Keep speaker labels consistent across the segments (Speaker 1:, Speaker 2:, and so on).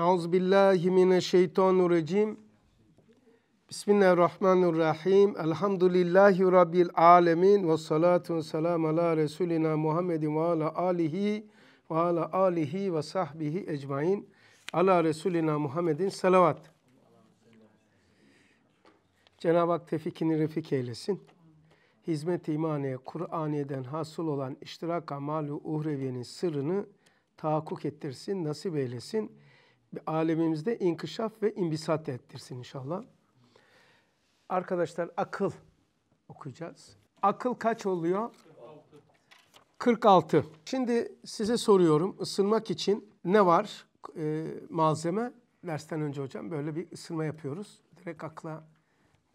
Speaker 1: Euzubillahimineşşeytanirracim. Bismillahirrahmanirrahim. Elhamdülillahi Rabbil alemin. Ve salatu ve selamu ala Resulina Muhammedin ve ala alihi ve ala alihi ve sahbihi ecmain. Ala Resulina Muhammedin salavat. Cenab-ı Hak tevfikini refik eylesin. Hizmet imaniye, Kur'aniye'den hasıl olan iştiraka malu uhreviyenin sırrını tahakkuk ettirsin, nasip eylesin alemimizde inkişaf ve imbisat ettirsin inşallah. Arkadaşlar akıl okuyacağız. Akıl kaç oluyor? 46. Şimdi size soruyorum ısınmak için ne var e, malzeme? Dersten önce hocam böyle bir ısınma yapıyoruz. Direkt akla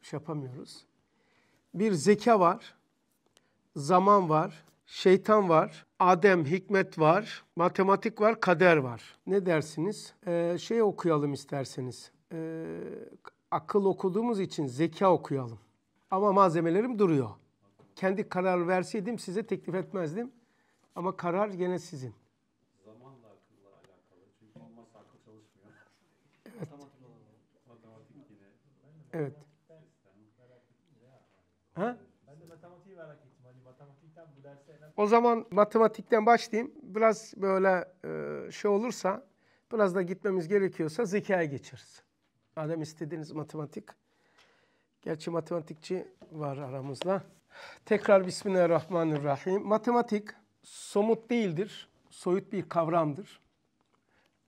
Speaker 1: şey yapamıyoruz. Bir zeka var, zaman var, şeytan var, Adem, hikmet var, matematik var, kader var. Ne dersiniz? Ee, şey okuyalım isterseniz. Ee, akıl okuduğumuz için zeka okuyalım. Ama malzemelerim duruyor. Kendi karar verseydim size teklif etmezdim. Ama karar gene sizin.
Speaker 2: Zamanla akılla alakalı. Çünkü olmazsa akıl çalışmıyor. Evet. Matematik yine.
Speaker 1: Evet. Ha? O zaman matematikten başlayayım. Biraz böyle e, şey olursa, biraz da gitmemiz gerekiyorsa zekaya geçeriz. Madem istediğiniz matematik. Gerçi matematikçi var aramızda. Tekrar Bismillahirrahmanirrahim. Matematik somut değildir, soyut bir kavramdır.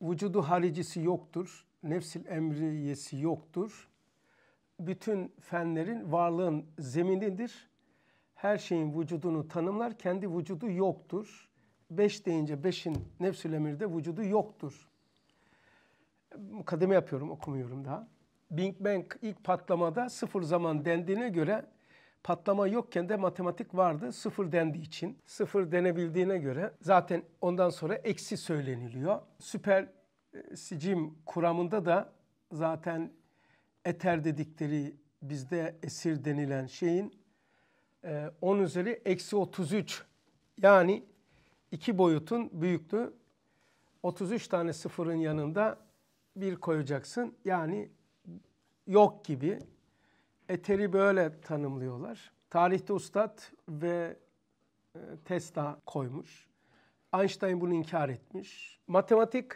Speaker 1: Vücudu haricisi yoktur, nefsil emriyesi yoktur. Bütün fenlerin varlığın zeminidir her şeyin vücudunu tanımlar. Kendi vücudu yoktur. Beş deyince beşin nefsül emirde vücudu yoktur. Kademe yapıyorum okumuyorum daha. Big Bang ilk patlamada sıfır zaman dendiğine göre patlama yokken de matematik vardı sıfır dendiği için. Sıfır denebildiğine göre zaten ondan sonra eksi söyleniliyor. Süper e, sicim kuramında da zaten eter dedikleri bizde esir denilen şeyin e, 10 üzeri eksi 33 yani iki boyutun büyüklüğü 33 tane sıfırın yanında bir koyacaksın. Yani yok gibi. Eteri böyle tanımlıyorlar. Tarihte Ustad ve e, Tesla koymuş. Einstein bunu inkar etmiş. Matematik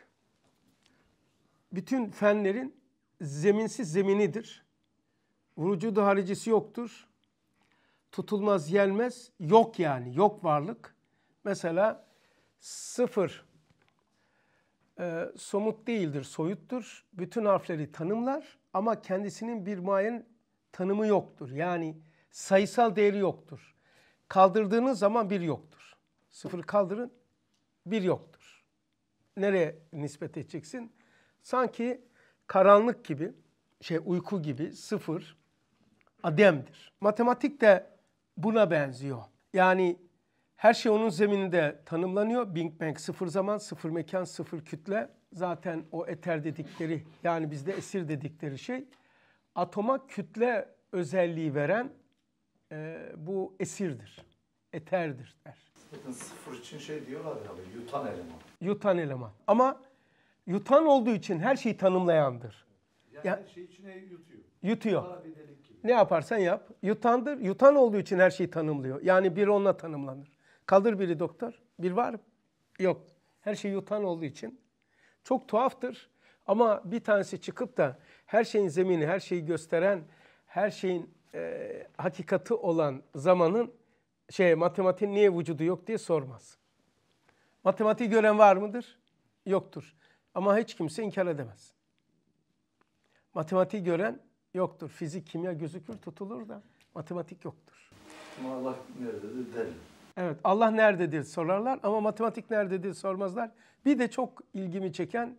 Speaker 1: bütün fenlerin zeminsiz zeminidir. da haricisi yoktur tutulmaz yenmez yok yani yok varlık. Mesela sıfır e, somut değildir soyuttur. Bütün harfleri tanımlar ama kendisinin bir muayen tanımı yoktur. Yani sayısal değeri yoktur. Kaldırdığınız zaman bir yoktur. Sıfır kaldırın bir yoktur. Nereye nispet edeceksin? Sanki karanlık gibi, şey uyku gibi sıfır ademdir. Matematik de buna benziyor. Yani her şey onun zemininde tanımlanıyor. Big Bang sıfır zaman, sıfır mekan, sıfır kütle. Zaten o eter dedikleri yani bizde esir dedikleri şey atoma kütle özelliği veren e, bu esirdir. Eterdir der. Zaten sıfır
Speaker 3: için şey diyorlar ya yutan eleman.
Speaker 1: Yutan eleman. Ama yutan olduğu için her şeyi tanımlayandır. Yani ya,
Speaker 3: her şey içine yutuyor. Yutuyor. bir delik
Speaker 1: ne yaparsan yap. Yutandır. Yutan olduğu için her şeyi tanımlıyor. Yani bir onunla tanımlanır. Kaldır biri doktor. Bir var Yok. Her şey yutan olduğu için. Çok tuhaftır. Ama bir tanesi çıkıp da her şeyin zemini, her şeyi gösteren, her şeyin e, hakikati olan zamanın şey matematiğin niye vücudu yok diye sormaz. Matematiği gören var mıdır? Yoktur. Ama hiç kimse inkar edemez. Matematiği gören yoktur. Fizik, kimya gözükür, tutulur da matematik yoktur.
Speaker 3: Allah nerededir der.
Speaker 1: Evet, Allah nerededir sorarlar ama matematik nerededir sormazlar. Bir de çok ilgimi çeken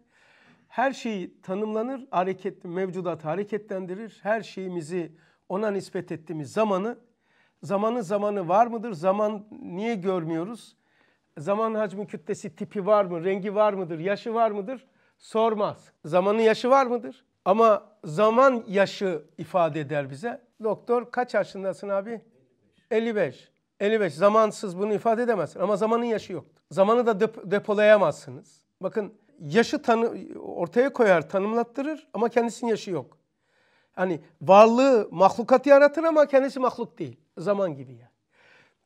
Speaker 1: her şeyi tanımlanır, hareket, mevcudat hareketlendirir. Her şeyimizi ona nispet ettiğimiz zamanı, zamanı zamanı var mıdır? Zaman niye görmüyoruz? Zaman hacmi kütlesi tipi var mı? Rengi var mıdır? Yaşı var mıdır? Sormaz. Zamanın yaşı var mıdır? Ama zaman yaşı ifade eder bize. Doktor kaç yaşındasın abi? 55. 55. Zamansız bunu ifade edemezsin ama zamanın yaşı yok. Zamanı da dep depolayamazsınız. Bakın yaşı tanı ortaya koyar, tanımlattırır ama kendisinin yaşı yok. Hani varlığı mahlukat yaratır ama kendisi mahluk değil. Zaman gibi yani.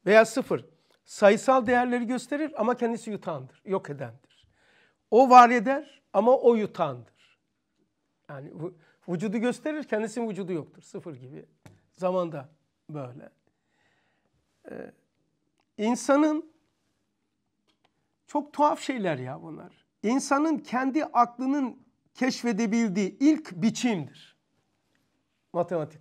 Speaker 1: Veya sıfır. Sayısal değerleri gösterir ama kendisi yutandır, yok edendir. O var eder ama o yutandır. Yani vücudu gösterir, kendisinin vücudu yoktur. Sıfır gibi. Zamanda böyle. Ee, insanın çok tuhaf şeyler ya bunlar. İnsanın kendi aklının keşfedebildiği ilk biçimdir. Matematik.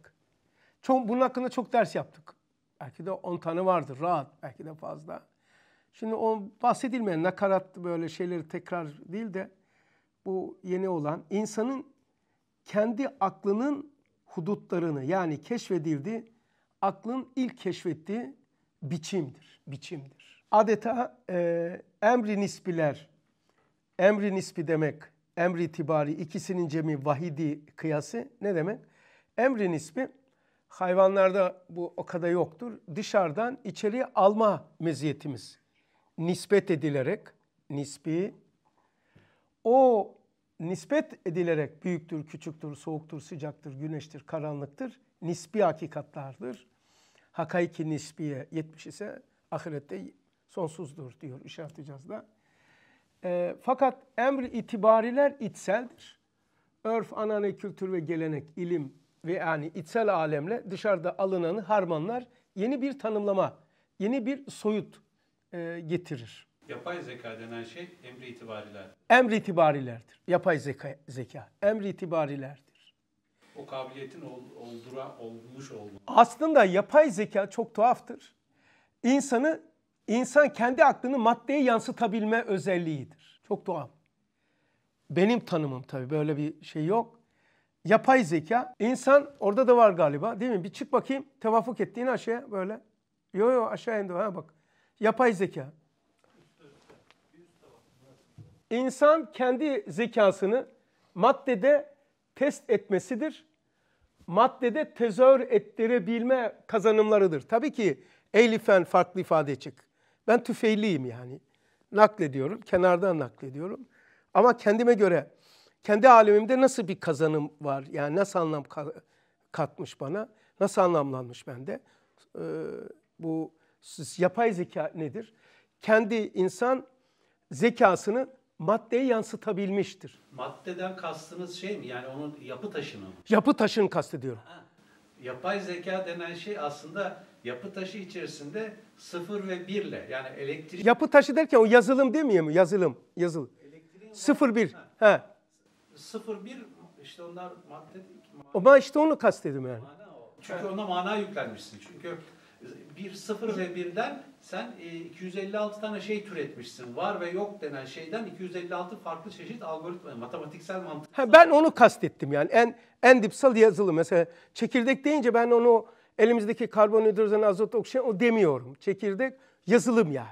Speaker 1: Çok, bunun hakkında çok ders yaptık. Belki de 10 tane vardır rahat, belki de fazla. Şimdi o bahsedilmeyen nakarat böyle şeyleri tekrar değil de bu yeni olan insanın kendi aklının hudutlarını yani keşfedildi, aklın ilk keşfettiği biçimdir. Biçimdir. Adeta e, emri nispiler, emri nispi demek, emri itibari ikisinin cemi vahidi kıyası ne demek? Emri nispi hayvanlarda bu o kadar yoktur. Dışarıdan içeriye alma meziyetimiz nispet edilerek nispi o nispet edilerek büyüktür, küçüktür, soğuktur, sıcaktır, güneştir, karanlıktır. Nispi hakikatlardır. Hakayki nisbiye 70 ise ahirette sonsuzdur diyor işaret da. E, ee, fakat emri itibariler içseldir. Örf, anane, kültür ve gelenek, ilim ve yani içsel alemle dışarıda alınanı harmanlar yeni bir tanımlama, yeni bir soyut e, getirir.
Speaker 2: Yapay zeka denen şey emri itibarilerdir.
Speaker 1: Emri itibarilerdir. Yapay zeka, zeka. emri itibarilerdir.
Speaker 2: O kabiliyetin ol, oldura, olmuş olduğu.
Speaker 1: Aslında yapay zeka çok tuhaftır. İnsanı, insan kendi aklını maddeye yansıtabilme özelliğidir. Çok tuhaf. Benim tanımım tabii böyle bir şey yok. Yapay zeka, insan orada da var galiba değil mi? Bir çık bakayım tevafuk ettiğin aşağıya böyle. Yo yo aşağı indi ha bak. Yapay zeka. İnsan kendi zekasını maddede test etmesidir. Maddede tezahür ettirebilme kazanımlarıdır. Tabii ki Eylifen farklı ifade çık. Ben tüfeğliyim yani. Naklediyorum, kenardan naklediyorum. Ama kendime göre, kendi alemimde nasıl bir kazanım var? Yani nasıl anlam katmış bana? Nasıl anlamlanmış bende? Ee, bu yapay zeka nedir? Kendi insan zekasını maddeye yansıtabilmiştir.
Speaker 2: Maddeden kastınız şey mi? Yani onun yapı taşını mı?
Speaker 1: Yapı taşını kastediyorum. Ha.
Speaker 2: Yapay zeka denen şey aslında yapı taşı içerisinde sıfır ve birle yani elektrik... Yapı
Speaker 1: taşı derken o yazılım demiyor mu? Yazılım, yazılım. Elektriğin sıfır bir. Ha. ha.
Speaker 2: Sıfır bir işte onlar madde değil ki.
Speaker 1: Ama işte onu kastedim yani. Mana
Speaker 2: o. Çünkü evet. ona mana yüklenmişsin. Çünkü bir sıfır ve birden sen 256 e, tane şey türetmişsin. Var ve yok denen şeyden 256 farklı çeşit algoritma, matematiksel mantık.
Speaker 1: Ha, ben onu kastettim yani. En, en dipsal yazılı mesela çekirdek deyince ben onu elimizdeki karbonhidrojen, azot, oksijen o demiyorum. Çekirdek yazılım yani.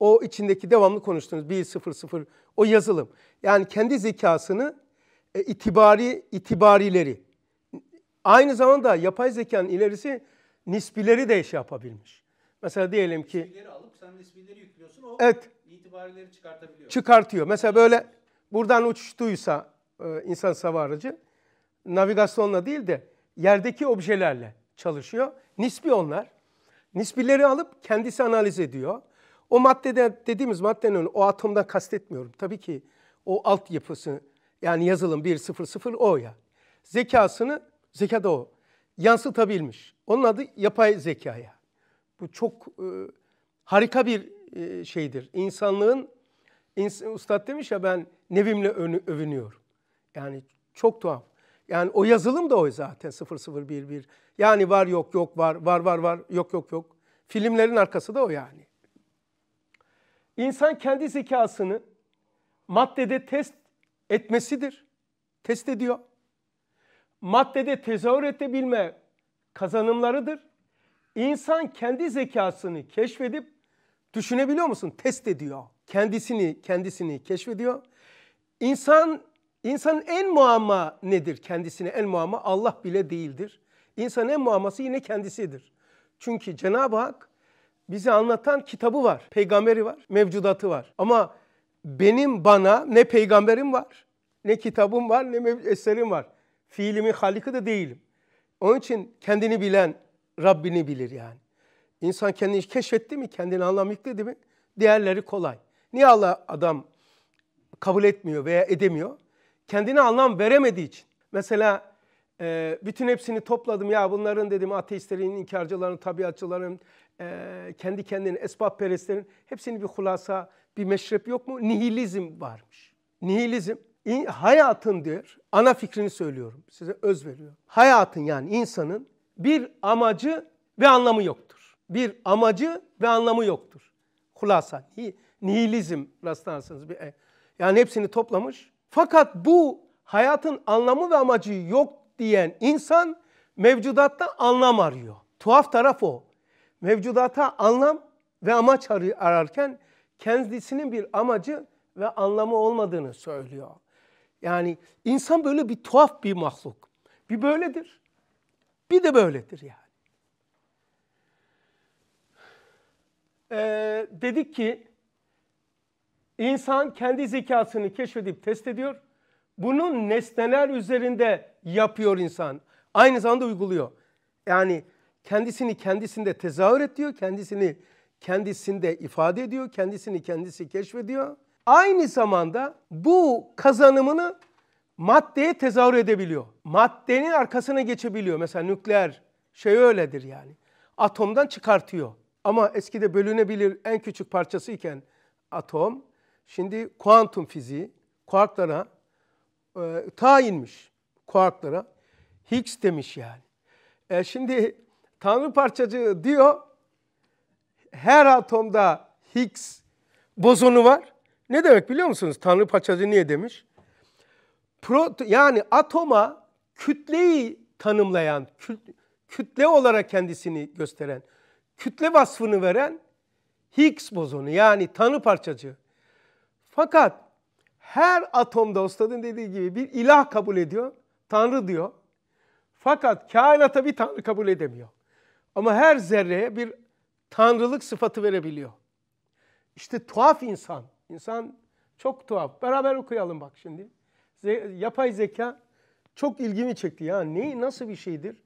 Speaker 1: O içindeki devamlı konuştuğunuz 1, 0, 0 o yazılım. Yani kendi zekasını e, itibari, itibarileri. Aynı zamanda yapay zekanın ilerisi nispileri de şey yapabilmiş. Mesela diyelim ki... Nisbileri alıp sen nisbileri yüklüyorsun. O evet. itibarileri çıkartabiliyor. Çıkartıyor. Mesela böyle buradan uçtuysa e, insan sava navigasyonla değil de yerdeki objelerle çalışıyor. nispi onlar. Nisbileri alıp kendisi analiz ediyor. O maddede dediğimiz maddenin o atomdan kastetmiyorum. Tabii ki o altyapısı yani yazılım 1.0.0 o ya. Zekasını, zeka da o, yansıtabilmiş. Onun adı yapay zekaya. Bu çok e, harika bir e, şeydir. İnsanlığın, ins Ustad demiş ya ben Nevim'le övünüyorum. Yani çok tuhaf. Yani o yazılım da o zaten 0011. Yani var yok yok var, var var var yok yok yok. Filmlerin arkası da o yani. İnsan kendi zekasını maddede test etmesidir. Test ediyor. Maddede tezahür edebilme kazanımlarıdır. İnsan kendi zekasını keşfedip düşünebiliyor musun? Test ediyor. Kendisini, kendisini keşfediyor. İnsan, insanın en muamma nedir? Kendisine en muamma Allah bile değildir. İnsanın en muamması yine kendisidir. Çünkü Cenab-ı Hak bize anlatan kitabı var, peygamberi var, mevcudatı var. Ama benim bana ne peygamberim var, ne kitabım var, ne eserim var. fiilimi halikı da değilim. Onun için kendini bilen, Rabbini bilir yani. İnsan kendini keşfetti mi, kendini anlam yükledi mi diğerleri kolay. Niye Allah adam kabul etmiyor veya edemiyor? Kendine anlam veremediği için. Mesela e, bütün hepsini topladım ya bunların dedim ateistlerin, inkarcıların, tabiatçıların, e, kendi kendine esbab perestlerin hepsini bir hulasa, bir meşrep yok mu? Nihilizm varmış. Nihilizm hayatın diyor, ana fikrini söylüyorum size öz veriyorum. Hayatın yani insanın bir amacı ve anlamı yoktur. Bir amacı ve anlamı yoktur. Hulasa nihilizm rastlarsınız. bir. E, yani hepsini toplamış. Fakat bu hayatın anlamı ve amacı yok diyen insan mevcudatta anlam arıyor. Tuhaf taraf o. Mevcudata anlam ve amaç ararken kendisinin bir amacı ve anlamı olmadığını söylüyor. Yani insan böyle bir tuhaf bir mahluk. Bir böyledir. Bir de böyledir yani. Ee, dedik ki insan kendi zekasını keşfedip test ediyor. Bunu nesneler üzerinde yapıyor insan. Aynı zamanda uyguluyor. Yani kendisini kendisinde tezahür et kendisini kendisinde ifade ediyor, kendisini kendisi keşfediyor. Aynı zamanda bu kazanımını maddeye tezahür edebiliyor. Maddenin arkasına geçebiliyor. Mesela nükleer şey öyledir yani. Atomdan çıkartıyor. Ama eskide bölünebilir en küçük parçası iken atom, şimdi kuantum fiziği, kuarklara e, ta inmiş kuarklara. Higgs demiş yani. E şimdi tanrı parçacığı diyor, her atomda Higgs bozonu var. Ne demek biliyor musunuz? Tanrı parçacığı niye demiş? proto, yani atoma kütleyi tanımlayan, kütle olarak kendisini gösteren, kütle vasfını veren Higgs bozonu yani tanı parçacığı. Fakat her atomda ustadın dediği gibi bir ilah kabul ediyor, tanrı diyor. Fakat kainata bir tanrı kabul edemiyor. Ama her zerreye bir tanrılık sıfatı verebiliyor. İşte tuhaf insan. İnsan çok tuhaf. Beraber okuyalım bak şimdi. Ze yapay zeka çok ilgimi çekti. Ya ne nasıl bir şeydir?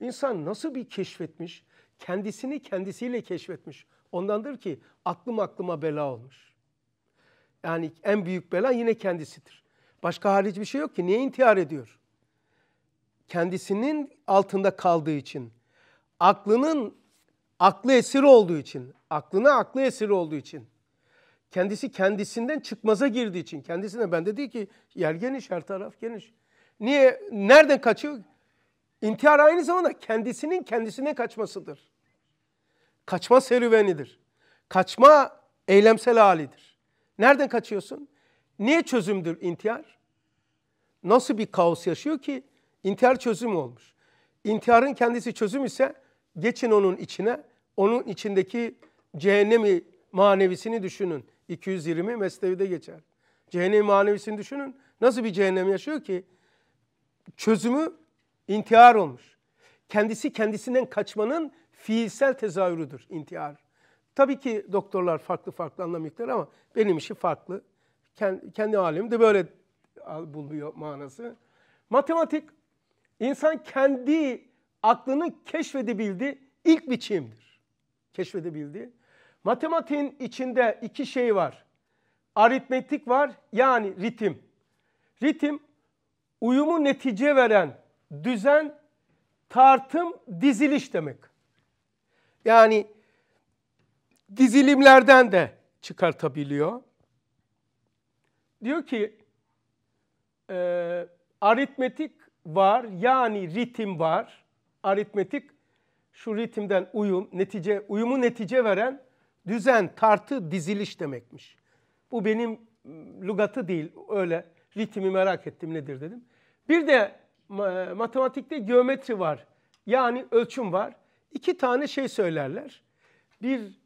Speaker 1: İnsan nasıl bir keşfetmiş? Kendisini kendisiyle keşfetmiş. Ondandır ki aklım aklıma bela olmuş. Yani en büyük bela yine kendisidir. Başka hariç bir şey yok ki. Niye intihar ediyor? Kendisinin altında kaldığı için. Aklının aklı esir olduğu için. Aklına aklı esir olduğu için. Kendisi kendisinden çıkmaza girdiği için. Kendisine ben dedi ki yer geniş her taraf geniş. Niye? Nereden kaçıyor? İntihar aynı zamanda kendisinin kendisine kaçmasıdır. Kaçma serüvenidir. Kaçma eylemsel halidir. Nereden kaçıyorsun? Niye çözümdür intihar? Nasıl bir kaos yaşıyor ki intihar çözüm olmuş. İntiharın kendisi çözüm ise geçin onun içine, onun içindeki cehennemi manevisini düşünün. 220 Mesnevi'de geçer. Cehennem manevisini düşünün. Nasıl bir cehennem yaşıyor ki? Çözümü intihar olmuş. Kendisi kendisinden kaçmanın fiilsel tezahürüdür intihar. Tabii ki doktorlar farklı farklı anlam ama benim işi farklı. Kendi, kendi de böyle buluyor manası. Matematik, insan kendi aklını keşfedebildi ilk biçimdir. Keşfedebildi. Matematiğin içinde iki şey var. Aritmetik var yani ritim. Ritim uyumu netice veren düzen, tartım, diziliş demek. Yani dizilimlerden de çıkartabiliyor. Diyor ki e, aritmetik var yani ritim var. Aritmetik şu ritimden uyum, netice, uyumu netice veren düzen, tartı, diziliş demekmiş. Bu benim ıı, lugatı değil öyle ritmi merak ettim nedir dedim. Bir de matematikte geometri var. Yani ölçüm var. İki tane şey söylerler. Bir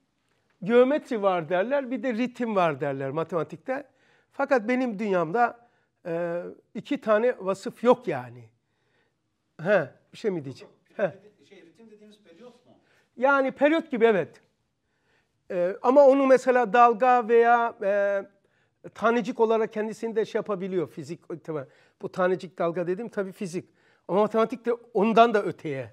Speaker 1: geometri var derler, bir de ritim var derler matematikte. Fakat benim dünyamda e, iki tane vasıf yok yani. He, bir şey mi diyeceğim? He.
Speaker 2: Şey, ritim dediğimiz periyot
Speaker 1: mu? Yani periyot gibi evet. E, ama onu mesela dalga veya e, tanecik olarak kendisini de şey yapabiliyor fizik. Tabii, bu tanecik dalga dedim tabii fizik. Ama matematik de ondan da öteye.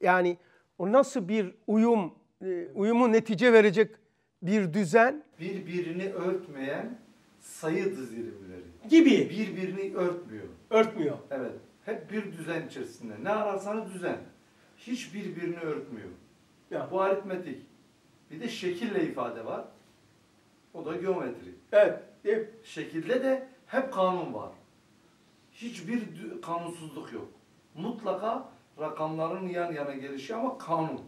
Speaker 1: Yani o nasıl bir uyum, e, uyumu netice verecek bir düzen? Birbirini
Speaker 3: örtmeyen sayı dizilimleri.
Speaker 4: Gibi. Birbirini örtmüyor. Örtmüyor. Evet. Hep bir düzen içerisinde. Ne
Speaker 3: ararsanız düzen. Hiç birbirini örtmüyor. Ya. Bu aritmetik. Bir de şekille ifade var. O da geometri. Evet. Hep. Şekilde de hep kanun var. Hiçbir kanunsuzluk yok. Mutlaka rakamların yan yana gelişi ama kanun.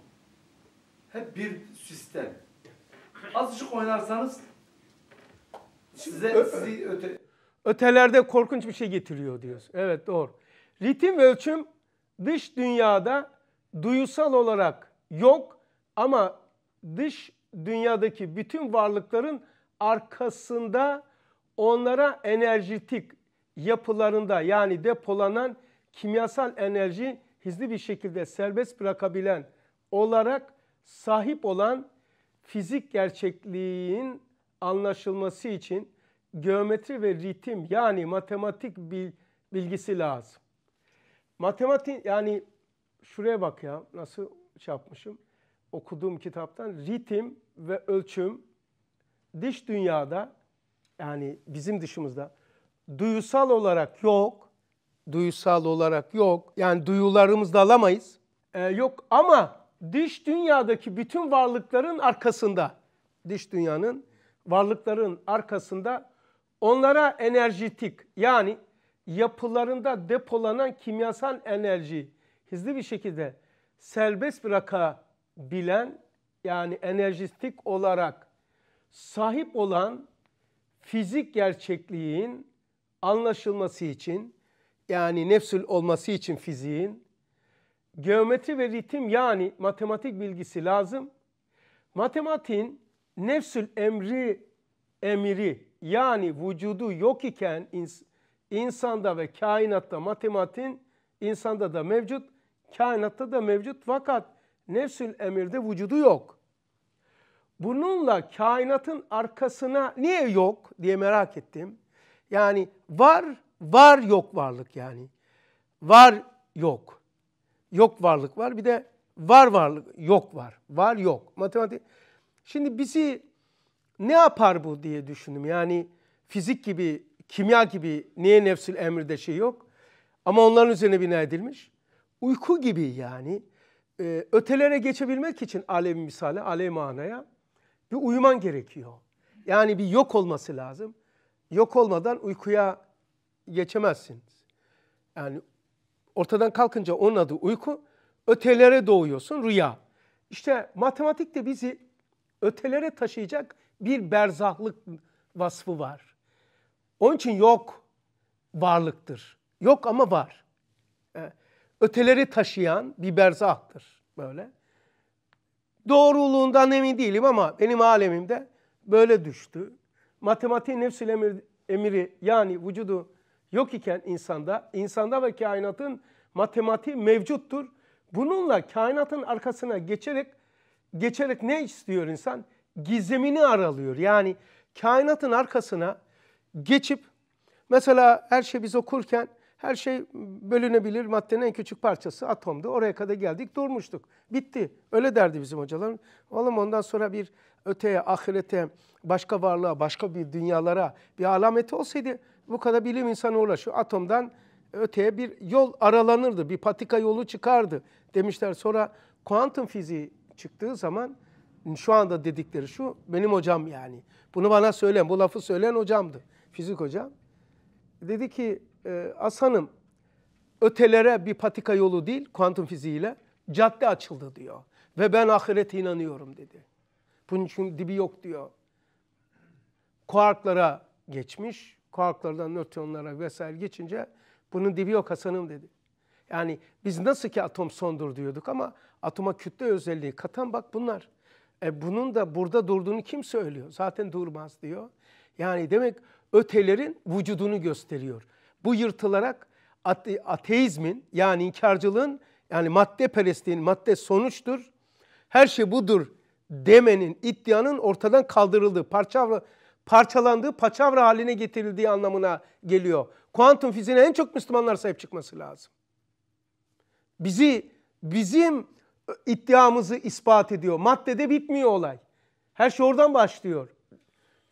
Speaker 3: Hep bir sistem. Azıcık oynarsanız
Speaker 1: size Ö sizi öte... Ötelerde korkunç bir şey getiriyor diyoruz. Evet doğru. Ritim ölçüm dış dünyada duyusal olarak yok ama dış dünyadaki bütün varlıkların arkasında onlara enerjitik yapılarında yani depolanan kimyasal enerji hızlı bir şekilde serbest bırakabilen olarak sahip olan fizik gerçekliğin anlaşılması için geometri ve ritim yani matematik bilgisi lazım. Matematik yani şuraya bak ya nasıl şey okuduğum kitaptan ritim ve ölçüm dış dünyada yani bizim dışımızda duyusal olarak yok. Duyusal olarak yok. Yani duyularımızda alamayız. Ee, yok ama dış dünyadaki bütün varlıkların arkasında, dış dünyanın varlıkların arkasında onlara enerjitik yani yapılarında depolanan kimyasal enerji hızlı bir şekilde serbest bıraka bilen yani enerjistik olarak sahip olan fizik gerçekliğin anlaşılması için yani nefsül olması için fiziğin geometri ve ritim yani matematik bilgisi lazım. Matematiğin nefsül emri emiri yani vücudu yok iken ins insanda ve kainatta matematiğin insanda da mevcut, kainatta da mevcut fakat nefsül emirde vücudu yok. Bununla kainatın arkasına niye yok diye merak ettim. Yani var, var yok varlık yani. Var yok. Yok varlık var. Bir de var varlık yok var. Var yok. Matematik. Şimdi bizi ne yapar bu diye düşündüm. Yani fizik gibi, kimya gibi niye nefsül emirde şey yok? Ama onların üzerine bina edilmiş. Uyku gibi yani e, ötelere geçebilmek için alem misale, alem manaya bir uyuman gerekiyor. Yani bir yok olması lazım. Yok olmadan uykuya geçemezsiniz. Yani ortadan kalkınca onun adı uyku, ötelere doğuyorsun rüya. İşte matematik de bizi ötelere taşıyacak bir berzahlık vasfı var. Onun için yok varlıktır. Yok ama var. Evet öteleri taşıyan bir berzahtır böyle. Doğruluğundan emin değilim ama benim alemimde böyle düştü. Matematiğin nefsil emir, emiri yani vücudu yok iken insanda, insanda ve kainatın matematiği mevcuttur. Bununla kainatın arkasına geçerek geçerek ne istiyor insan? Gizemini aralıyor. Yani kainatın arkasına geçip mesela her şey biz okurken her şey bölünebilir maddenin en küçük parçası atomdu. Oraya kadar geldik durmuştuk. Bitti. Öyle derdi bizim hocalar. Oğlum ondan sonra bir öteye, ahirete, başka varlığa, başka bir dünyalara bir alameti olsaydı bu kadar bilim insanı uğraşıyor. Atomdan öteye bir yol aralanırdı, bir patika yolu çıkardı demişler. Sonra kuantum fiziği çıktığı zaman şu anda dedikleri şu, benim hocam yani. Bunu bana söyleyen, bu lafı söyleyen hocamdı, fizik hocam. Dedi ki e, ee, Asanım ötelere bir patika yolu değil kuantum fiziğiyle cadde açıldı diyor. Ve ben ahirete inanıyorum dedi. Bunun için dibi yok diyor. Kuarklara geçmiş. Kuarklardan nötronlara vesaire geçince bunun dibi yok Hasan'ım dedi. Yani biz nasıl ki atom sondur diyorduk ama atoma kütle özelliği katan bak bunlar. E bunun da burada durduğunu kim söylüyor? Zaten durmaz diyor. Yani demek ötelerin vücudunu gösteriyor. Bu yırtılarak ate ateizmin yani inkarcılığın yani madde perestliğin madde sonuçtur. Her şey budur demenin, iddianın ortadan kaldırıldığı, parçavra, parçalandığı, paçavra haline getirildiği anlamına geliyor. Kuantum fiziğine en çok Müslümanlar sahip çıkması lazım. Bizi, bizim iddiamızı ispat ediyor. Maddede bitmiyor olay. Her şey oradan başlıyor.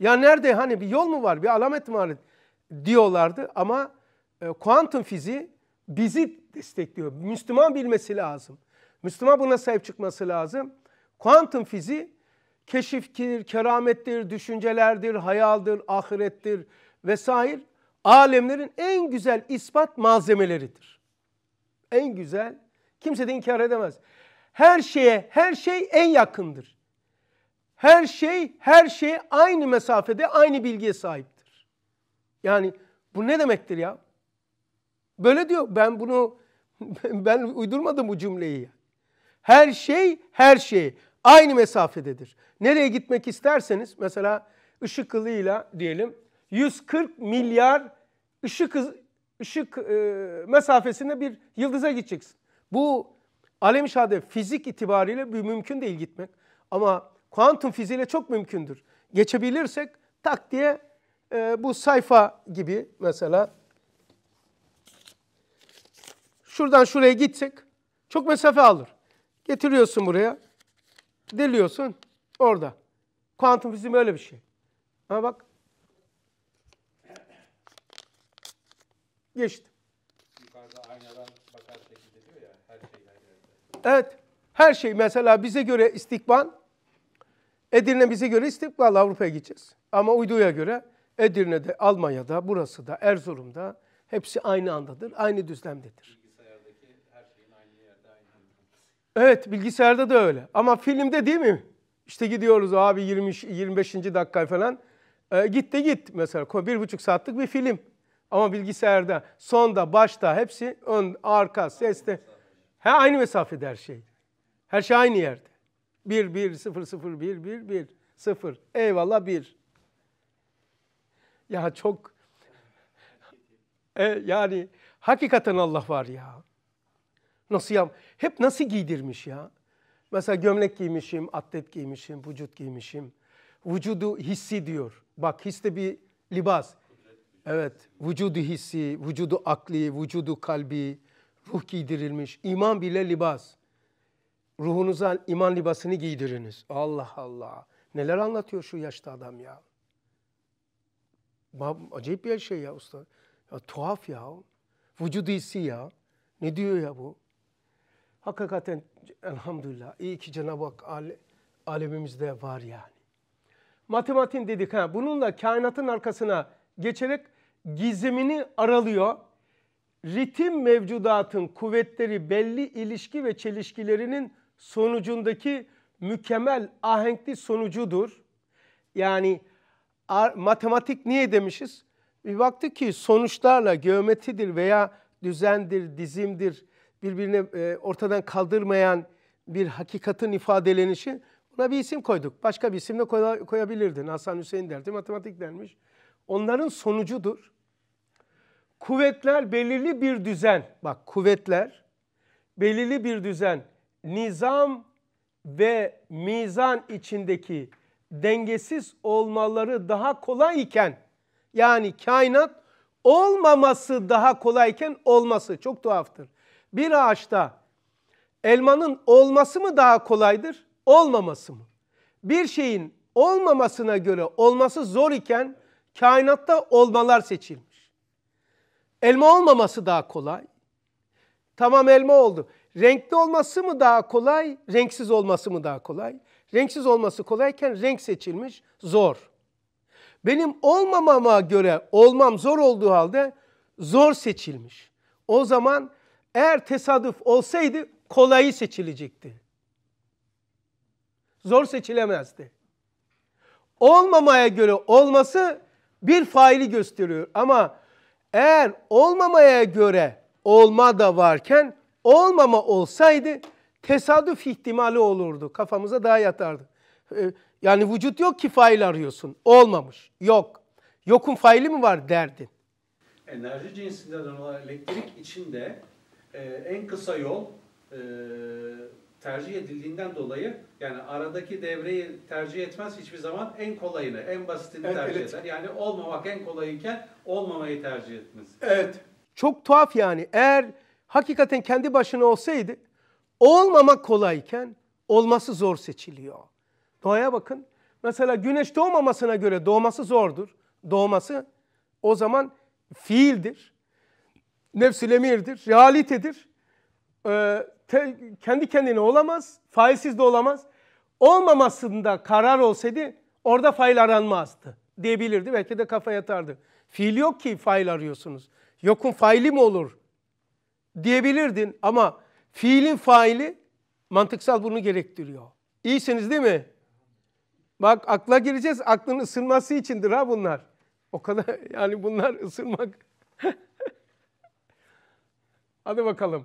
Speaker 1: Ya nerede hani bir yol mu var, bir alamet mi var? diyorlardı ama e, kuantum fiziği bizi destekliyor. Müslüman bilmesi lazım. Müslüman buna sahip çıkması lazım. Kuantum fiziği keşiftir, keramettir, düşüncelerdir, hayaldir, ahirettir vesaire alemlerin en güzel ispat malzemeleridir. En güzel, kimse de inkar edemez. Her şeye, her şey en yakındır. Her şey, her şey aynı mesafede, aynı bilgiye sahip. Yani bu ne demektir ya? Böyle diyor. Ben bunu ben uydurmadım bu cümleyi. Her şey her şey aynı mesafededir. Nereye gitmek isterseniz mesela ışık hızıyla diyelim 140 milyar ışık ışık e, mesafesinde bir yıldıza gideceksin. Bu alem şahade fizik itibariyle bir mümkün değil gitmek. Ama kuantum fiziğiyle çok mümkündür. Geçebilirsek tak diye e, bu sayfa gibi mesela şuradan şuraya gitsek çok mesafe alır. Getiriyorsun buraya, deliyorsun orada. Kuantum fiziği öyle bir şey. Ama bak. Geçti. Evet. Her şey mesela bize göre istikban. Edirne bize göre istikbal Avrupa'ya gideceğiz. Ama uyduya göre Edirne'de, Almanya'da, burası da, Erzurum'da hepsi aynı andadır, aynı düzlemdedir. Bilgisayardaki her şeyin aynı yerde aynı Evet, bilgisayarda da öyle. Ama filmde değil mi? İşte gidiyoruz abi 20 25. dakika falan. E, git de git mesela bir buçuk saatlik bir film. Ama bilgisayarda sonda başta hepsi ön arka seste. He aynı mesafede her şey. Her şey aynı yerde. 1 1 0 0 1 1 1 0. Eyvallah 1. Ya çok e, yani hakikaten Allah var ya. Nasıl ya? Hep nasıl giydirmiş ya? Mesela gömlek giymişim, atlet giymişim, vücut giymişim. Vücudu hissi diyor. Bak his de bir libas. Evet, vücudu hissi, vücudu akli, vücudu kalbi, ruh giydirilmiş. İman bile libas. Ruhunuza iman libasını giydiriniz. Allah Allah. Neler anlatıyor şu yaşta adam ya? Acayip bir şey ya usta. Ya tuhaf ya. Vücudu hissi ya. Ne diyor ya bu? Hakikaten elhamdülillah iyi ki Cenab-ı Hak ale, alemimizde var yani. Matematiğin dedik ha. Bununla kainatın arkasına geçerek gizemini aralıyor. Ritim mevcudatın kuvvetleri belli ilişki ve çelişkilerinin sonucundaki mükemmel ahenkli sonucudur. Yani matematik niye demişiz? Bir baktık ki sonuçlarla geometridir veya düzendir, dizimdir birbirine e, ortadan kaldırmayan bir hakikatin ifadelenişi buna bir isim koyduk. Başka bir isim de koyabilirdin. Hasan Hüseyin derdi, matematik denmiş. Onların sonucudur. Kuvvetler belirli bir düzen. Bak kuvvetler belirli bir düzen. Nizam ve mizan içindeki dengesiz olmaları daha kolay iken yani kainat olmaması daha kolayken olması çok tuhaftır. Bir ağaçta elmanın olması mı daha kolaydır, olmaması mı? Bir şeyin olmamasına göre olması zor iken kainatta olmalar seçilmiş. Elma olmaması daha kolay. Tamam elma oldu. Renkli olması mı daha kolay, renksiz olması mı daha kolay? Renksiz olması kolayken renk seçilmiş zor. Benim olmamama göre olmam zor olduğu halde zor seçilmiş. O zaman eğer tesadüf olsaydı kolayı seçilecekti. Zor seçilemezdi. Olmamaya göre olması bir faili gösteriyor ama eğer olmamaya göre olma da varken olmama olsaydı tesadüf ihtimali olurdu. Kafamıza daha yatardı. E, yani vücut yok ki fail arıyorsun. Olmamış. Yok. Yokun faili mi var derdin.
Speaker 2: Enerji cinsinden olan elektrik içinde e, en kısa yol e, tercih edildiğinden dolayı yani aradaki devreyi tercih etmez hiçbir zaman en kolayını, en basitini evet, tercih evet. eder. Yani olmamak en kolayken olmamayı tercih etmez. Evet.
Speaker 1: Çok tuhaf yani. Eğer hakikaten kendi başına olsaydı olmamak kolayken olması zor seçiliyor. Doğaya bakın. Mesela güneş doğmamasına göre doğması zordur. Doğması o zaman fiildir. Nefsül emirdir, realitedir. Ee, te, kendi kendine olamaz, faizsiz de olamaz. Olmamasında karar olsaydı orada fail aranmazdı diyebilirdi. Belki de kafa yatardı. Fiil yok ki fail arıyorsunuz. Yokun faili mi olur diyebilirdin ama Fiilin faili mantıksal bunu gerektiriyor. İyisiniz değil mi? Bak akla gireceğiz. Aklın ısınması içindir ha bunlar. O kadar yani bunlar ısınmak. Hadi bakalım.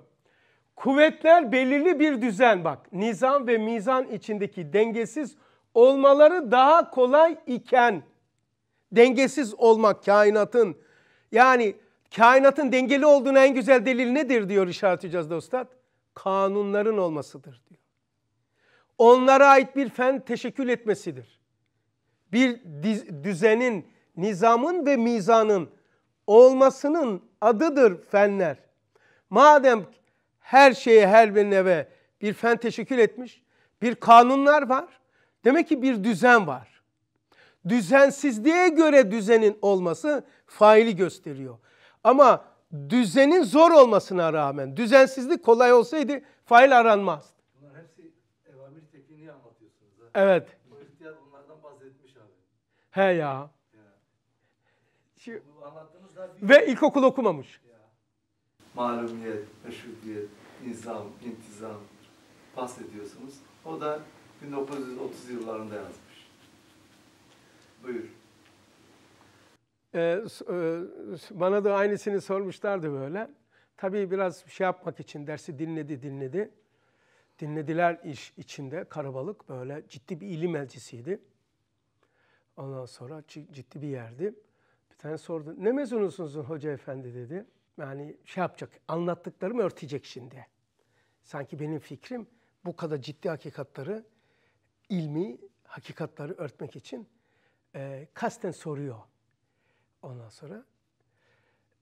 Speaker 1: Kuvvetler belirli bir düzen bak. Nizam ve mizan içindeki dengesiz olmaları daha kolay iken dengesiz olmak kainatın yani kainatın dengeli olduğuna en güzel delil nedir diyor işaret edeceğiz dostlar kanunların olmasıdır diyor. Onlara ait bir fen teşekkül etmesidir. Bir düzenin, nizamın ve mizanın olmasının adıdır fenler. Madem her şeye, her birine ve bir fen teşekkül etmiş, bir kanunlar var. Demek ki bir düzen var. Düzensizliğe göre düzenin olması faili gösteriyor. Ama düzenin zor olmasına rağmen düzensizlik kolay olsaydı fail aranmaz. Bunlar hepsi
Speaker 3: evamir tekniğini anlatıyorsunuz. Ha? Evet. Bu ihtiyar onlardan bahsetmiş abi.
Speaker 1: He ya. ya. Şu, Ve ilkokul okumamış.
Speaker 3: Malumiyet, meşrutiyet, nizam, intizam bahsediyorsunuz. O da 1930 yıllarında yazmış. Buyur.
Speaker 1: Ee, e, bana da aynısını sormuşlardı böyle. Tabii biraz şey yapmak için dersi dinledi dinledi. Dinlediler iş içinde karabalık böyle ciddi bir ilim elçisiydi. Ondan sonra ciddi bir yerdi. Bir tane sordu. Ne mezunusunuz hoca efendi dedi. Yani şey yapacak, anlattıklarımı örtecek şimdi. Sanki benim fikrim bu kadar ciddi hakikatları, ilmi hakikatları örtmek için e, kasten soruyor. Ondan sonra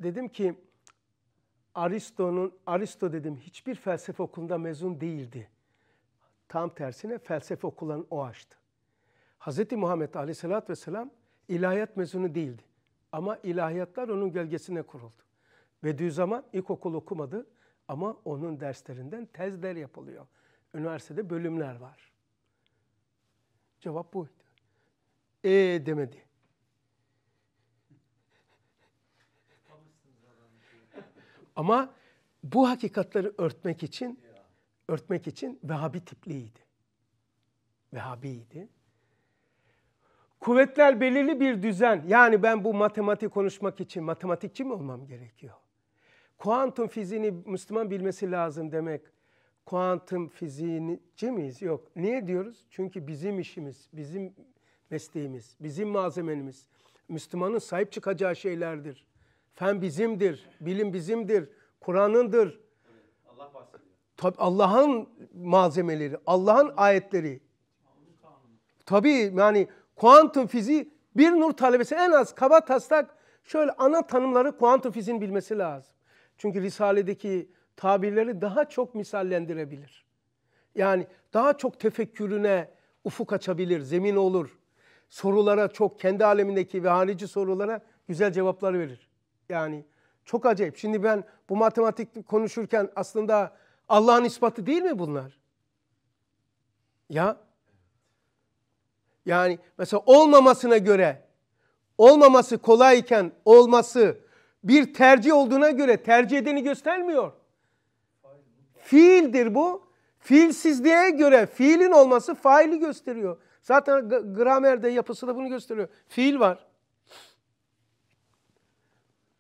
Speaker 1: dedim ki Aristo'nun Aristo dedim hiçbir felsefe okulunda mezun değildi. Tam tersine felsefe okullarını o açtı. Hz. Muhammed Aleyhisselatü Vesselam ilahiyat mezunu değildi. Ama ilahiyatlar onun gölgesine kuruldu. Bediüzzaman ilkokul okumadı ama onun derslerinden tezler yapılıyor. Üniversitede bölümler var. Cevap buydu. E demedi. Ama bu hakikatleri örtmek için örtmek için Vehhabi tipliydi. Vehhabiydi. Kuvvetler belirli bir düzen. Yani ben bu matematik konuşmak için matematikçi mi olmam gerekiyor? Kuantum fiziğini Müslüman bilmesi lazım demek. Kuantum fiziğinci miyiz? Yok. Niye diyoruz? Çünkü bizim işimiz, bizim mesleğimiz, bizim malzememiz Müslümanın sahip çıkacağı şeylerdir. Fen bizimdir, bilim bizimdir, Kur'an'ındır. Allah Allah'ın malzemeleri, Allah'ın ayetleri. Tabii yani kuantum fiziği bir nur talebesi en az kaba taslak şöyle ana tanımları kuantum fiziğin bilmesi lazım. Çünkü Risale'deki tabirleri daha çok misallendirebilir. Yani daha çok tefekkürüne ufuk açabilir, zemin olur. Sorulara çok kendi alemindeki ve harici sorulara güzel cevaplar verir. Yani çok acayip. Şimdi ben bu matematik konuşurken aslında Allah'ın ispatı değil mi bunlar? Ya yani mesela olmamasına göre olmaması kolayken olması bir tercih olduğuna göre tercih edeni göstermiyor. Fiildir bu. Fiilsizliğe göre fiilin olması faili gösteriyor. Zaten gramerde yapısı da bunu gösteriyor. Fiil var.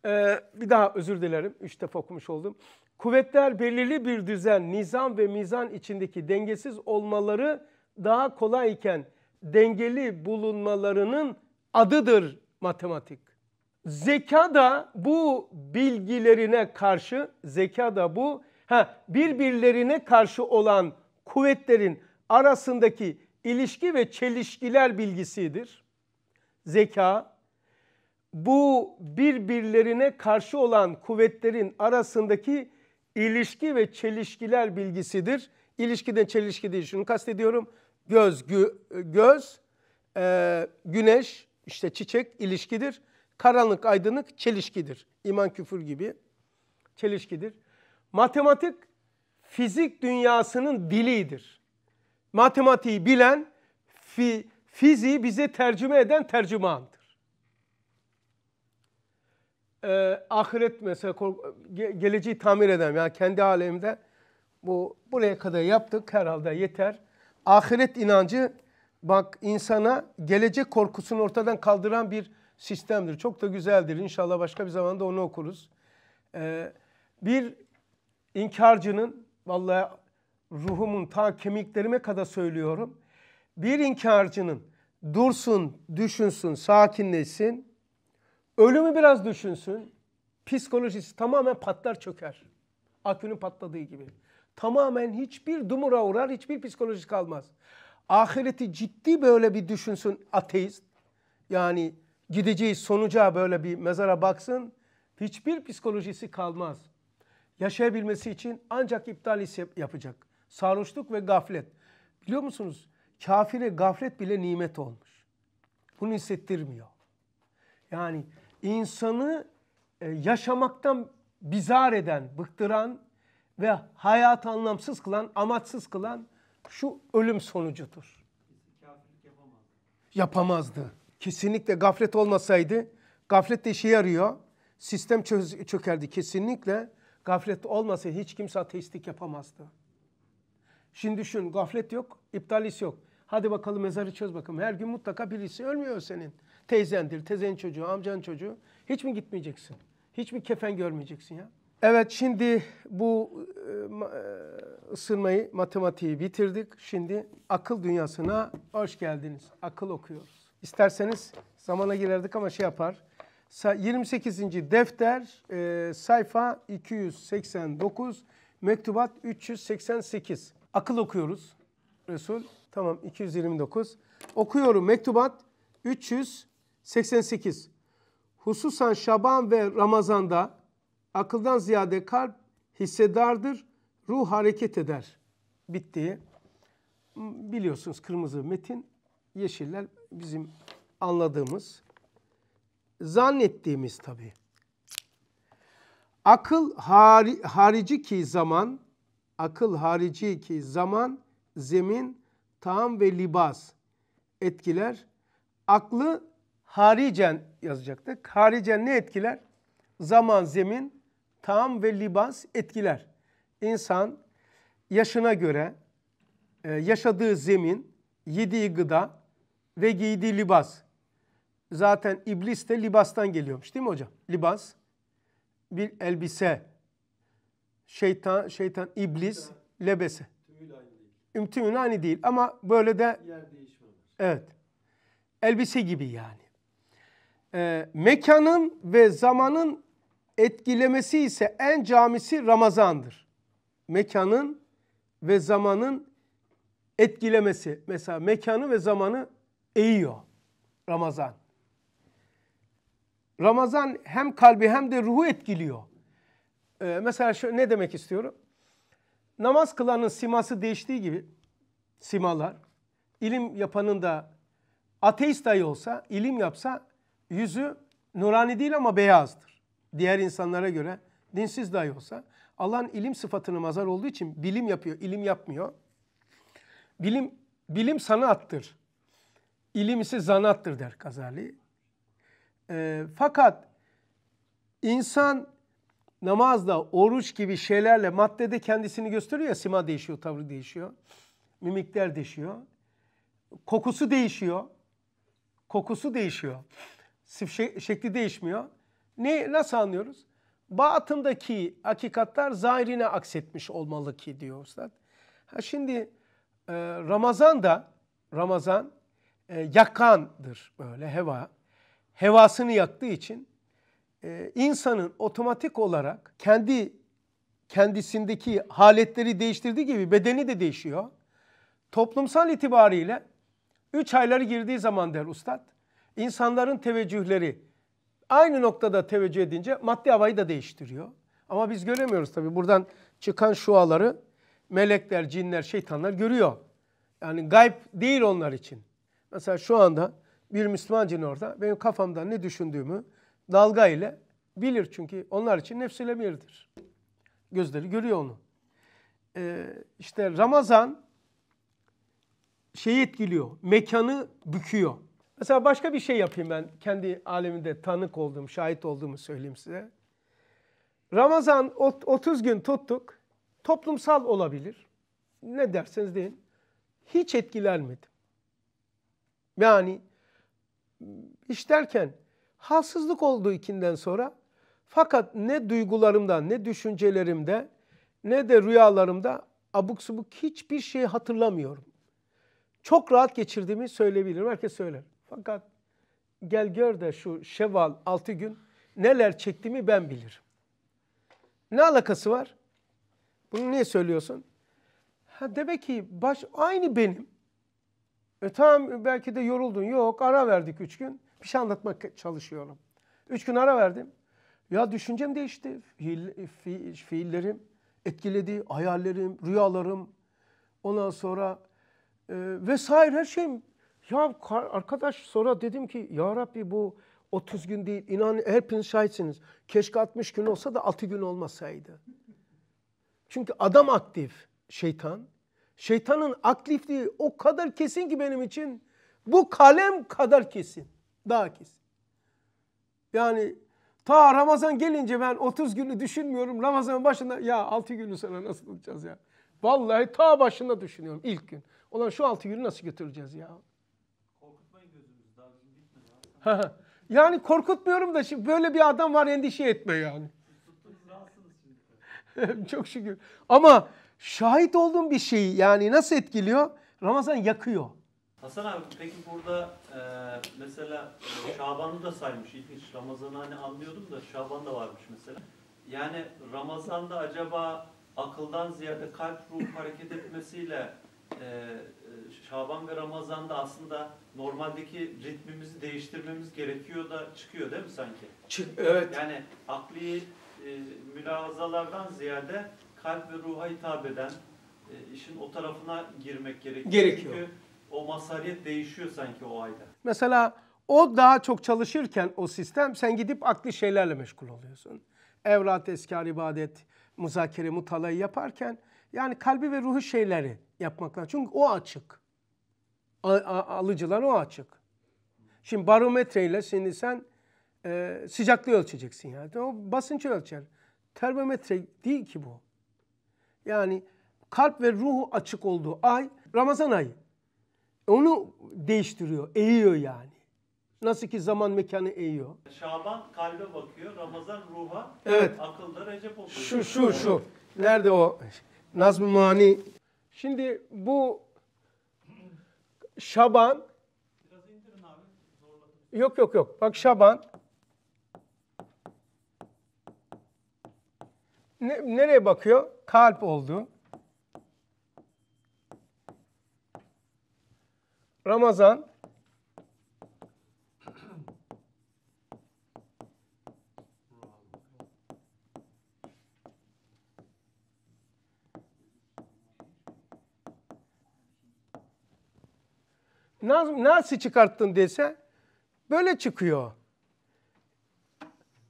Speaker 1: Ee, bir daha özür dilerim. Üç defa okumuş oldum. Kuvvetler belirli bir düzen, nizam ve mizan içindeki dengesiz olmaları daha kolay iken dengeli bulunmalarının adıdır matematik. Zeka da bu bilgilerine karşı, zeka da bu ha, birbirlerine karşı olan kuvvetlerin arasındaki ilişki ve çelişkiler bilgisidir. Zeka, bu birbirlerine karşı olan kuvvetlerin arasındaki ilişki ve çelişkiler bilgisidir. İlişkiden çelişki değil şunu kastediyorum. Göz, gö, göz e, güneş, işte çiçek ilişkidir. Karanlık, aydınlık çelişkidir. İman küfür gibi çelişkidir. Matematik fizik dünyasının dilidir. Matematiği bilen, fi, fiziği bize tercüme eden tercümandır e, ahiret mesela ge, geleceği tamir edem. Yani kendi alemde bu buraya kadar yaptık herhalde yeter. Ahiret inancı bak insana gelecek korkusunu ortadan kaldıran bir sistemdir. Çok da güzeldir. İnşallah başka bir zamanda onu okuruz. Ee, bir inkarcının vallahi ruhumun ta kemiklerime kadar söylüyorum. Bir inkarcının dursun, düşünsün, sakinleşsin Ölümü biraz düşünsün. Psikolojisi tamamen patlar çöker. Akünün patladığı gibi. Tamamen hiçbir dumura uğrar, hiçbir psikoloji kalmaz. Ahireti ciddi böyle bir düşünsün ateist. Yani gideceği sonuca böyle bir mezara baksın. Hiçbir psikolojisi kalmaz. Yaşayabilmesi için ancak iptal yapacak. Sarhoşluk ve gaflet. Biliyor musunuz? Kafire gaflet bile nimet olmuş. Bunu hissettirmiyor. Yani insanı e, yaşamaktan bizar eden, bıktıran ve hayat anlamsız kılan, amatsız kılan şu ölüm sonucudur. Yapamazdı. Kesinlikle gaflet olmasaydı, gaflet de işe yarıyor. Sistem çöz, çökerdi kesinlikle. Gaflet olmasa hiç kimse ateistlik yapamazdı. Şimdi düşün gaflet yok, iptalis yok. Hadi bakalım mezarı çöz bakalım. Her gün mutlaka birisi ölmüyor senin teyzendir, teyzenin çocuğu, amcanın çocuğu. Hiç mi gitmeyeceksin? Hiç mi kefen görmeyeceksin ya? Evet şimdi bu e, e, ısırmayı matematiği bitirdik. Şimdi akıl dünyasına hoş geldiniz. Akıl okuyoruz. İsterseniz zamana girerdik ama şey yapar. 28. defter e, sayfa 289, mektubat 388. Akıl okuyoruz. Resul tamam 229. Okuyorum mektubat 300 88. Hususan Şaban ve Ramazan'da akıldan ziyade kalp hissedardır, ruh hareket eder. Bitti. Biliyorsunuz kırmızı metin, yeşiller bizim anladığımız, zannettiğimiz tabii. Akıl hari, harici ki zaman, akıl harici ki zaman, zemin, tam ve libas etkiler. Aklı haricen yazacaktık. Haricen ne etkiler? Zaman, zemin, tam ve libas etkiler. İnsan yaşına göre e, yaşadığı zemin, yediği gıda ve giydiği libas. Zaten iblis de libastan geliyormuş değil mi hocam? Libas bir elbise. Şeytan, şeytan iblis lebese. Tümün aynı değil ama böyle de yer değişmez. Evet. Elbise gibi yani e, mekanın ve zamanın etkilemesi ise en camisi Ramazan'dır. Mekanın ve zamanın etkilemesi. Mesela mekanı ve zamanı eğiyor Ramazan. Ramazan hem kalbi hem de ruhu etkiliyor. Ee, mesela şöyle ne demek istiyorum? Namaz kılanın siması değiştiği gibi simalar, ilim yapanın da ateist dahi olsa, ilim yapsa yüzü nurani değil ama beyazdır. Diğer insanlara göre dinsiz dahi olsa. Allah'ın ilim sıfatını mazar olduğu için bilim yapıyor, ilim yapmıyor. Bilim, bilim sanattır. İlim ise zanattır der Gazali. E, fakat insan namazda, oruç gibi şeylerle maddede kendisini gösteriyor ya, sima değişiyor, tavrı değişiyor. Mimikler değişiyor. Kokusu değişiyor. Kokusu değişiyor şekli değişmiyor. Ne, nasıl anlıyoruz? Batındaki hakikatler zahirine aksetmiş olmalı ki diyor Üstad. Ha şimdi e, Ramazan da Ramazan e, yakandır böyle heva. Hevasını yaktığı için e, insanın otomatik olarak kendi kendisindeki haletleri değiştirdiği gibi bedeni de değişiyor. Toplumsal itibariyle 3 ayları girdiği zaman der ustad insanların teveccühleri aynı noktada teveccüh edince maddi havayı da değiştiriyor. Ama biz göremiyoruz tabii. Buradan çıkan şuaları melekler, cinler, şeytanlar görüyor. Yani gayb değil onlar için. Mesela şu anda bir Müslüman cin orada benim kafamda ne düşündüğümü dalga ile bilir. Çünkü onlar için nefsüyle emirdir. Gözleri görüyor onu. Ee, işte Ramazan şeyi etkiliyor, mekanı büküyor. Mesela başka bir şey yapayım ben. Kendi aleminde tanık olduğum, şahit olduğumu söyleyeyim size. Ramazan 30 gün tuttuk. Toplumsal olabilir. Ne derseniz deyin. Hiç etkilenmedim. Yani işlerken derken halsızlık olduğu ikinden sonra fakat ne duygularımda ne düşüncelerimde ne de rüyalarımda abuk subuk hiçbir şey hatırlamıyorum. Çok rahat geçirdiğimi söyleyebilirim. Herkes söyler. Fakat gel gör de şu şeval altı gün neler çektiğimi ben bilirim. Ne alakası var? Bunu niye söylüyorsun? Ha demek ki baş aynı benim. E tamam belki de yoruldun. Yok ara verdik üç gün. Bir şey anlatmak çalışıyorum. Üç gün ara verdim. Ya düşüncem değişti. Fiil, fi, fiillerim etkiledi. Hayallerim, rüyalarım. Ondan sonra e, vesaire her şeyim ya arkadaş sonra dedim ki ya Rabbi bu 30 gün değil. İnan hepiniz şahitsiniz. Keşke 60 gün olsa da 6 gün olmasaydı. Çünkü adam aktif şeytan. Şeytanın aktifliği o kadar kesin ki benim için. Bu kalem kadar kesin. Daha kesin. Yani ta Ramazan gelince ben 30 günü düşünmüyorum. Ramazan başında ya 6 günü sonra nasıl tutacağız ya? Vallahi ta başında düşünüyorum ilk gün. Ulan şu 6 günü nasıl götüreceğiz ya? yani korkutmuyorum da şimdi böyle bir adam var endişe etme yani. Çok şükür. Ama şahit olduğum bir şeyi yani nasıl etkiliyor? Ramazan yakıyor.
Speaker 5: Hasan abi peki burada e, mesela Şaban'ı da saymış ilginç. Ramazan'ı hani anlıyordum da Şaban da varmış mesela. Yani Ramazan'da acaba akıldan ziyade kalp ruh hareket etmesiyle e, Şaban ve Ramazan'da aslında normaldeki ritmimizi değiştirmemiz gerekiyor da çıkıyor değil mi sanki? Çık, evet. Yani akli e, mülahazalardan ziyade kalp ve ruha hitap eden e, işin o tarafına girmek gerekiyor. Gerekiyor. Çünkü o masariyet değişiyor sanki o ayda.
Speaker 1: Mesela o daha çok çalışırken o sistem sen gidip akli şeylerle meşgul oluyorsun. Evrat, eskar, ibadet, muzakere, mutalayı yaparken yani kalbi ve ruhu şeyleri yapmak lazım. Çünkü o açık alıcılar o açık. Şimdi barometreyle şimdi sen e, sıcaklığı ölçeceksin yani. O basınçı ölçer. Termometre değil ki bu. Yani kalp ve ruhu açık olduğu ay Ramazan ayı. Onu değiştiriyor, eğiyor yani. Nasıl ki zaman mekanı eğiyor.
Speaker 5: Şaban kalbe bakıyor, Ramazan ruha, evet. akılda Recep okuyor. Şu, şu, şu.
Speaker 1: Nerede o? Nazm-ı Mani. Şimdi bu Şaban Yok yok yok. Bak Şaban ne, nereye bakıyor? Kalp oldu. Ramazan nasıl çıkarttın dese böyle çıkıyor.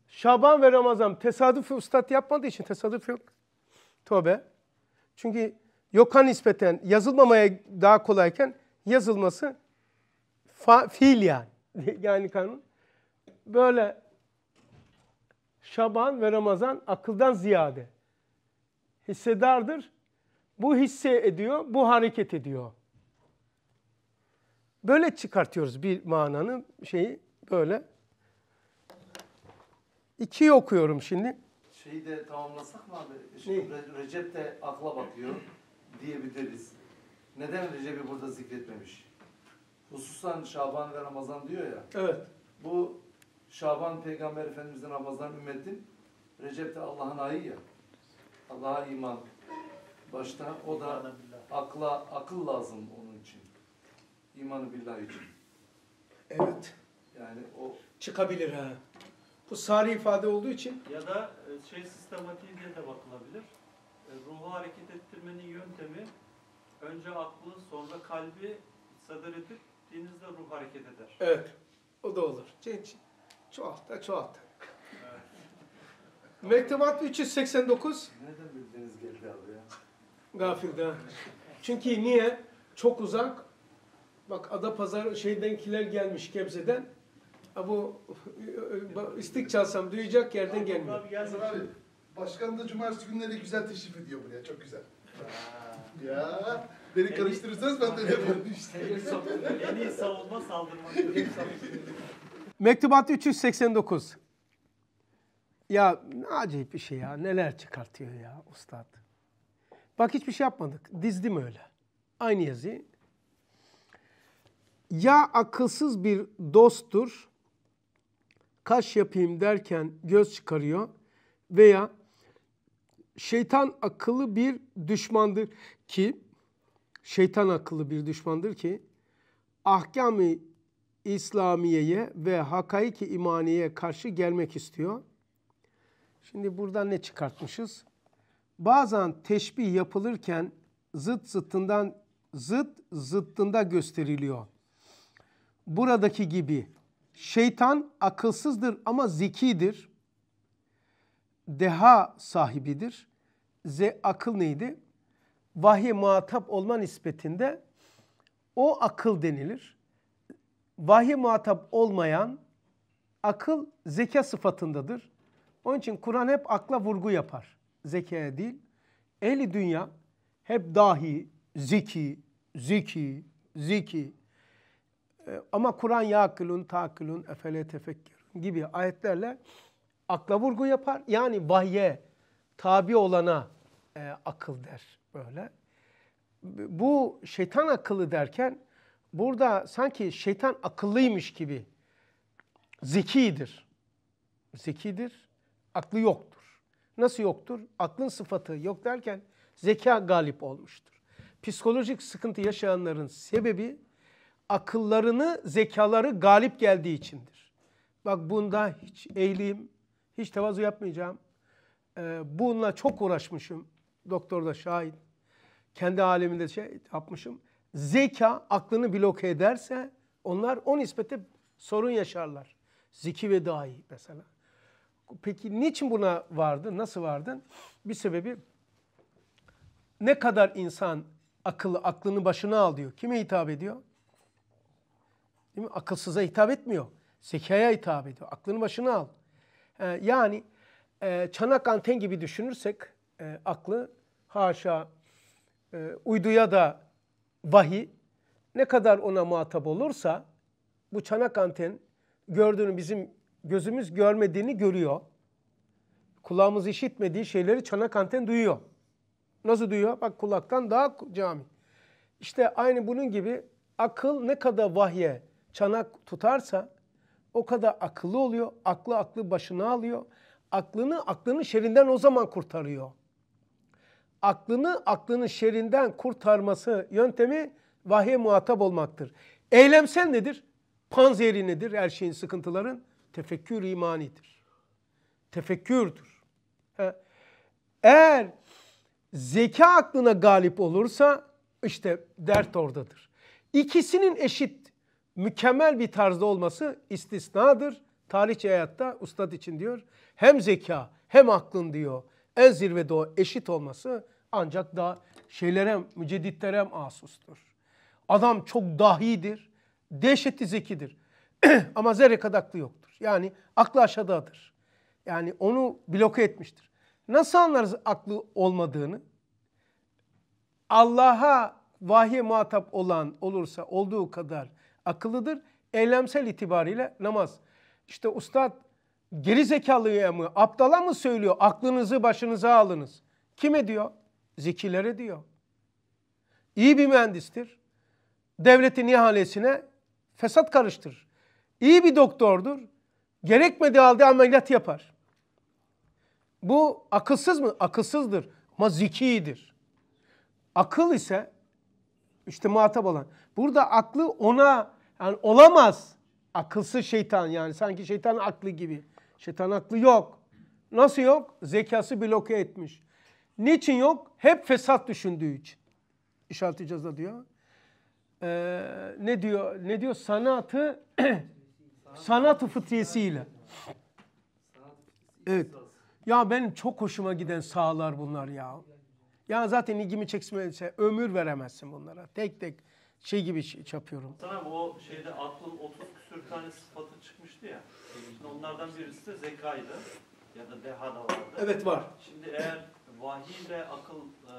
Speaker 1: Şaban ve Ramazan tesadüf ustat yapmadığı için tesadüf yok. Tövbe. Çünkü yoka nispeten yazılmamaya daha kolayken yazılması fa, fiil yani. yani kanun. Böyle Şaban ve Ramazan akıldan ziyade hissedardır. Bu hisse ediyor, bu hareket ediyor. Böyle çıkartıyoruz bir mananın şeyi böyle. İkiyi okuyorum şimdi.
Speaker 3: Şeyi de tamamlasak mı abi? Şimdi Recep de akla bakıyor diyebiliriz. Neden Recep'i burada zikretmemiş? Hususan Şaban ve Ramazan diyor ya. Evet. Bu Şaban Peygamber Efendimiz'in Ramazan ümmetin, Recep de Allah'ın ayı ya. Allah'a iman. Başta o da akla akıl lazım onun
Speaker 5: İmanı billah için. Evet. Yani o çıkabilir ha.
Speaker 1: Bu sari ifade olduğu için.
Speaker 5: Ya da e, şey sistematiğine de bakılabilir. E, ruhu hareket ettirmenin yöntemi önce aklı sonra kalbi sadır edip dinizde ruh hareket eder.
Speaker 1: Evet. O da olur. Çoğalt da çoğalt. Evet. Mektubat 389. Nereden bildiğiniz geldi abi ya? Gafil'den. Çünkü niye? Çok uzak Bak ada pazar şeydenkiler gelmiş Gebze'den. Bu e, e, istik çalsam duyacak yerden gelmiyor. Abi gelsin abi. Başkan da cumartesi günleri güzel
Speaker 4: teşrif ediyor buraya. Çok güzel. ya beni karıştırırsanız ben de yaparım işte.
Speaker 5: en iyi savunma saldırmak.
Speaker 1: Mektubat 389. Ya ne acayip bir şey ya. Neler çıkartıyor ya ustad. Bak hiçbir şey yapmadık. Dizdim öyle. Aynı yazıyı ya akılsız bir dosttur, kaş yapayım derken göz çıkarıyor veya şeytan akıllı bir düşmandır ki şeytan akıllı bir düşmandır ki ahkam-ı İslamiye'ye ve hakaiki imaniye karşı gelmek istiyor. Şimdi buradan ne çıkartmışız? Bazen teşbih yapılırken zıt zıttından zıt zıttında gösteriliyor buradaki gibi şeytan akılsızdır ama zekidir. Deha sahibidir. Ze akıl neydi? Vahye muhatap olma nispetinde o akıl denilir. Vahye muhatap olmayan akıl zeka sıfatındadır. Onun için Kur'an hep akla vurgu yapar. Zekaya değil. Ehli dünya hep dahi, zeki, zeki, zeki e, ama Kur'an yakılun, takılun, efele tefekkürün gibi ayetlerle akla vurgu yapar. Yani vahye tabi olana e, akıl der böyle. Bu şeytan akıllı derken burada sanki şeytan akıllıymış gibi zekidir. Zekidir, aklı yoktur. Nasıl yoktur? Aklın sıfatı yok derken zeka galip olmuştur. Psikolojik sıkıntı yaşayanların sebebi akıllarını, zekaları galip geldiği içindir. Bak bunda hiç eğileyim, hiç tevazu yapmayacağım. Ee, bununla çok uğraşmışım. Doktor da şahit. Kendi aleminde şey yapmışım. Zeka aklını bloke ederse onlar o nispete sorun yaşarlar. Zeki ve dahi mesela. Peki niçin buna vardı? Nasıl vardı? Bir sebebi ne kadar insan akıllı, aklını başına al diyor. Kime hitap ediyor? Değil mi? Akılsıza hitap etmiyor. Zekaya hitap ediyor. Aklını başına al. Ee, yani e, çanak anten gibi düşünürsek e, aklı haşa e, uyduya da vahi ne kadar ona muhatap olursa bu çanak anten gördüğünü bizim gözümüz görmediğini görüyor. Kulağımız işitmediği şeyleri çanak anten duyuyor. Nasıl duyuyor? Bak kulaktan daha cami. İşte aynı bunun gibi akıl ne kadar vahye çanak tutarsa o kadar akıllı oluyor. Aklı aklı başına alıyor. Aklını aklının şerinden o zaman kurtarıyor. Aklını aklının şerinden kurtarması yöntemi vahye muhatap olmaktır. Eylemsel nedir? Panzeri nedir her şeyin sıkıntıların? Tefekkür imanidir. Tefekkürdür. Eğer zeka aklına galip olursa işte dert oradadır. İkisinin eşit mükemmel bir tarzda olması istisnadır. Tarihçi hayatta ustad için diyor hem zeka hem aklın diyor en zirvede o eşit olması ancak da şeylere mücedditlere asustur. Adam çok dahidir, dehşetli zekidir ama zerre kadaklı yoktur. Yani aklı aşağıdadır. Yani onu bloke etmiştir. Nasıl anlarız aklı olmadığını? Allah'a vahye muhatap olan olursa olduğu kadar akıllıdır. Eylemsel itibariyle namaz. İşte ustad geri zekalıya mı, aptala mı söylüyor? Aklınızı başınıza alınız. Kime diyor? Zikilere diyor. İyi bir mühendistir. Devletin ihalesine fesat karıştırır. İyi bir doktordur. Gerekmediği halde ameliyat yapar. Bu akılsız mı? Akılsızdır ama zekidir. Akıl ise işte muhatap olan. Burada aklı ona yani olamaz. Akılsız şeytan yani sanki şeytan aklı gibi. Şeytan aklı yok. Nasıl yok? Zekası bloke etmiş. Niçin yok? Hep fesat düşündüğü için. İşaret-i ceza diyor. Ee, ne diyor? Ne diyor? Sanatı sanatı fıtriyesiyle. Evet. Ya benim çok hoşuma giden sağlar bunlar ya. Ya zaten ilgimi çekmeyse ömür veremezsin bunlara. Tek tek şey gibi çapıyorum.
Speaker 5: Tamam o şeyde aklın 30 küsür tane sıfatı çıkmıştı ya. Şimdi onlardan birisi de zekaydı. Ya da deha da vardı. Evet var. Şimdi eğer vahiyle akıl e, e,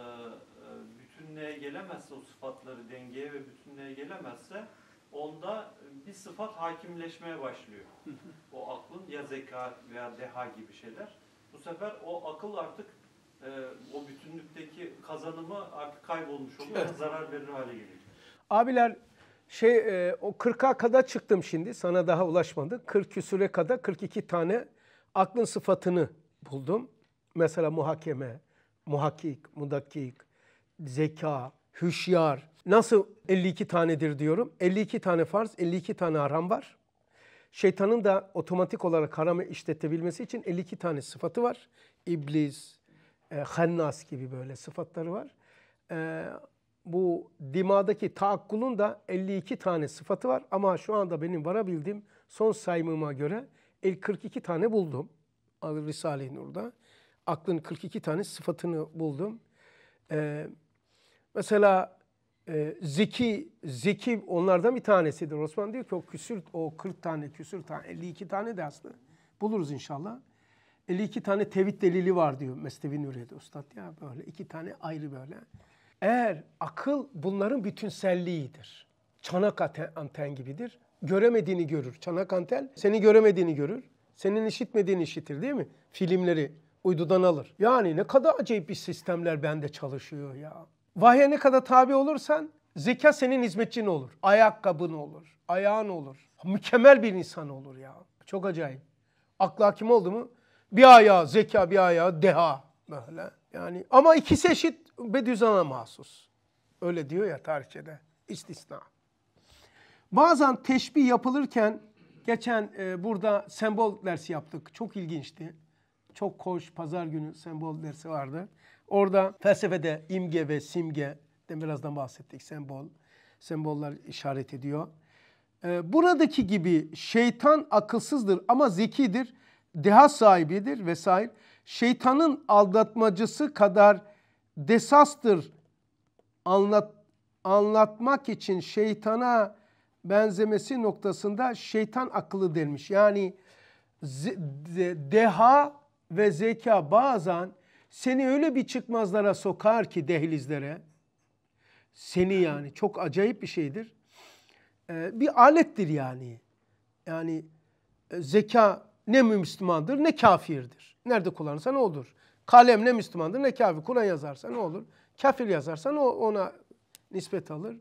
Speaker 5: bütünlüğe gelemezse o sıfatları dengeye ve bütünlüğe gelemezse onda bir sıfat hakimleşmeye başlıyor. o aklın ya zeka veya deha gibi şeyler. Bu sefer o akıl artık e, o bütünlükteki kazanımı artık kaybolmuş oluyor. Evet. Zarar verir hale geliyor.
Speaker 1: Abiler şey e, o 40'a kadar çıktım şimdi. Sana daha ulaşmadı. 40 küsüre kadar 42 tane aklın sıfatını buldum. Mesela muhakeme, muhakkik, mudakkik, zeka, hüşyar. Nasıl 52 tanedir diyorum. 52 tane farz, 52 tane haram var. Şeytanın da otomatik olarak haramı işletebilmesi için 52 tane sıfatı var. İblis, e, hennas gibi böyle sıfatları var. E, bu dimadaki taakkulun da 52 tane sıfatı var ama şu anda benim varabildiğim son saymama göre 42 tane buldum. Risale-i Nur'da. Aklın 42 tane sıfatını buldum. Ee, mesela e, zeki, zeki onlardan bir tanesidir. Osman diyor ki o küsür, o 40 tane küsür tane, 52 tane de aslında buluruz inşallah. 52 tane tevhid delili var diyor Mesnevi Nuriye'de Üstad ya böyle iki tane ayrı böyle. Eğer akıl bunların bütünselliğidir. Çanak anten gibidir. Göremediğini görür. Çanak anten seni göremediğini görür. Senin işitmediğini işitir değil mi? Filmleri uydudan alır. Yani ne kadar acayip bir sistemler bende çalışıyor ya. Vahye ne kadar tabi olursan zeka senin hizmetçin olur. Ayakkabın olur. Ayağın olur. Mükemmel bir insan olur ya. Çok acayip. Aklı hakim oldu mu? Bir ayağı zeka bir ayağı deha böyle. Yani ama ikisi eşit Bediüzzaman'a mahsus. Öyle diyor ya tarihçede. İstisna. Bazen teşbih yapılırken geçen e, burada sembol dersi yaptık. Çok ilginçti. Çok koş pazar günü sembol dersi vardı. Orada felsefede imge ve simge de birazdan bahsettik sembol. Semboller işaret ediyor. E, buradaki gibi şeytan akılsızdır ama zekidir. Deha sahibidir vesaire. Şeytanın aldatmacısı kadar desastır anlat, anlatmak için şeytana benzemesi noktasında şeytan akıllı denmiş. Yani deha ve zeka bazen seni öyle bir çıkmazlara sokar ki dehlizlere. Seni yani çok acayip bir şeydir. Ee, bir alettir yani. Yani e, zeka ne Müslümandır ne kafirdir. Nerede kullanırsa ne olur. Kalem ne Müslümandır ne kafir. Kur'an yazarsa ne olur? Kafir yazarsa o ona nispet alır.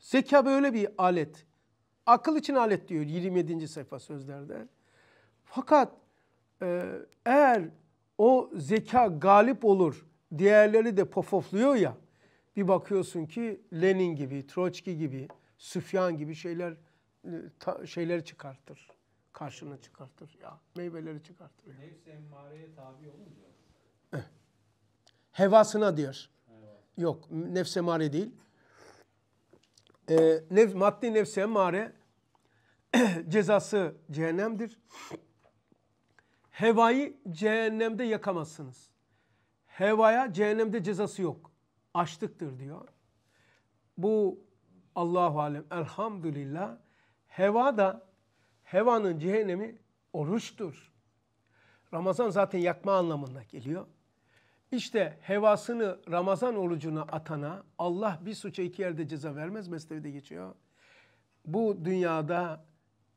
Speaker 1: Zeka böyle bir alet. Akıl için alet diyor 27. sayfa sözlerde. Fakat e, eğer o zeka galip olur, diğerleri de pofofluyor ya, bir bakıyorsun ki Lenin gibi, Troçki gibi, Süfyan gibi şeyler e, ta, şeyleri çıkartır. Karşına çıkartır ya. Meyveleri
Speaker 2: çıkartır. Nefs emmareye tabi olunca
Speaker 1: Hevasına diyor. Yok nefse mare değil. E, nef, maddi nefse mare cezası cehennemdir. Hevayı cehennemde yakamazsınız. Hevaya cehennemde cezası yok. Açlıktır diyor. Bu Allahu alem elhamdülillah heva da hevanın cehennemi oruçtur. Ramazan zaten yakma anlamına geliyor. İşte hevasını Ramazan orucuna atana Allah bir suça iki yerde ceza vermez mesnevide geçiyor. Bu dünyada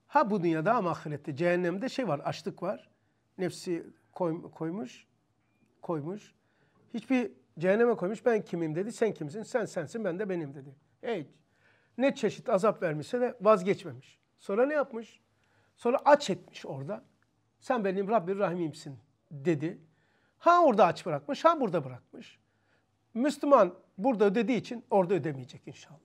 Speaker 1: ha bu dünyada ama ahirette cehennemde şey var açlık var. Nefsi koy, koymuş koymuş. Hiçbir cehenneme koymuş ben kimim dedi sen kimsin sen sensin ben de benim dedi. Hey ne çeşit azap vermişse de vazgeçmemiş. Sonra ne yapmış? Sonra aç etmiş orada. Sen benim Rabbir Rahim'imsin dedi. Ha orada aç bırakmış, ha burada bırakmış. Müslüman burada ödediği için orada ödemeyecek inşallah.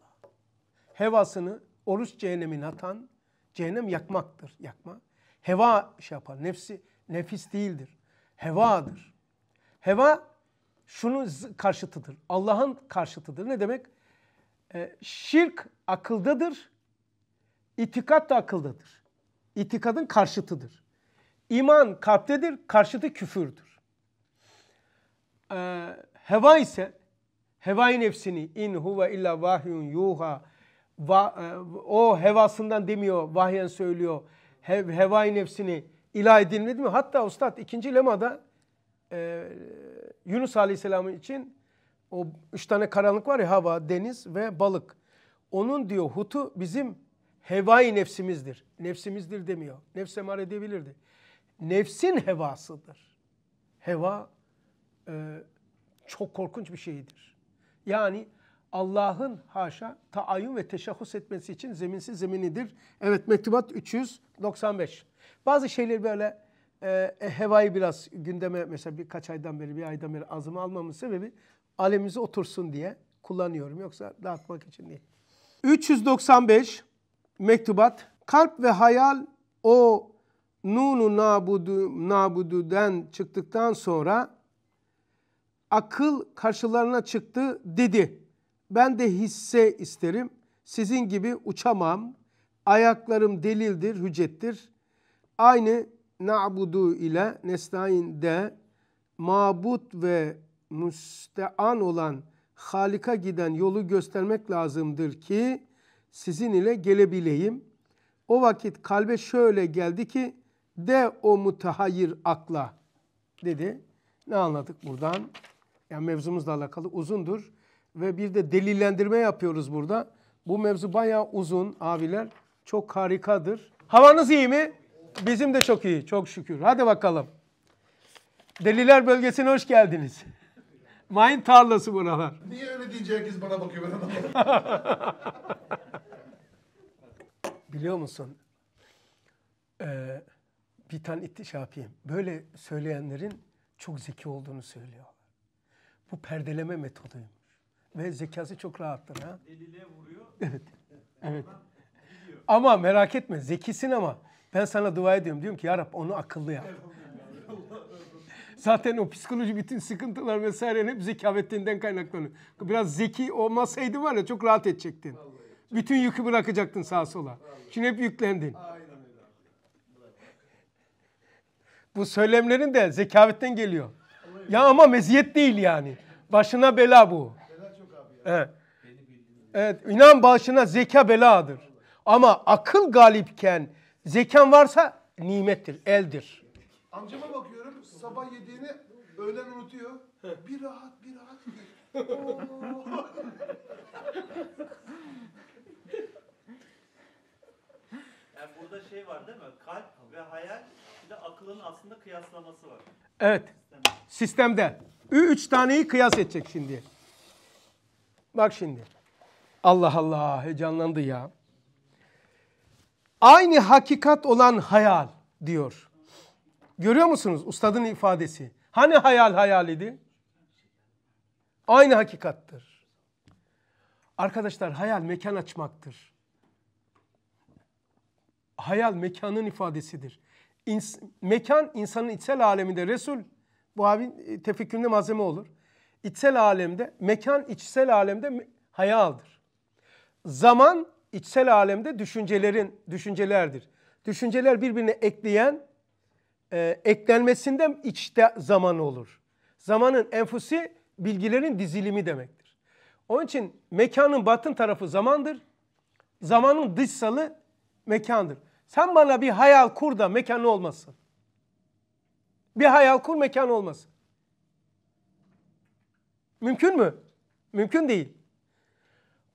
Speaker 1: Hevasını oruç cehennemine atan, cehennem yakmaktır, yakma. Heva şey yapar, nefsi, nefis değildir. Hevadır. Heva şunun karşıtıdır, Allah'ın karşıtıdır. Ne demek? E, şirk akıldadır, itikat da akıldadır. İtikadın karşıtıdır. İman kalptedir, karşıtı küfürdür e, heva ise hevai nefsini in huve illa vahyun yuha va, e, o hevasından demiyor vahyen söylüyor Hev, hevai nefsini ilah edilmedi mi? Hatta ustad ikinci lemada e, Yunus Aleyhisselam için o üç tane karanlık var ya hava, deniz ve balık. Onun diyor hutu bizim hevai nefsimizdir. Nefsimizdir demiyor. Nefs emar edebilirdi. Nefsin hevasıdır. Heva e, çok korkunç bir şeydir. Yani Allah'ın haşa taayyün ve teşahhus etmesi için zeminsiz zeminidir. Evet mektubat 395. Bazı şeyler böyle e, e, hevayı biraz gündeme mesela birkaç aydan beri bir aydan beri ağzıma almamın sebebi alemize otursun diye kullanıyorum. Yoksa dağıtmak için değil. 395 mektubat kalp ve hayal o nunu nabudu, nabududen çıktıktan sonra akıl karşılarına çıktı dedi. Ben de hisse isterim. Sizin gibi uçamam. Ayaklarım delildir, hüccettir. Aynı na'budu ile nestaîn de mabut ve müstean olan Halik'a giden yolu göstermek lazımdır ki sizin ile gelebileyim. O vakit kalbe şöyle geldi ki de o mutahayir akla dedi. Ne anladık buradan? yani mevzumuzla alakalı uzundur. Ve bir de delillendirme yapıyoruz burada. Bu mevzu bayağı uzun abiler. Çok harikadır. Havanız iyi mi? Bizim de çok iyi. Çok şükür. Hadi bakalım. Deliler bölgesine hoş geldiniz. Mayın tarlası buralar. Niye öyle deyince herkes bana bakıyor ben Biliyor musun? Ee, bir tane şey yapayım. Böyle söyleyenlerin çok zeki olduğunu söylüyor. Bu perdeleme metoduymuş. Ve zekası çok rahattır ha. Deliliğe vuruyor. Evet. Evet. Ama merak etme zekisin ama ben sana dua ediyorum. Diyorum ki ya Rab onu akıllı yap. Zaten o psikoloji bütün sıkıntılar vesaire hep zekavetinden kaynaklanıyor. Biraz zeki olmasaydı var ya çok rahat edecektin. Vallahi. Bütün yükü bırakacaktın sağa sola. Vallahi. Şimdi hep yüklendin. Aynen. Bu söylemlerin de zekavetten geliyor. Ya ama meziyet değil yani. Başına bela bu. Bela çok abi Evet. evet. İnan başına zeka beladır. Ama akıl galipken zekan varsa nimettir, eldir.
Speaker 4: Amcama bakıyorum sabah yediğini öğlen unutuyor. Bir rahat, bir rahat.
Speaker 5: yani burada şey var değil mi? Kalp ve hayal bir de akılın aslında kıyaslaması var.
Speaker 1: Evet sistemde. Üç taneyi kıyas edecek şimdi. Bak şimdi. Allah Allah heyecanlandı ya. Aynı hakikat olan hayal diyor. Görüyor musunuz ustadın ifadesi? Hani hayal hayal idi? Aynı hakikattır. Arkadaşlar hayal mekan açmaktır. Hayal mekanın ifadesidir. İns mekan insanın içsel aleminde Resul bu abin e, tefekkürüne malzeme olur. İçsel alemde, mekan içsel alemde hayaldir. Zaman içsel alemde düşüncelerin, düşüncelerdir. Düşünceler birbirine ekleyen, e, eklenmesinden içte zaman olur. Zamanın enfusi bilgilerin dizilimi demektir. Onun için mekanın batın tarafı zamandır. Zamanın dışsalı mekandır. Sen bana bir hayal kur da mekanı olmasın. Bir hayal kur mekan olması. Mümkün mü? Mümkün değil.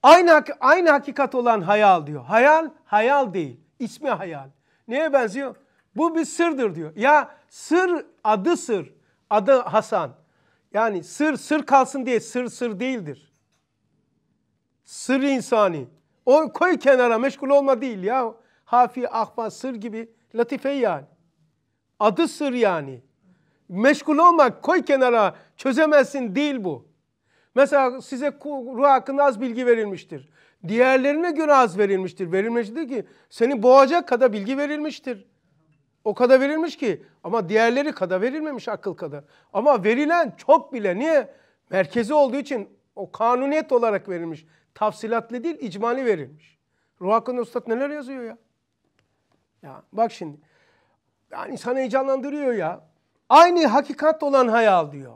Speaker 1: Aynı, aynı hakikat olan hayal diyor. Hayal, hayal değil. İsmi hayal. Neye benziyor? Bu bir sırdır diyor. Ya sır adı sır. Adı Hasan. Yani sır sır kalsın diye sır sır değildir. Sır insani. O koy kenara meşgul olma değil ya. Hafi, ahma sır gibi latife yani. Adı sır yani meşgul olma, koy kenara, çözemezsin değil bu. Mesela size ruh hakkında az bilgi verilmiştir. Diğerlerine göre az verilmiştir. Verilmiştir ki seni boğacak kadar bilgi verilmiştir. O kadar verilmiş ki ama diğerleri kadar verilmemiş akıl kadar. Ama verilen çok bile niye? Merkezi olduğu için o kanuniyet olarak verilmiş. Tafsilatlı değil icmali verilmiş. Ruh hakkında ustad neler yazıyor ya? Ya bak şimdi. Yani insan heyecanlandırıyor ya. Aynı hakikat olan hayal diyor.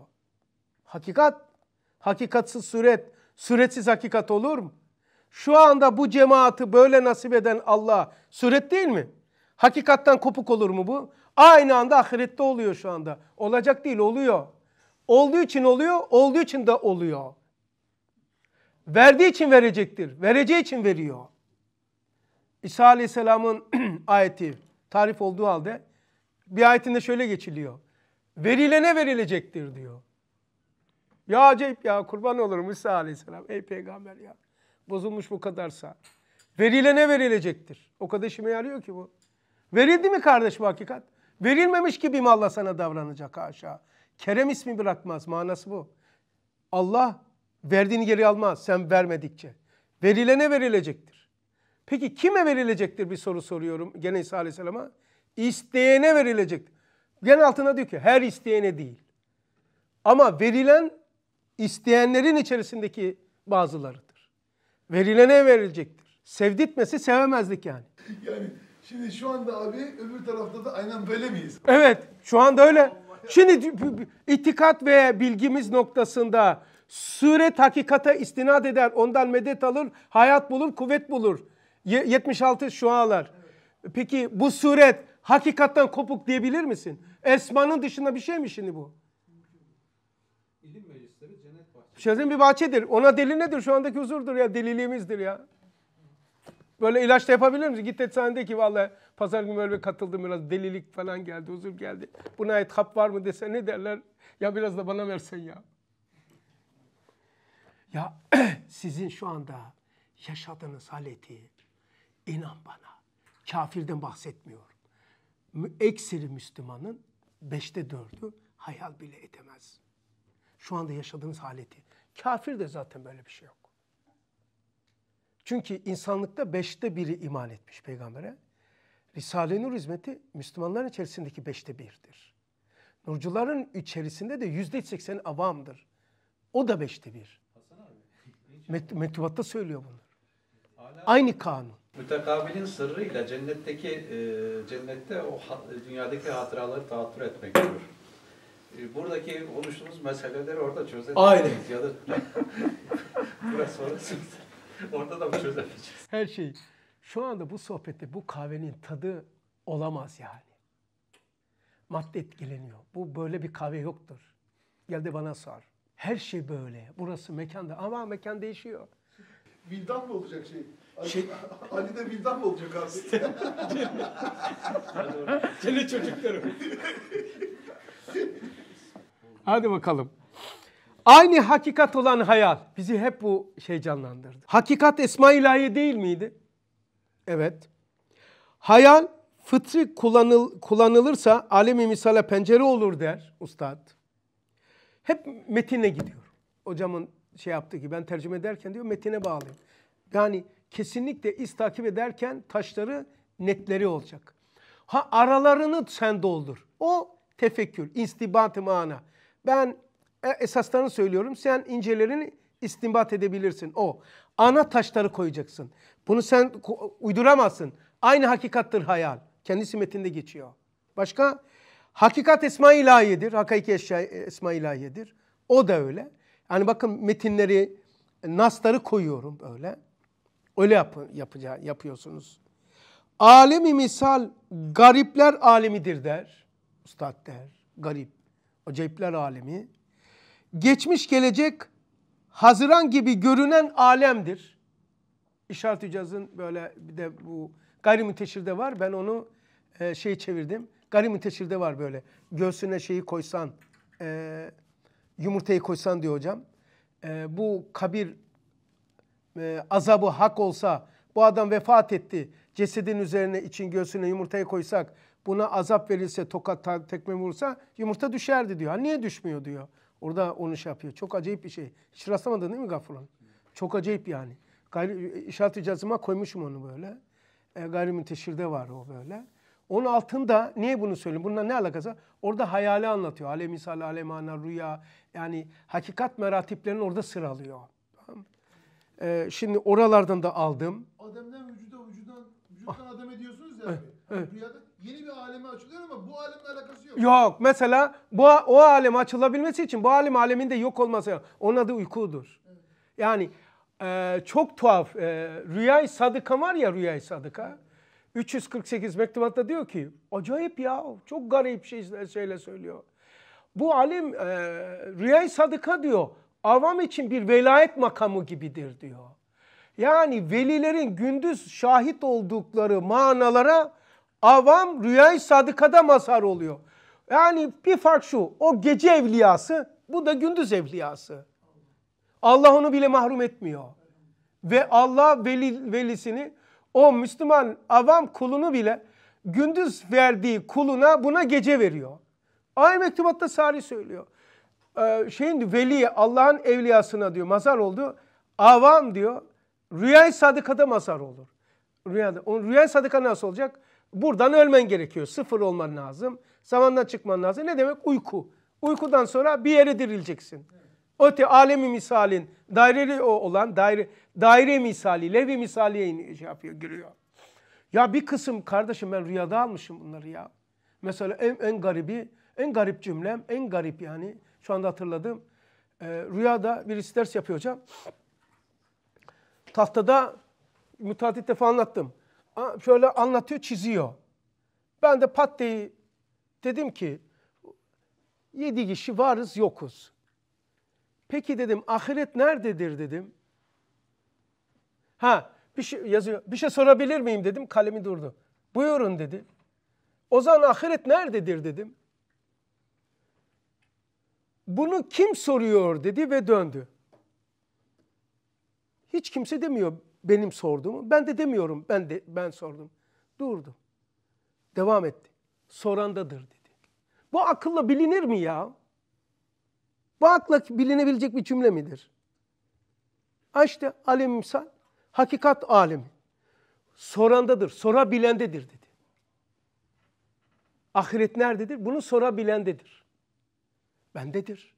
Speaker 1: Hakikat, hakikatsız suret, suretsiz hakikat olur mu? Şu anda bu cemaati böyle nasip eden Allah suret değil mi? Hakikattan kopuk olur mu bu? Aynı anda ahirette oluyor şu anda. Olacak değil oluyor. Olduğu için oluyor, olduğu için de oluyor. Verdiği için verecektir. Vereceği için veriyor. İsa Aleyhisselam'ın ayeti tarif olduğu halde bir ayetinde şöyle geçiliyor verilene verilecektir diyor. Ya acep ya kurban olurum İsa Aleyhisselam. Ey peygamber ya bozulmuş bu kadarsa. Verilene verilecektir. O kadar işime yarıyor ki bu. Verildi mi kardeş bu hakikat? Verilmemiş gibi mi Allah sana davranacak haşa? Kerem ismi bırakmaz. Manası bu. Allah verdiğini geri almaz sen vermedikçe. Verilene verilecektir. Peki kime verilecektir bir soru soruyorum gene İsa Aleyhisselam'a. İsteyene verilecektir. Yen altına diyor ki her isteyene değil. Ama verilen isteyenlerin içerisindeki bazılarıdır. Verilene verilecektir. Sevditmesi sevemezlik yani.
Speaker 4: Yani şimdi şu anda abi öbür tarafta da aynen böyle miyiz?
Speaker 1: Evet şu anda öyle. Şimdi itikat ve bilgimiz noktasında suret hakikate istinad eder, ondan medet alır, hayat bulur, kuvvet bulur. 76 şualar. Peki bu suret hakikattan kopuk diyebilir misin? Esmanın dışında bir şey mi şimdi bu? İlim meclisleri cennet bahçesi. Şehrin bir bahçedir. Ona delil nedir? Şu andaki huzurdur ya. Deliliğimizdir ya. Böyle ilaç da yapabilir misin? Git etsanede ki vallahi pazar günü böyle bir katıldım biraz delilik falan geldi, huzur geldi. Buna ait hap var mı dese ne derler? Ya biraz da bana versen ya. Ya sizin şu anda yaşadığınız haleti inan bana kafirden bahsetmiyor ekseri Müslümanın beşte dördü hayal bile edemez. Şu anda yaşadığınız haleti. Kafir de zaten böyle bir şey yok. Çünkü insanlıkta beşte biri iman etmiş peygambere. Risale-i Nur hizmeti Müslümanların içerisindeki beşte birdir. Nurcuların içerisinde de yüzde seksen avamdır. O da beşte bir. Met mektubatta söylüyor bunu. Aynı kanun.
Speaker 2: Mütekabilin sırrıyla cennetteki e, cennette o hat, dünyadaki hatıraları tahattür etmek olur. E, buradaki konuştuğumuz meseleleri orada çözemeyiz. Aynen. burası orası. Orada da mı çözemeyeceğiz?
Speaker 1: Her şey. Şu anda bu sohbette bu kahvenin tadı olamaz yani. Madde etkileniyor. Bu böyle bir kahve yoktur. Geldi bana sor. Her şey böyle. Burası mekanda ama mekan değişiyor. Vildan mı olacak şey? Şey... Ali de bildan mı olacak abi? Senin çocuklarım. Hadi bakalım. Aynı hakikat olan hayal bizi hep bu şey canlandırdı. Hakikat Esma İlahi değil miydi? Evet. Hayal fıtri kullanıl, kullanılırsa alemi misale pencere olur der ustad. Hep metine gidiyor. Hocamın şey yaptığı gibi ben tercüme ederken diyor metine bağlayayım. Yani kesinlikle iz takip ederken taşları netleri olacak. Ha aralarını sen doldur. O tefekkür, istibat mana. Ben e, esaslarını söylüyorum. Sen incelerini istinbat edebilirsin. O. Ana taşları koyacaksın. Bunu sen uyduramazsın. Aynı hakikattır hayal. Kendisi metinde geçiyor. Başka? Hakikat esma ilahiyedir. Hakiki eşya esma ilahiyedir. O da öyle. Yani bakın metinleri, nasları koyuyorum böyle. Öyle yap yapacağı, yapıyorsunuz. Alemi misal garipler alemidir der. Üstad der. Garip. Acayipler alemi. Geçmiş gelecek Haziran gibi görünen alemdir. İşaret-i böyle bir de bu gayrimüteşirde var. Ben onu e, şey çevirdim. Gayrimüteşirde var böyle. Göğsüne şeyi koysan, e, yumurtayı koysan diyor hocam. E, bu kabir e, azabı hak olsa bu adam vefat etti cesedin üzerine için göğsüne yumurtayı koysak buna azap verilse tokat tekme vursa yumurta düşerdi diyor. Ha, niye düşmüyor diyor. Orada onu şey yapıyor. Çok acayip bir şey. Hiç rastlamadın değil mi Gafuran? Çok acayip yani. Gayri, işaret cazıma koymuşum onu böyle. E, gayri var o böyle. Onun altında niye bunu söylüyorum? Bununla ne alakası var? Orada hayali anlatıyor. Alem misal, alem ana, rüya. Yani hakikat meratiplerini orada sıralıyor. Ee, şimdi oralardan da aldım. Ademden
Speaker 4: vücuda, vücudan,
Speaker 1: vücuttan ah. ademe diyorsunuz ya. Evet. evet. Rüyada
Speaker 4: yeni bir aleme açılıyor ama bu alemle alakası
Speaker 1: yok. Yok. Mesela bu o aleme açılabilmesi için bu alem aleminde yok olması Onun adı uykudur. Evet. Yani e, çok tuhaf. E, Rüyay Sadıka var ya Rüyay Sadıka. 348 mektubatta diyor ki acayip ya çok garip şeyler söyle söylüyor. Bu alim e, Rüyay Sadıka diyor avam için bir velayet makamı gibidir diyor. Yani velilerin gündüz şahit oldukları manalara avam rüyayı sadıkada mazhar oluyor. Yani bir fark şu o gece evliyası bu da gündüz evliyası. Allah onu bile mahrum etmiyor. Ve Allah veli, velisini o Müslüman avam kulunu bile gündüz verdiği kuluna buna gece veriyor. Ay mektubatta Sari söylüyor. E, şeyin veli Allah'ın evliyasına diyor mazar oldu. Avam diyor rüyayı sadıkada mazar olur. Rüyada. Onun rüyayı sadaka nasıl olacak? Buradan ölmen gerekiyor. Sıfır olman lazım. Zamandan çıkman lazım. Ne demek? Uyku. Uykudan sonra bir yere dirileceksin. Öte alemi misalin daireli olan daire daire misali, levi misaliye şey yapıyor, giriyor. Ya bir kısım kardeşim ben rüyada almışım bunları ya. Mesela en, en garibi, en garip cümlem, en garip yani şu anda hatırladım. E, rüyada birisi ders yapıyor hocam. Tahtada müteahhit defa anlattım. Şöyle anlatıyor, çiziyor. Ben de pat diye dedim ki yedi kişi varız yokuz. Peki dedim ahiret nerededir dedim. Ha bir şey yazıyor. Bir şey sorabilir miyim dedim. Kalemi durdu. Buyurun dedi. zaman ahiret nerededir dedim bunu kim soruyor dedi ve döndü. Hiç kimse demiyor benim sorduğumu. Ben de demiyorum ben de ben sordum. Durdu. Devam etti. Sorandadır dedi. Bu akılla bilinir mi ya? Bu akla bilinebilecek bir cümle midir? İşte alem misal, hakikat alemi. Sorandadır, sorabilendedir dedi. Ahiret nerededir? Bunu sorabilendedir bendedir.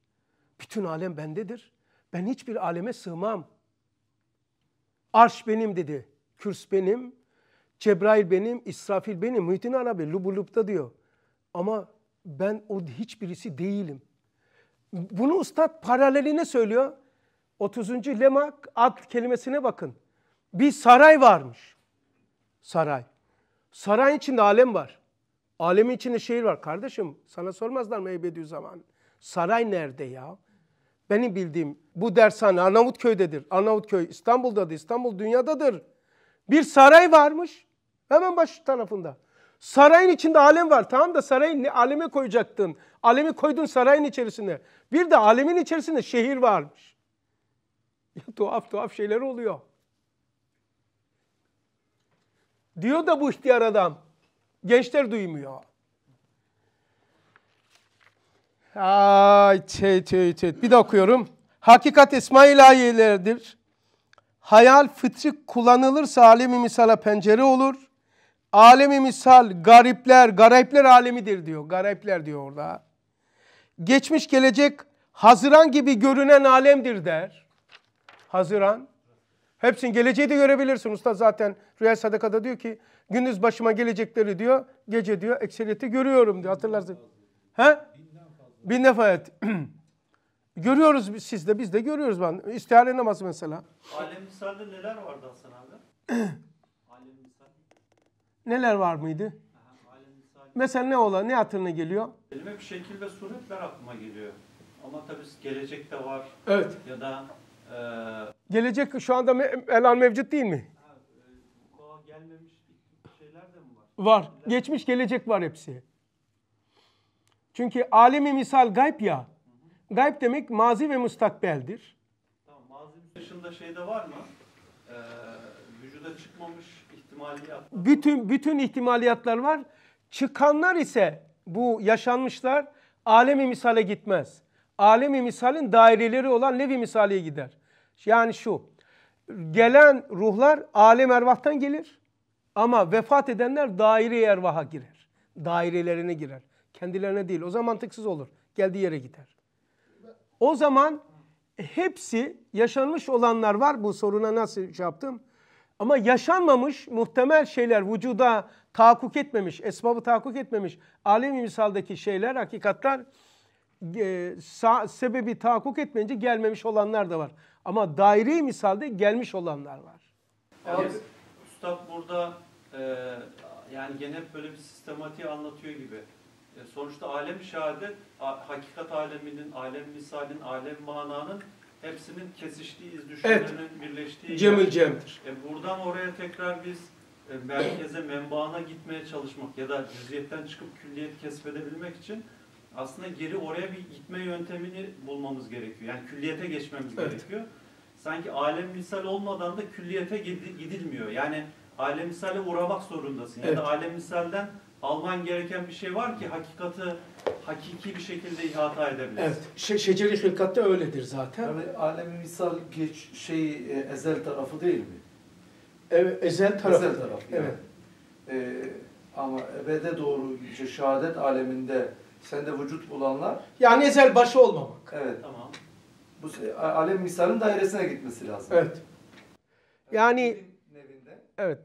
Speaker 1: Bütün alem bendedir. Ben hiçbir aleme sığmam. Arş benim dedi. Kürs benim. Cebrail benim. İsrafil benim. Muhittin Arabi Lubulub'da diyor. Ama ben o hiçbirisi değilim. Bunu ustad paraleline söylüyor. 30. Lemak ad kelimesine bakın. Bir saray varmış. Saray. Sarayın içinde alem var. Alemin içinde şehir var. Kardeşim sana sormazlar mı Ebediüzzaman? Saray nerede ya? Benim bildiğim bu dershane Arnavutköy'dedir. Arnavutköy İstanbul'dadır. İstanbul dünyadadır. Bir saray varmış. Hemen baş tarafında. Sarayın içinde alem var. Tamam da sarayın ne aleme koyacaktın? Alemi koydun sarayın içerisine. Bir de alemin içerisinde şehir varmış. Ya, tuhaf tuhaf şeyler oluyor. Diyor da bu ihtiyar adam. Gençler duymuyor. Ay çey çey çey. Bir de okuyorum. Hakikat esma ilahiyelerdir. Hayal fıtri kullanılırsa alemi misala pencere olur. Alemi misal garipler, garipler alemidir diyor. Garipler diyor orada. Geçmiş gelecek Haziran gibi görünen alemdir der. Haziran. Hepsini geleceği de görebilirsin. Usta zaten Rüya Sadaka'da diyor ki gündüz başıma gelecekleri diyor. Gece diyor ekseriyeti görüyorum diyor. Hatırlarsın. He? Bir nefayet. görüyoruz biz, siz de biz de görüyoruz ben. İstihare namazı mesela.
Speaker 5: Alem misalde neler vardı Hasan abi?
Speaker 1: alem misal. Neler var mıydı? mesela ne ola ne hatırına geliyor?
Speaker 5: Kelime bir şekil ve suretler aklıma geliyor. Ama tabii gelecekte var. Evet. Ya da e...
Speaker 1: Gelecek şu anda me elan mevcut değil mi? Ha, e, gelmemiş şeyler de mi var? Var. Geçmiş gelecek var hepsi. Çünkü alemi misal gayb ya. Gayb demek mazi ve mustakbeldir.
Speaker 5: Tamam, mazi dışında şeyde var mı? Ee, vücuda çıkmamış ihtimaliyat.
Speaker 1: Bütün, bütün ihtimaliyatlar var. Çıkanlar ise bu yaşanmışlar alemi misale gitmez. Alemi misalin daireleri olan levi misaliye gider. Yani şu, gelen ruhlar alem ervahtan gelir ama vefat edenler daire ervaha girer. Dairelerine girer. Kendilerine değil. O zaman mantıksız olur. Geldiği yere gider. O zaman hepsi yaşanmış olanlar var. Bu soruna nasıl şey yaptım? Ama yaşanmamış muhtemel şeyler vücuda tahakkuk etmemiş, esbabı tahakkuk etmemiş alemi misaldaki şeyler, hakikatler e, sa, sebebi tahakkuk etmeyince gelmemiş olanlar da var. Ama daire misalde gelmiş olanlar var.
Speaker 5: Abi, Üstad burada e, yani gene böyle bir sistematiği anlatıyor gibi. E, sonuçta alem şehadet, hakikat aleminin, alem misalin, alem mananın hepsinin kesiştiği iz düşümlerinin evet. birleştiği Cemil yer. Cem'dir. E buradan oraya tekrar biz e, merkeze, menbaana gitmeye çalışmak ya da cüziyetten çıkıp külliyet kesbedebilmek için aslında geri oraya bir gitme yöntemini bulmamız gerekiyor. Yani külliyete geçmemiz evet. gerekiyor. Sanki alem misal olmadan da külliyete gidilmiyor. Yani alem misale uğramak zorundasın. Evet. Ya da alem misalden alman gereken bir şey var ki hakikati hakiki bir şekilde ihata edebilir. Evet.
Speaker 3: Şe şeceri hilkatte öyledir zaten. Yani alemi misal geç şey e, ezel tarafı değil mi? Evet, ezel tarafı. Ezel tarafı. Yani. Evet. Ee, ama ebede doğru şehadet aleminde sende vücut bulanlar. Yani ezel başı olmamak. Evet. Tamam. Bu alem misalin dairesine gitmesi lazım. Evet.
Speaker 1: Yani evet.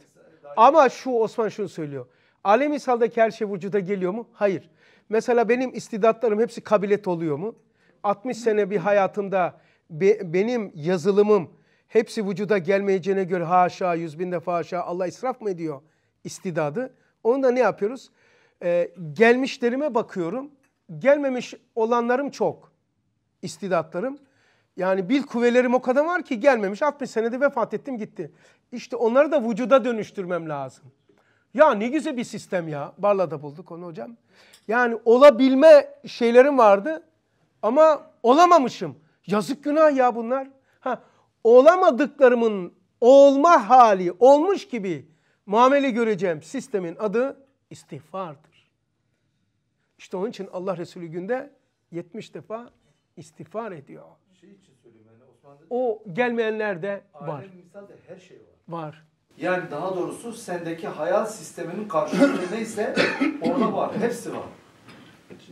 Speaker 1: Ama şu Osman şunu söylüyor. Alem misaldaki her şey vücuda geliyor mu? Hayır. Mesela benim istidatlarım hepsi kabilet oluyor mu? 60 sene bir hayatımda be, benim yazılımım hepsi vücuda gelmeyeceğine göre haşa, yüz bin defa haşa Allah israf mı ediyor istidadı? Onu da ne yapıyoruz? Ee, gelmişlerime bakıyorum. Gelmemiş olanlarım çok. İstidatlarım. Yani bil kuvvelerim o kadar var ki gelmemiş. 60 senede vefat ettim gitti. İşte onları da vücuda dönüştürmem lazım. Ya ne güzel bir sistem ya. Barla'da bulduk onu hocam. Yani olabilme şeylerim vardı ama olamamışım. Yazık günah ya bunlar. Ha, olamadıklarımın olma hali olmuş gibi muamele göreceğim sistemin adı istiğfardır. İşte onun için Allah Resulü günde 70 defa istiğfar ediyor.
Speaker 3: Şey için söyleyeyim yani Osmanlı'da
Speaker 1: o gelmeyenler de var. Misal de her şey var. Var. Yani daha doğrusu sendeki hayal
Speaker 5: sisteminin karşılığı neyse orada var. Hepsi var.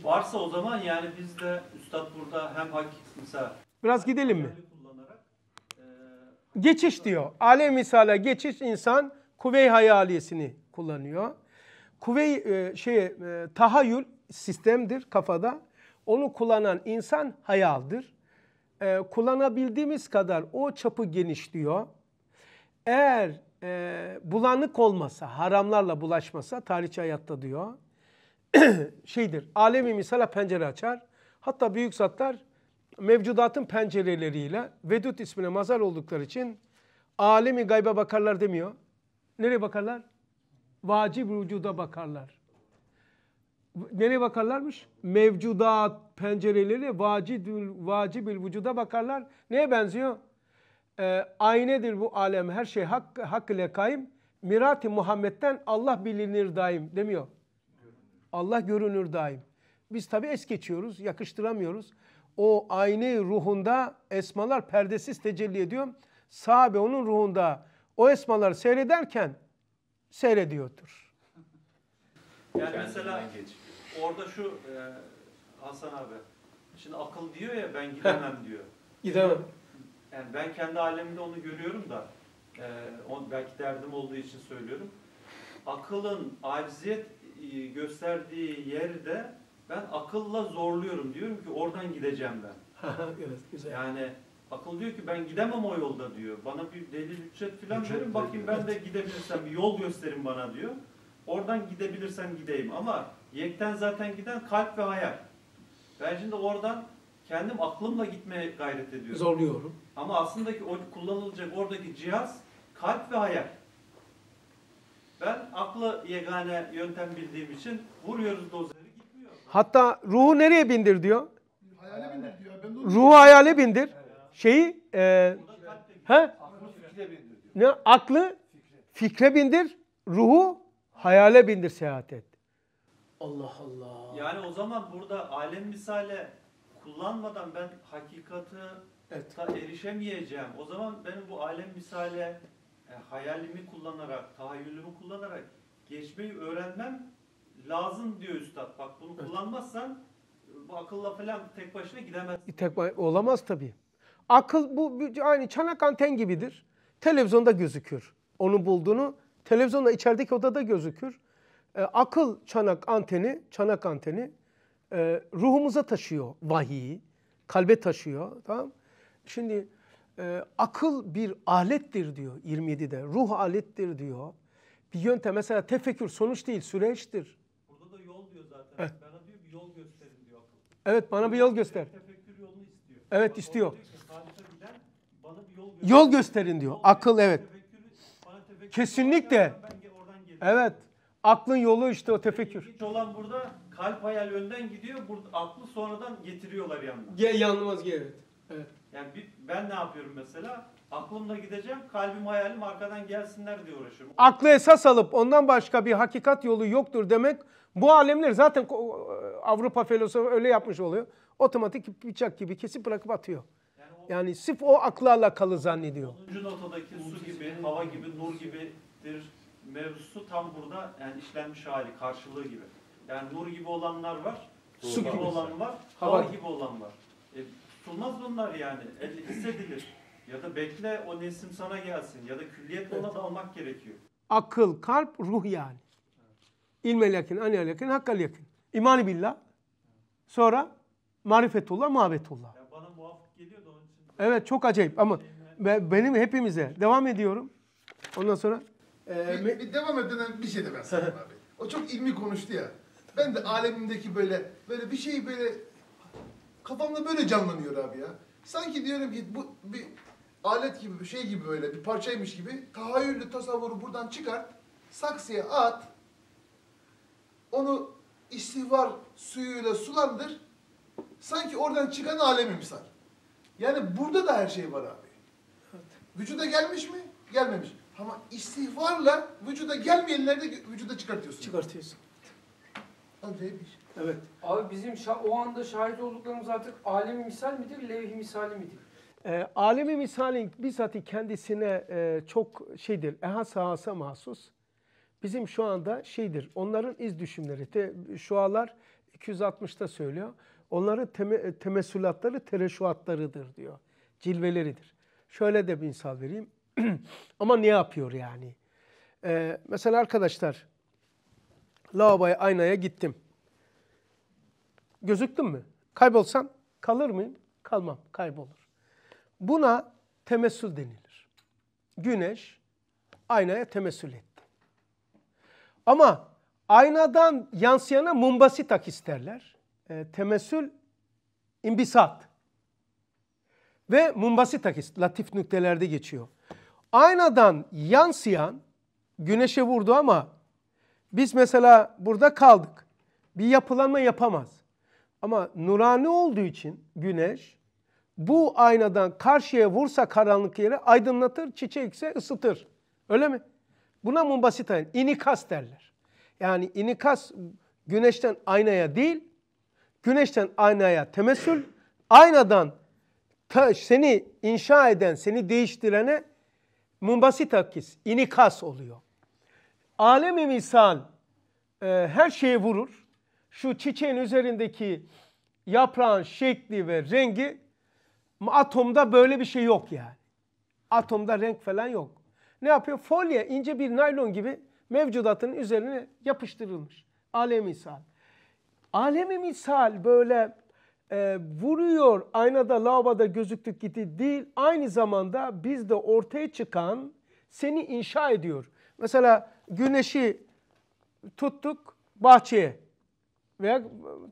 Speaker 5: Varsa o zaman yani biz de üstad burada hem hak mesela
Speaker 1: biraz gidelim mi? E, geçiş diyor. Alem misala geçiş insan kuvey hayaliyesini kullanıyor. Kuvey e, şey e, tahayyül sistemdir kafada. Onu kullanan insan hayaldir. E, kullanabildiğimiz kadar o çapı genişliyor. Eğer e, bulanık olmasa, haramlarla bulaşmasa tarihçi hayatta diyor. şeydir, alemi misala pencere açar. Hatta büyük zatlar mevcudatın pencereleriyle Vedut ismine mazar oldukları için alemi gaybe bakarlar demiyor. Nereye bakarlar? Vacib vücuda bakarlar. Nereye bakarlarmış? Mevcudat pencereleri vacibül, vacibül vücuda bakarlar. Neye benziyor? e, ee, aynedir bu alem her şey hak, hak ile kaim. Mirati Muhammed'den Allah bilinir daim demiyor. Allah görünür daim. Biz tabi es geçiyoruz, yakıştıramıyoruz. O ayna ruhunda esmalar perdesiz tecelli ediyor. Sahabe onun ruhunda o esmaları seyrederken seyrediyordur.
Speaker 5: Yani mesela orada şu e, Hasan abi, şimdi akıl diyor ya ben gidemem diyor. Gidemem. Yani ben kendi alemimde onu görüyorum da e, on, belki derdim olduğu için söylüyorum. Akılın aciziyet e, gösterdiği yerde ben akılla zorluyorum. Diyorum ki oradan gideceğim ben. evet, güzel. Yani akıl diyor ki ben gidemem o yolda diyor. Bana bir delil bütçet falan bütçet verin bakayım ben de gidebilirsem bir yol gösterin bana diyor. Oradan gidebilirsem gideyim ama yekten zaten giden kalp ve hayal. Ben şimdi oradan kendim aklımla gitmeye gayret ediyorum. Zorluyorum. Ama aslında ki o kullanılacak oradaki cihaz kalp ve hayal. Ben aklı yegane yöntem bildiğim için vuruyoruz dozeri gitmiyor.
Speaker 1: Hatta ruhu nereye bindir diyor?
Speaker 5: Hayale bindir diyor. Ben ruhu
Speaker 1: hayale bindir. Şeyi e, he? Ne? Aklı fikre bindir, ruhu hayale bindir seyahat et. Allah Allah.
Speaker 5: Yani o zaman burada alem misale kullanmadan ben hakikati evet. ta erişemeyeceğim. O zaman benim bu alem misale e, hayalimi kullanarak, tahayyülümü kullanarak geçmeyi öğrenmem lazım diyor üstad. Bak bunu evet. kullanmazsan
Speaker 1: bu akılla falan tek başına gidemez. E, tek olamaz tabii. Akıl bu aynı çanak anten gibidir. Televizyonda gözükür. Onu bulduğunu televizyonda içerideki odada gözükür. E, akıl çanak anteni, çanak anteni e, ruhumuza taşıyor vahiyi, kalbe taşıyor. Tamam? Şimdi e, akıl bir alettir diyor 27'de. Ruh alettir diyor. Bir yöntem mesela tefekkür sonuç değil süreçtir. Burada da yol diyor zaten. Evet. Bana diyor bir yol gösterin diyor akıl. Evet bana bir yol göster. Tefekkür yolunu istiyor. Evet Bak, istiyor. Diyor ki, bilen, bana bir yol, gösterin. yol gösterin diyor. akıl evet. Kesinlikle. Evet. Aklın yolu işte o tefekkür. İlginç
Speaker 5: olan burada kalp hayal önden gidiyor. Burada aklı sonradan getiriyorlar yanına.
Speaker 1: Ya, yanılmaz
Speaker 5: ki evet. Evet. Yani bir, ben ne yapıyorum mesela? Aklımla gideceğim, kalbim hayalim arkadan gelsinler diye uğraşıyorum.
Speaker 1: Aklı esas alıp ondan başka bir hakikat yolu yoktur demek bu alemler zaten Avrupa filozofu öyle yapmış oluyor. Otomatik bıçak gibi kesip bırakıp atıyor. Yani, sif o akla alakalı zannediyor.
Speaker 5: 10. notadaki su gibi, hava gibi, nur gibidir mevzusu tam burada yani işlenmiş hali, karşılığı gibi. Yani nur gibi olanlar var, su gibi olan var, hava, hava gibi olan var. E, tutulmaz bunlar yani. E, hissedilir. Ya da bekle o nesim sana gelsin. Ya da külliyet evet. ona da almak gerekiyor.
Speaker 1: Akıl, kalp, ruh yani. İlmel yakin, anel yakin, hakkal yakin. İmanı billah. Sonra marifetullah, muhabbetullah. Ya bana muvaffak geliyor da onun için. Evet çok acayip ama benim hepimize. Devam ediyorum. Ondan sonra.
Speaker 4: E, bir, bir devam eden bir şey de ben sana abi. O çok ilmi konuştu ya. Ben de alemimdeki böyle böyle bir şeyi böyle kafamda böyle canlanıyor abi ya. Sanki diyorum ki bu bir alet gibi, bir şey gibi böyle, bir parçaymış gibi. Tahayyüllü tasavvuru buradan çıkart, saksıya at, onu istihbar suyuyla sulandır. Sanki oradan çıkan alem imsal. Yani burada da her şey var abi. Vücuda gelmiş mi? Gelmemiş. Ama istihbarla vücuda gelmeyenleri de
Speaker 6: vücuda çıkartıyorsun. Çıkartıyorsun. Acayip bir şey. Evet. Abi bizim o anda şahit olduklarımız artık alemi misal midir, levh-i misali midir?
Speaker 1: E, alemi misalin bizzat kendisine e, çok şeydir, eha sahasa mahsus. Bizim şu anda şeydir, onların iz düşümleri, te, şualar 260'ta söylüyor. Onların teme, e, temessülatları tereşuatlarıdır diyor, cilveleridir. Şöyle de bir misal vereyim. Ama ne yapıyor yani? E, mesela arkadaşlar, lavaboya, aynaya gittim. Gözüktüm mü? Kaybolsam kalır mıyım? Kalmam, kaybolur. Buna temessül denilir. Güneş aynaya temessül etti. Ama aynadan yansıyana mumbasi takis derler. E, temessül imbisat. Ve mumbasi latif nüktelerde geçiyor. Aynadan yansıyan güneşe vurdu ama biz mesela burada kaldık. Bir yapılanma yapamaz. Ama nurani olduğu için güneş bu aynadan karşıya vursa karanlık yeri aydınlatır, çiçekse ısıtır. Öyle mi? Buna mumbasit ayn, inikas derler. Yani inikas güneşten aynaya değil, güneşten aynaya temessül, aynadan ta, seni inşa eden, seni değiştirene mumbasit akis, inikas oluyor. Alemi misal e, her şeyi vurur şu çiçeğin üzerindeki yaprağın şekli ve rengi atomda böyle bir şey yok yani. Atomda renk falan yok. Ne yapıyor? Folye ince bir naylon gibi mevcudatın üzerine yapıştırılmış. Alemi misal. Alemi misal böyle e, vuruyor aynada lavada gözüktük gitti değil. Aynı zamanda bizde ortaya çıkan seni inşa ediyor. Mesela güneşi tuttuk bahçeye veya e,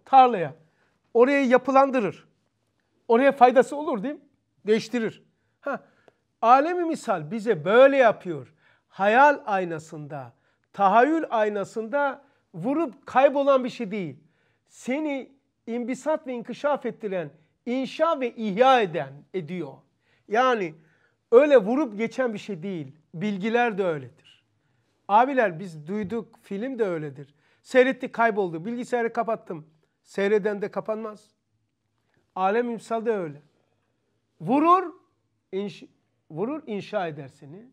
Speaker 1: tarlaya. Oraya yapılandırır. Oraya faydası olur değil mi? Değiştirir. Ha. Alemi misal bize böyle yapıyor. Hayal aynasında, tahayyül aynasında vurup kaybolan bir şey değil. Seni imbisat ve inkişaf ettiren, inşa ve ihya eden ediyor. Yani öyle vurup geçen bir şey değil. Bilgiler de öyledir. Abiler biz duyduk, film de öyledir. Seyretti kayboldu. Bilgisayarı kapattım. Seyreden de kapanmaz. Alem imsal da öyle. Vurur, inş vurur inşa eder seni.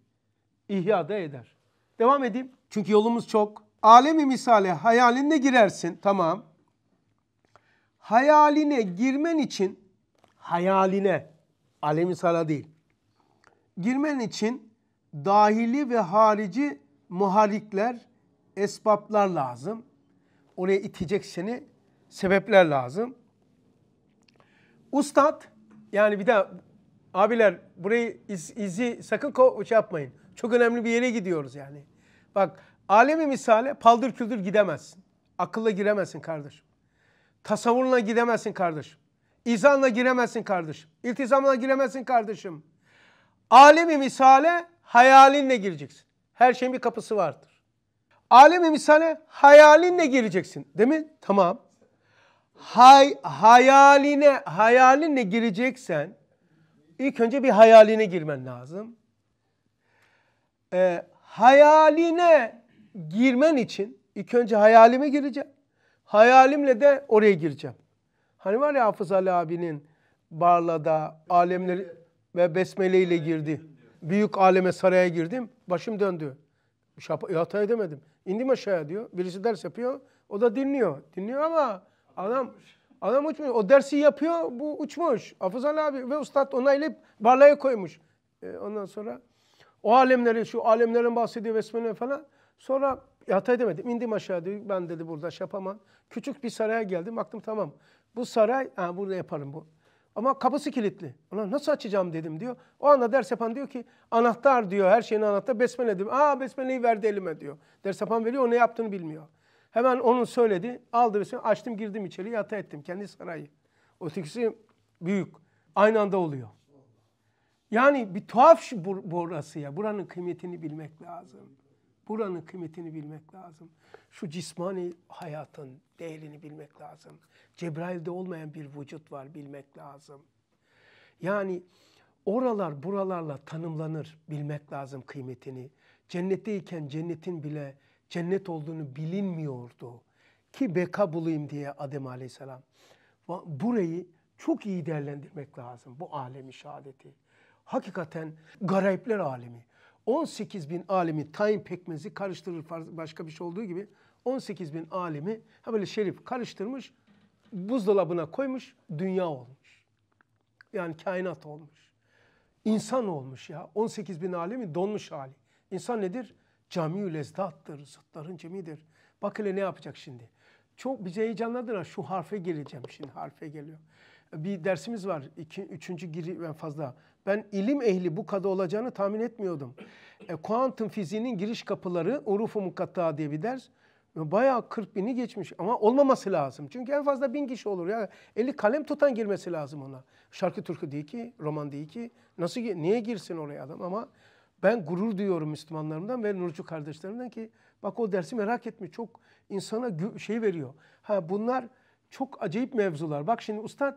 Speaker 1: İhya da eder. Devam edeyim. Çünkü yolumuz çok. Alemi misale hayaline girersin. Tamam. Hayaline girmen için hayaline alemi sala değil. Girmen için dahili ve harici muharrikler esbablar lazım. Oraya itecek seni sebepler lazım. Ustad yani bir daha abiler burayı iz, izi sakın ko- şey yapmayın. Çok önemli bir yere gidiyoruz yani. Bak alemi misale paldır küldür gidemezsin. Akılla giremezsin kardeşim. Tasavvurla gidemezsin kardeşim. İzanla giremezsin kardeşim. İltizamla giremezsin kardeşim. Alemi misale hayalinle gireceksin. Her şeyin bir kapısı vardır. Aleme misale hayalinle gireceksin, Değil mi? Tamam. Hay, hayaline, hayalinle gireceksen ilk önce bir hayaline girmen lazım. Ee, hayaline girmen için ilk önce hayalime gireceğim. Hayalimle de oraya gireceğim. Hani var ya Hafız Ali abinin Barla'da alemleri ve besmele ile girdi. Büyük aleme saraya girdim. Başım döndü. Şap hata demedim. İndim aşağıya diyor. Birisi ders yapıyor. O da dinliyor. Dinliyor ama adam adam uçmuş. O dersi yapıyor. Bu uçmuş. Hafızan abi ve ustad onaylayıp barlaya koymuş. E, ondan sonra o alemleri şu alemlerin bahsediyor vesmele falan. Sonra yata edemedim. İndim aşağı diyor. Ben dedi burada şey yapamam. Küçük bir saraya geldim. Baktım tamam. Bu saray ha, burada yaparım bu. Ama kapısı kilitli. Ona nasıl açacağım dedim diyor. O anda ders diyor ki anahtar diyor her şeyin anahtarı besmele diyor. Aa besmeleyi verdi elime diyor. Ders veriyor o ne yaptığını bilmiyor. Hemen onun söyledi. Aldı besmele açtım girdim içeri yata ettim. Kendi sarayı. Ötekisi büyük. Aynı anda oluyor. Yani bir tuhaf burası ya. Buranın kıymetini bilmek lazım. Buranın kıymetini bilmek lazım. Şu cismani hayatın değerini bilmek lazım. Cebrail'de olmayan bir vücut var bilmek lazım. Yani oralar buralarla tanımlanır bilmek lazım kıymetini. Cennetteyken cennetin bile cennet olduğunu bilinmiyordu. Ki beka bulayım diye Adem Aleyhisselam. Burayı çok iyi değerlendirmek lazım bu alemi şehadeti. Hakikaten garayipler alemi. 18 bin alimi tayin pekmezi karıştırır başka bir şey olduğu gibi 18 bin alimi ha böyle şerif karıştırmış buzdolabına koymuş dünya olmuş. Yani kainat olmuş. İnsan olmuş ya. 18 bin alimi donmuş hali. İnsan nedir? Camiül ezdattır. Zıtların cemidir. Bak hele ne yapacak şimdi. Çok bizi heyecanladın Şu harfe geleceğim şimdi. Harfe geliyor. Bir dersimiz var. İki, üçüncü giri ben fazla ben ilim ehli bu kadar olacağını tahmin etmiyordum. E, kuantum fiziğinin giriş kapıları Uruf-u Mukatta diye bir ders. Ve bayağı 40 bini geçmiş ama olmaması lazım. Çünkü en fazla bin kişi olur. Yani 50 kalem tutan girmesi lazım ona. Şarkı türkü değil ki, roman değil ki. Nasıl, niye girsin oraya adam ama ben gurur duyuyorum Müslümanlarımdan ve Nurcu kardeşlerimden ki bak o dersi merak etme çok insana şey veriyor. Ha bunlar çok acayip mevzular. Bak şimdi ustad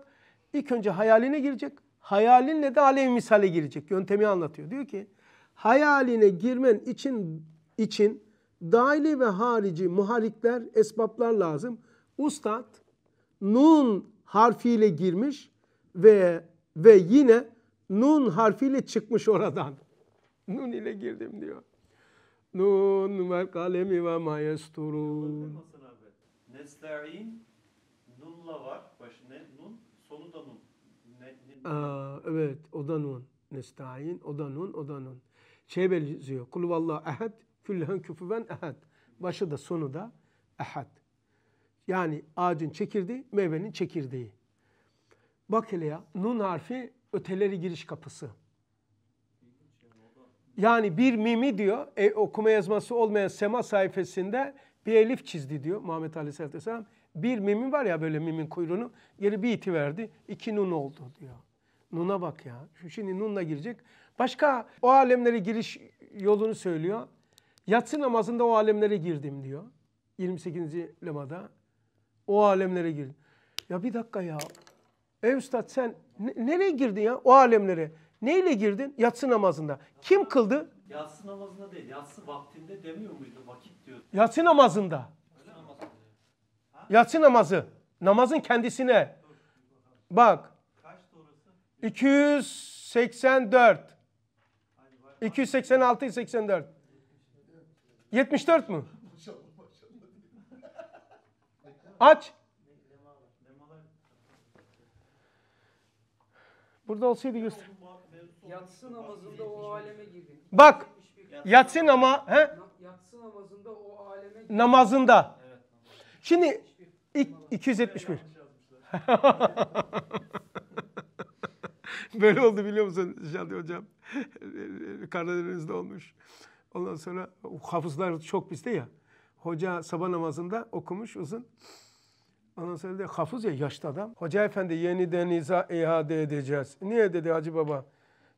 Speaker 1: ilk önce hayaline girecek hayalinle de alev misale girecek. Yöntemi anlatıyor. Diyor ki hayaline girmen için için dahili ve harici muharikler, esbaplar lazım. Ustad nun harfiyle girmiş ve ve yine nun harfiyle çıkmış oradan. Nun ile girdim diyor. Nun ve kalemi ve mayesturun.
Speaker 5: Nesta'in nunla var. Başı ne? Nun. Sonu da nun.
Speaker 1: Aa, evet o da nun. Nesta'in o da nun o da nun. Şeye benziyor. Kul vallahu ehad küllehen küfüven ehad. Başı da sonu da ehad. Yani ağacın çekirdeği, meyvenin çekirdeği. Bak hele ya. Nun harfi öteleri giriş kapısı. Yani bir mimi diyor e, okuma yazması olmayan sema sayfasında bir elif çizdi diyor Muhammed Aleyhisselatü Vesselam. Bir mimi var ya böyle mimin kuyruğunu geri bir iti verdi. iki nun oldu diyor. Nun'a bak ya. Şimdi Nun'la girecek. Başka o alemlere giriş yolunu söylüyor. Yatsı namazında o alemlere girdim diyor. 28. lemada. O alemlere girdim. Ya bir dakika ya. Ey üstad sen nereye girdin ya o alemlere? Neyle girdin? Yatsı namazında. Kim kıldı?
Speaker 5: Yatsı namazında değil. Yatsı vaktinde demiyor muydu? Vakit diyor.
Speaker 1: Yatsı namazında. Öyle namazında. Yatsı namazı. Namazın kendisine. Bak 284. 286 84. 74 mu? Aç. Burada olsaydı göster.
Speaker 6: Yatsı namazında o aleme girdin. Bak. Yatsı ama he? Yatsı namazında o aleme girdin.
Speaker 1: Namazında. Evet, Şimdi 271. Böyle oldu biliyor musun Şadi Hocam? Karadeniz'de olmuş. Ondan sonra hafızlar çok bizde ya. Hoca sabah namazında okumuş uzun. Ondan sonra de hafız ya yaşlı adam. Hoca efendi yeniden iza iade edeceğiz. Niye dedi Hacı Baba?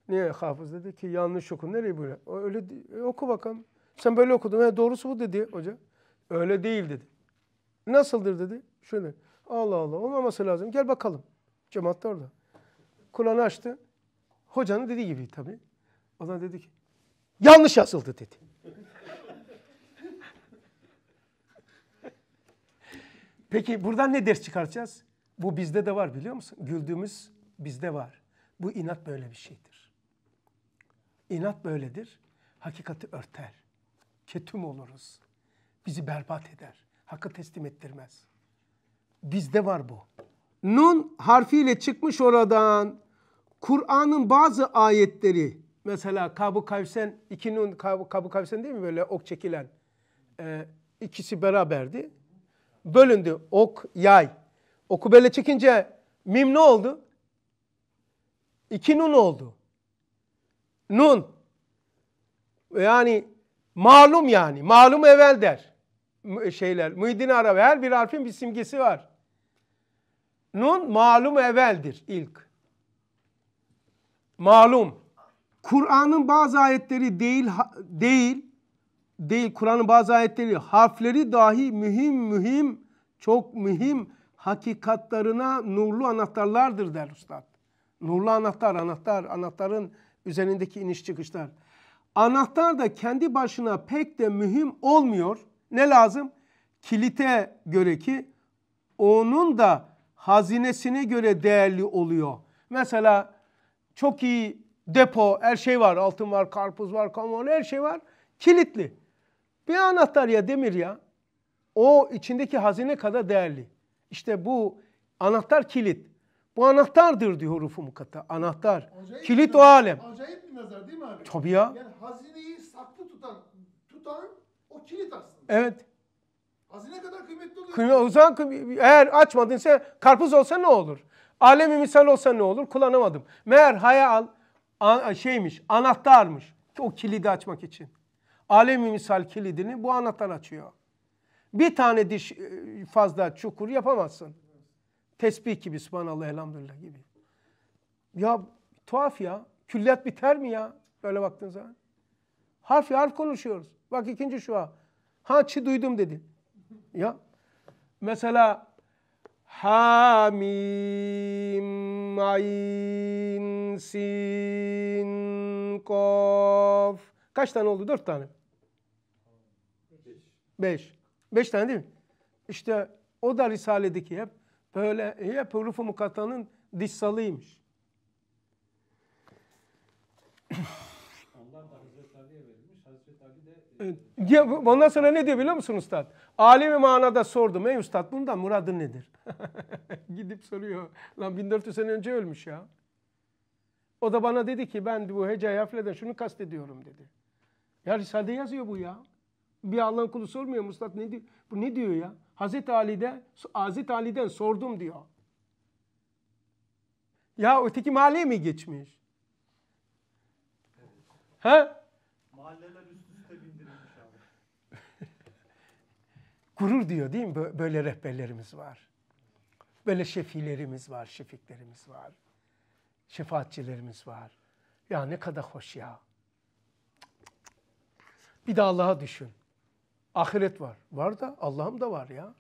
Speaker 1: Niye hafız dedi ki yanlış oku. Nereye böyle? Öyle e, oku bakalım. Sen böyle okudun. He, doğrusu bu dedi hoca. Öyle değil dedi. Nasıldır dedi. Şöyle. Allah Allah olmaması lazım. Gel bakalım. Cemaat de orada. Kur'an'ı açtı. Hocanın dediği gibi tabii. O da dedi ki yanlış yazıldı dedi. Peki buradan ne ders çıkaracağız? Bu bizde de var biliyor musun? Güldüğümüz bizde var. Bu inat böyle bir şeydir. İnat böyledir. Hakikati örter. Ketum oluruz. Bizi berbat eder. Hakkı teslim ettirmez. Bizde var bu. Nun harfiyle çıkmış oradan. Kur'an'ın bazı ayetleri mesela Kabu Kavsen, ikinin Kabu, Kabu Kavsen değil mi böyle ok çekilen? Ee, ikisi beraberdi. Bölündü ok, yay. Oku böyle çekince mim ne oldu? İki nun oldu. Nun. Yani malum yani. Malum evvel der. Şeyler. Muhiddin Arabi her bir harfin bir simgesi var. Nun malum evveldir ilk. Malum. Kur'an'ın bazı ayetleri değil değil değil Kur'an'ın bazı ayetleri harfleri dahi mühim mühim çok mühim hakikatlarına nurlu anahtarlardır der ustad. Nurlu anahtar, anahtar, anahtarın üzerindeki iniş çıkışlar. Anahtar da kendi başına pek de mühim olmuyor. Ne lazım? Kilite göre ki onun da hazinesine göre değerli oluyor. Mesela çok iyi depo, her şey var. Altın var, karpuz var, kamyon her şey var. Kilitli. Bir anahtar ya demir ya. O içindeki hazine kadar değerli. İşte bu anahtar kilit. Bu anahtardır diyor Rufu mukatta. Anahtar. Acayip kilit o alem. Acayip bir nazar değil mi abi? Tabii ya.
Speaker 4: Yani hazineyi saklı tutan, tutan o kilit aslında.
Speaker 1: Evet. Hazine kadar kıymetli oluyor. Kıymet, o zaman eğer açmadınsa karpuz olsa ne olur? Alemi misal olsa ne olur? Kullanamadım. Meğer hayal an, şeymiş, anahtarmış. O kilidi açmak için. Alemi misal kilidini bu anahtar açıyor. Bir tane diş e, fazla çukur yapamazsın. Tesbih gibi, subhanallah, elhamdülillah gibi. Ya tuhaf ya. Külliyat biter mi ya? Böyle baktığın zaman. Harf harf konuşuyoruz. Bak ikinci şua. Ha çi duydum dedi. Ya mesela Hamim Ayn Sin Kof Kaç tane oldu? Dört tane. Beş. Beş. Beş tane değil mi? İşte o da Risale'deki hep böyle hep huruf-u mukatanın dişsalıymış. Ondan sonra ne diyor biliyor musun ustad? Alemi manada sordum. Ey ustad bundan muradın nedir? Gidip soruyor. Lan 1400 sene önce ölmüş ya. O da bana dedi ki ben bu hece hafleden şunu kastediyorum dedi. Ya Risale'de yazıyor bu ya. Bir Allah'ın kulu sormuyor mu ustad ne diyor? Bu ne diyor ya? Hazreti Ali'de, Hazreti Ali'den sordum diyor. Ya öteki mahalleye mi geçmiş? Evet. He? Mahalleler gurur diyor değil mi? Böyle rehberlerimiz var. Böyle şefilerimiz var, şefiklerimiz var. Şefaatçilerimiz var. Ya ne kadar hoş ya. Bir de Allah'a düşün. Ahiret var. Var da Allah'ım da var ya.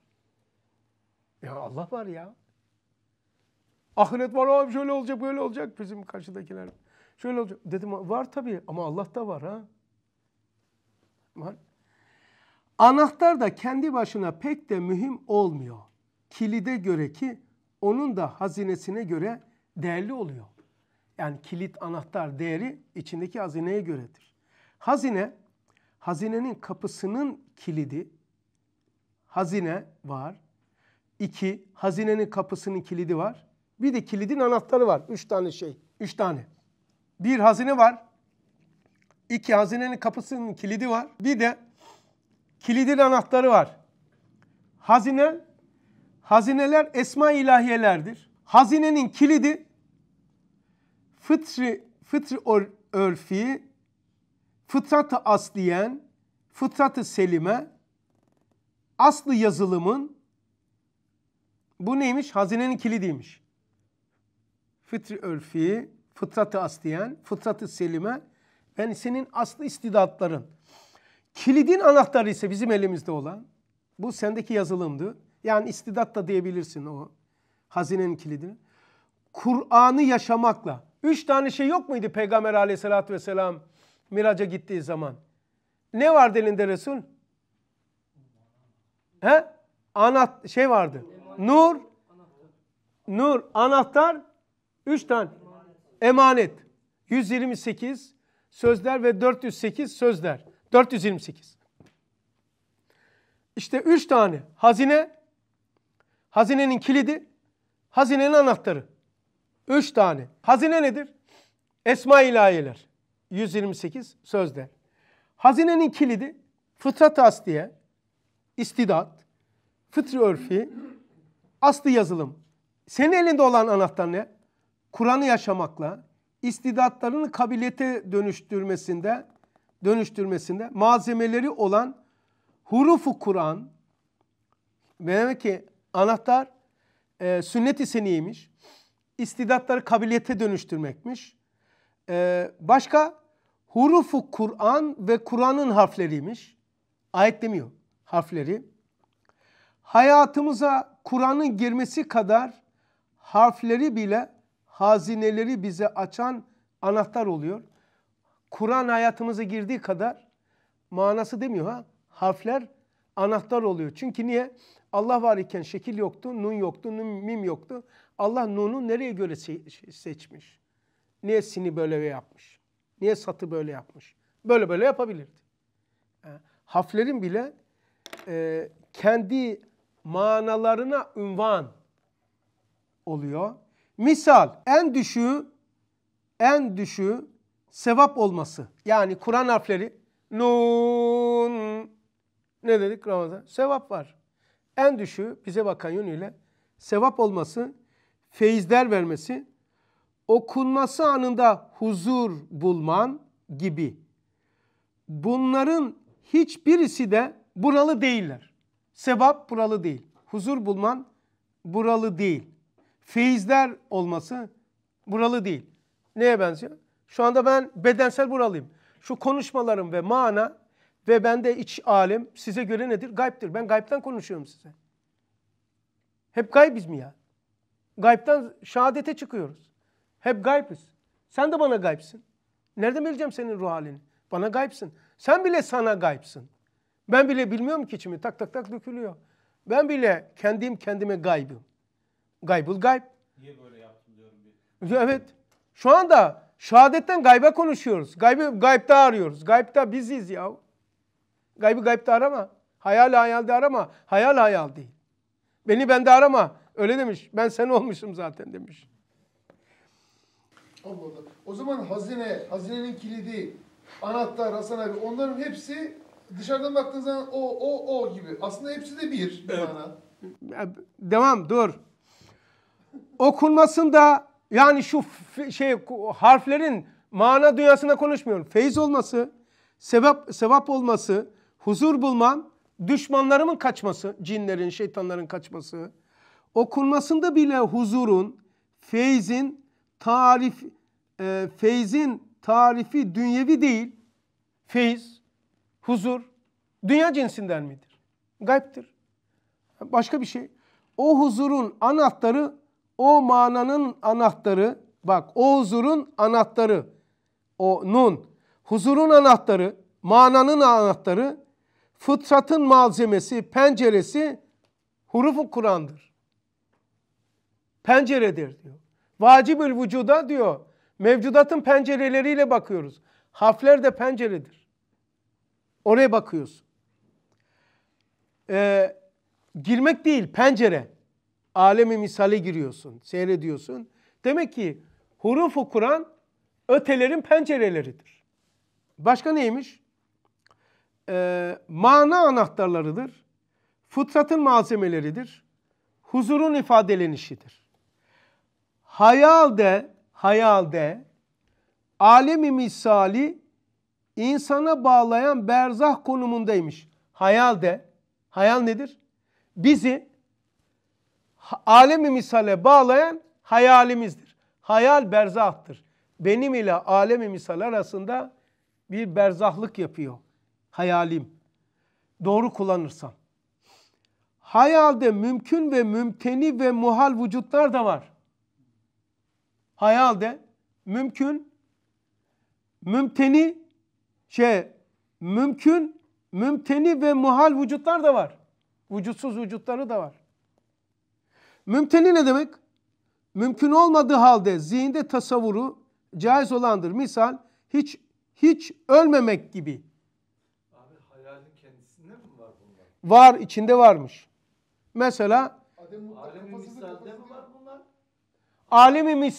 Speaker 1: Ya Allah var ya. Ahiret var abi şöyle olacak böyle olacak bizim karşıdakiler. Şöyle olacak. Dedim var tabii ama Allah da var ha. Var. Anahtar da kendi başına pek de mühim olmuyor. Kilide göre ki onun da hazinesine göre değerli oluyor. Yani kilit anahtar değeri içindeki hazineye göredir. Hazine, hazinenin kapısının kilidi, hazine var. İki, hazinenin kapısının kilidi var. Bir de kilidin anahtarı var. Üç tane şey, üç tane. Bir hazine var. İki, hazinenin kapısının kilidi var. Bir de kilidin anahtarı var. Hazine, hazineler esma ilahiyelerdir. Hazinenin kilidi fıtri, fıtri örfi, fıtratı asliyen, fıtratı selime, aslı yazılımın bu neymiş? Hazinenin kilidiymiş. Fıtri örfi, fıtratı asliyen, fıtratı selime, yani senin aslı istidatların, Kilidin anahtarı ise bizim elimizde olan bu sendeki yazılımdı. Yani istidat da diyebilirsin o hazinenin kilidini. Kur'an'ı yaşamakla. Üç tane şey yok muydu Peygamber aleyhissalatü vesselam miraca gittiği zaman? Ne vardı elinde Resul? He? Anahtar, şey vardı. Nur, nur, anahtar, üç tane. Emanet. 128 sözler ve 408 sözler. 428. İşte üç tane hazine, hazinenin kilidi, hazinenin anahtarı. Üç tane. Hazine nedir? Esma ilahiler. 128 sözde. Hazinenin kilidi fıtrat asliye, istidat, fıtri örfi, aslı yazılım. Senin elinde olan anahtar ne? Kur'an'ı yaşamakla, istidatlarını kabiliyete dönüştürmesinde dönüştürmesinde malzemeleri olan hurufu Kur'an demek ki anahtar e, sünnet-i seniymiş. İstidatları kabiliyete dönüştürmekmiş. E, başka hurufu Kur'an ve Kur'an'ın harfleriymiş. Ayet demiyor harfleri. Hayatımıza Kur'an'ın girmesi kadar harfleri bile hazineleri bize açan anahtar oluyor. Kur'an hayatımıza girdiği kadar manası demiyor ha. Harfler anahtar oluyor. Çünkü niye? Allah var iken şekil yoktu, nun yoktu, nun, mim yoktu. Allah nunu nereye göre şey, seçmiş? Niye sini böyle yapmış? Niye satı böyle yapmış? Böyle böyle yapabilirdi. Yani harflerin bile e, kendi manalarına ünvan oluyor. Misal en düşüğü en düşüğü sevap olması. Yani Kur'an harfleri nun ne dedik Ramazan? Sevap var. En düşüğü bize bakan yönüyle sevap olması, feyizler vermesi, okunması anında huzur bulman gibi. Bunların hiçbirisi de buralı değiller. Sevap buralı değil. Huzur bulman buralı değil. Feyizler olması buralı değil. Neye benziyor? Şu anda ben bedensel buralıyım. Şu konuşmalarım ve mana ve ben de iç alem size göre nedir? Gayiptir. Ben gayipten konuşuyorum size. Hep gaybiz mi ya? Gayipten şehadete çıkıyoruz. Hep gaybiz. Sen de bana gayipsin. Nereden bileceğim senin ruh halini? Bana gayipsin. Sen bile sana gayipsin. Ben bile bilmiyorum ki içimi tak tak tak dökülüyor. Ben bile kendim kendime gaybım. Gaybul gayb. Niye böyle yaptın diyorum. Evet. Şu anda şehadetten gayba konuşuyoruz. Gaybı gaybda arıyoruz. Gaybda biziz ya. Gaybı gaybda arama. Hayal hayalde arama. Hayal hayal değil. Beni bende arama. Öyle demiş. Ben sen olmuşum zaten demiş.
Speaker 4: Allah Allah. O zaman hazine, hazinenin kilidi, anahtar, Hasan abi onların hepsi dışarıdan baktığın zaman o, o, o gibi. Aslında hepsi
Speaker 1: de bir, bir evet. Devam dur. Okunmasında yani şu şey harflerin mana dünyasına konuşmuyorum. Feyiz olması, sevap sevap olması, huzur bulmam, düşmanlarımın kaçması, cinlerin, şeytanların kaçması. Okunmasında bile huzurun, feyzin tarif e, feyzin tarifi dünyevi değil. Feyiz, huzur dünya cinsinden midir? Gayiptir. Başka bir şey. O huzurun anahtarı o mananın anahtarı, bak o huzurun anahtarı, o nun, huzurun anahtarı, mananın anahtarı, fıtratın malzemesi, penceresi hurufu Kur'an'dır. Penceredir diyor. Vacibül vücuda diyor. Mevcudatın pencereleriyle bakıyoruz. Harfler de penceredir. Oraya bakıyorsun. Ee, girmek değil, pencere alemi misale giriyorsun, seyrediyorsun. Demek ki hurufu Kur'an ötelerin pencereleridir. Başka neymiş? Ee, mana anahtarlarıdır. Fıtratın malzemeleridir. Huzurun ifadelenişidir. Hayalde, hayalde alemi misali insana bağlayan berzah konumundaymış. Hayalde, hayal nedir? Bizi alemi misale bağlayan hayalimizdir. Hayal berzahtır. Benim ile alemi misal arasında bir berzahlık yapıyor hayalim. Doğru kullanırsam. Hayalde mümkün ve mümteni ve muhal vücutlar da var. Hayalde mümkün, mümteni, şey, mümkün, mümteni ve muhal vücutlar da var. Vücutsuz vücutları da var. Mümteni ne demek? Mümkün olmadığı halde zihinde tasavvuru caiz olandır. Misal hiç hiç ölmemek gibi. Abi hayalin kendisinde mi var bunlar? Var, içinde varmış. Mesela
Speaker 3: alemi misalde mi var bunlar?
Speaker 1: Alemi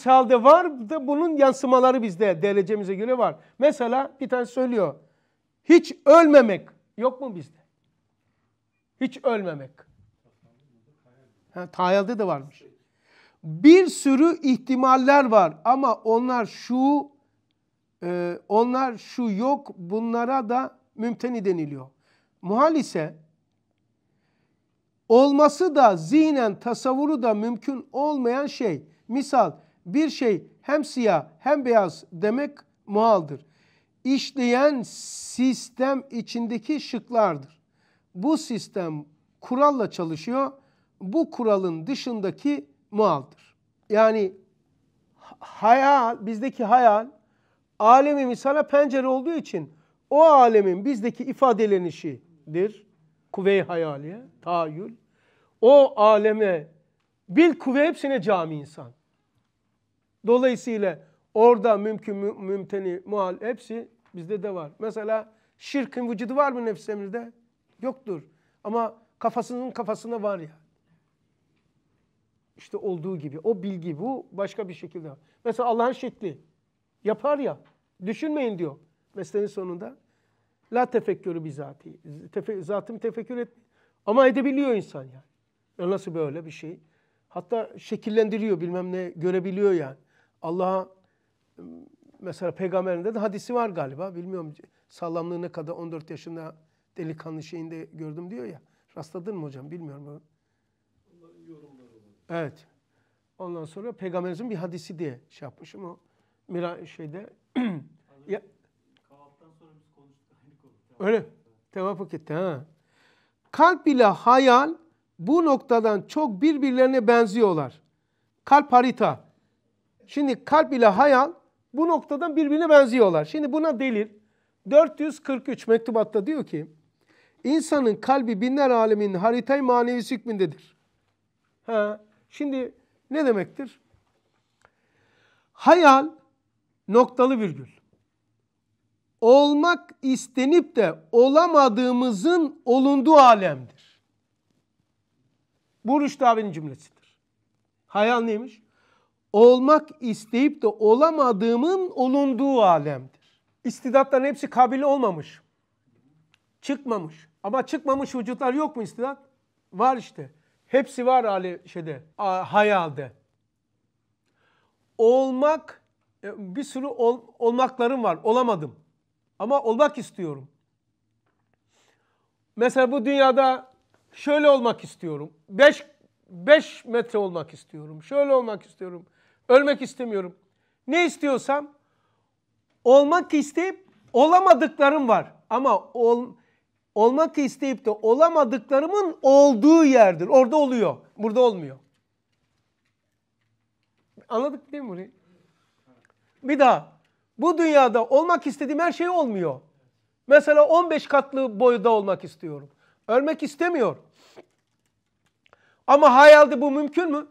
Speaker 1: var da bunun yansımaları bizde derecemize göre var. Mesela bir tane söylüyor. Hiç ölmemek yok mu bizde? Hiç ölmemek. Ha, tahayelde de varmış. Bir sürü ihtimaller var ama onlar şu e, onlar şu yok bunlara da mümteni deniliyor. Muhal ise olması da zihnen tasavvuru da mümkün olmayan şey. Misal bir şey hem siyah hem beyaz demek muhaldır. İşleyen sistem içindeki şıklardır. Bu sistem kuralla çalışıyor bu kuralın dışındaki mualdır. Yani hayal, bizdeki hayal alemi misala pencere olduğu için o alemin bizdeki ifadelenişidir. Kuvve-i hayaliye, tahayyül. O aleme bil kuvve hepsine cami insan. Dolayısıyla orada mümkün, mü, mümteni, muhal hepsi bizde de var. Mesela şirkin vücudu var mı nefsemizde? Yoktur. Ama kafasının kafasına var ya işte olduğu gibi. O bilgi bu başka bir şekilde. Mesela Allah'ın şekli yapar ya. Düşünmeyin diyor. Mesleğin sonunda. La tefekkürü bizatihi. Tefe, zatım tefekkür et. Ama edebiliyor insan yani. Ya nasıl böyle bir şey? Hatta şekillendiriyor bilmem ne görebiliyor yani. Allah'a mesela peygamberinde de hadisi var galiba. Bilmiyorum sağlamlığı ne kadar 14 yaşında delikanlı şeyinde gördüm diyor ya. Rastladın mı hocam bilmiyorum. Evet. Ondan sonra peygamberimizin bir hadisi diye şey yapmışım o. Mira şeyde. ya, kahvaltıdan sonra biz konuştuk aynı konu. Öyle. Tevafuk etti ha. Kalp ile hayal bu noktadan çok birbirlerine benziyorlar. Kalp harita. Şimdi kalp ile hayal bu noktadan birbirine benziyorlar. Şimdi buna delil 443 mektubatta diyor ki insanın kalbi binler alemin haritayı manevisi hükmündedir. Ha, Şimdi ne demektir? Hayal noktalı virgül. Olmak istenip de olamadığımızın olunduğu alemdir. Bu Rüştü abinin cümlesidir. Hayal neymiş? Olmak isteyip de olamadığımın olunduğu alemdir. İstidatların hepsi kabili olmamış. Çıkmamış. Ama çıkmamış vücutlar yok mu istidat? Var işte. Hepsi var hali şeyde, hayalde. Olmak, e, bir sürü ol, olmaklarım var. Olamadım. Ama olmak istiyorum. Mesela bu dünyada şöyle olmak istiyorum. 5 5 metre olmak istiyorum. Şöyle olmak istiyorum. Ölmek istemiyorum. Ne istiyorsam olmak isteyip olamadıklarım var. Ama ol, olmak isteyip de olamadıklarımın olduğu yerdir. Orada oluyor. Burada olmuyor. Anladık değil mi burayı? Bir daha. Bu dünyada olmak istediğim her şey olmuyor. Mesela 15 katlı boyda olmak istiyorum. Ölmek istemiyor. Ama hayalde bu mümkün mü?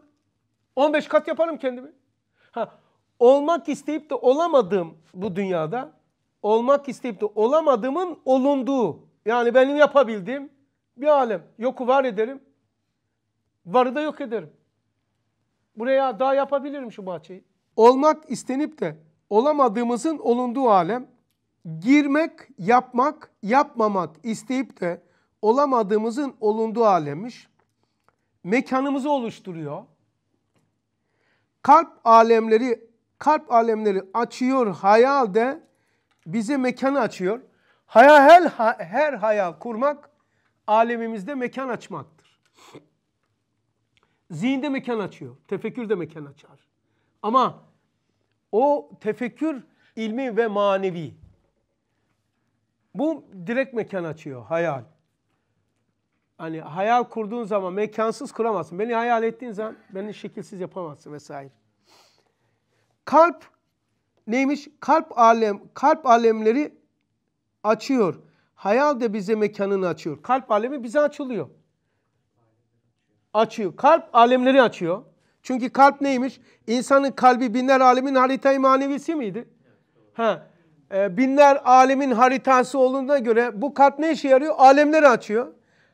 Speaker 1: 15 kat yaparım kendimi. Ha, olmak isteyip de olamadığım bu dünyada, olmak isteyip de olamadığımın olunduğu yani benim yapabildiğim bir alem. Yoku var ederim. Varı da yok ederim. Buraya daha yapabilirim şu bahçeyi. Olmak istenip de olamadığımızın olunduğu alem, girmek, yapmak, yapmamak isteyip de olamadığımızın olunduğu alemmiş. Mekanımızı oluşturuyor. Kalp alemleri, kalp alemleri açıyor hayal de bize mekanı açıyor. Hayal, her hayal kurmak alemimizde mekan açmaktır. Zihinde mekan açıyor. Tefekkür de mekan açar. Ama o tefekkür ilmi ve manevi. Bu direkt mekan açıyor hayal. Hani hayal kurduğun zaman mekansız kuramazsın. Beni hayal ettiğin zaman beni şekilsiz yapamazsın vesaire. Kalp neymiş? Kalp alem, kalp alemleri açıyor. Hayal de bize mekanını açıyor. Kalp alemi bize açılıyor. Açıyor. Kalp alemleri açıyor. Çünkü kalp neymiş? İnsanın kalbi binler alemin haritayı manevisi miydi? Ha. E, binler alemin haritası olduğuna göre bu kalp ne işe yarıyor? Alemleri açıyor.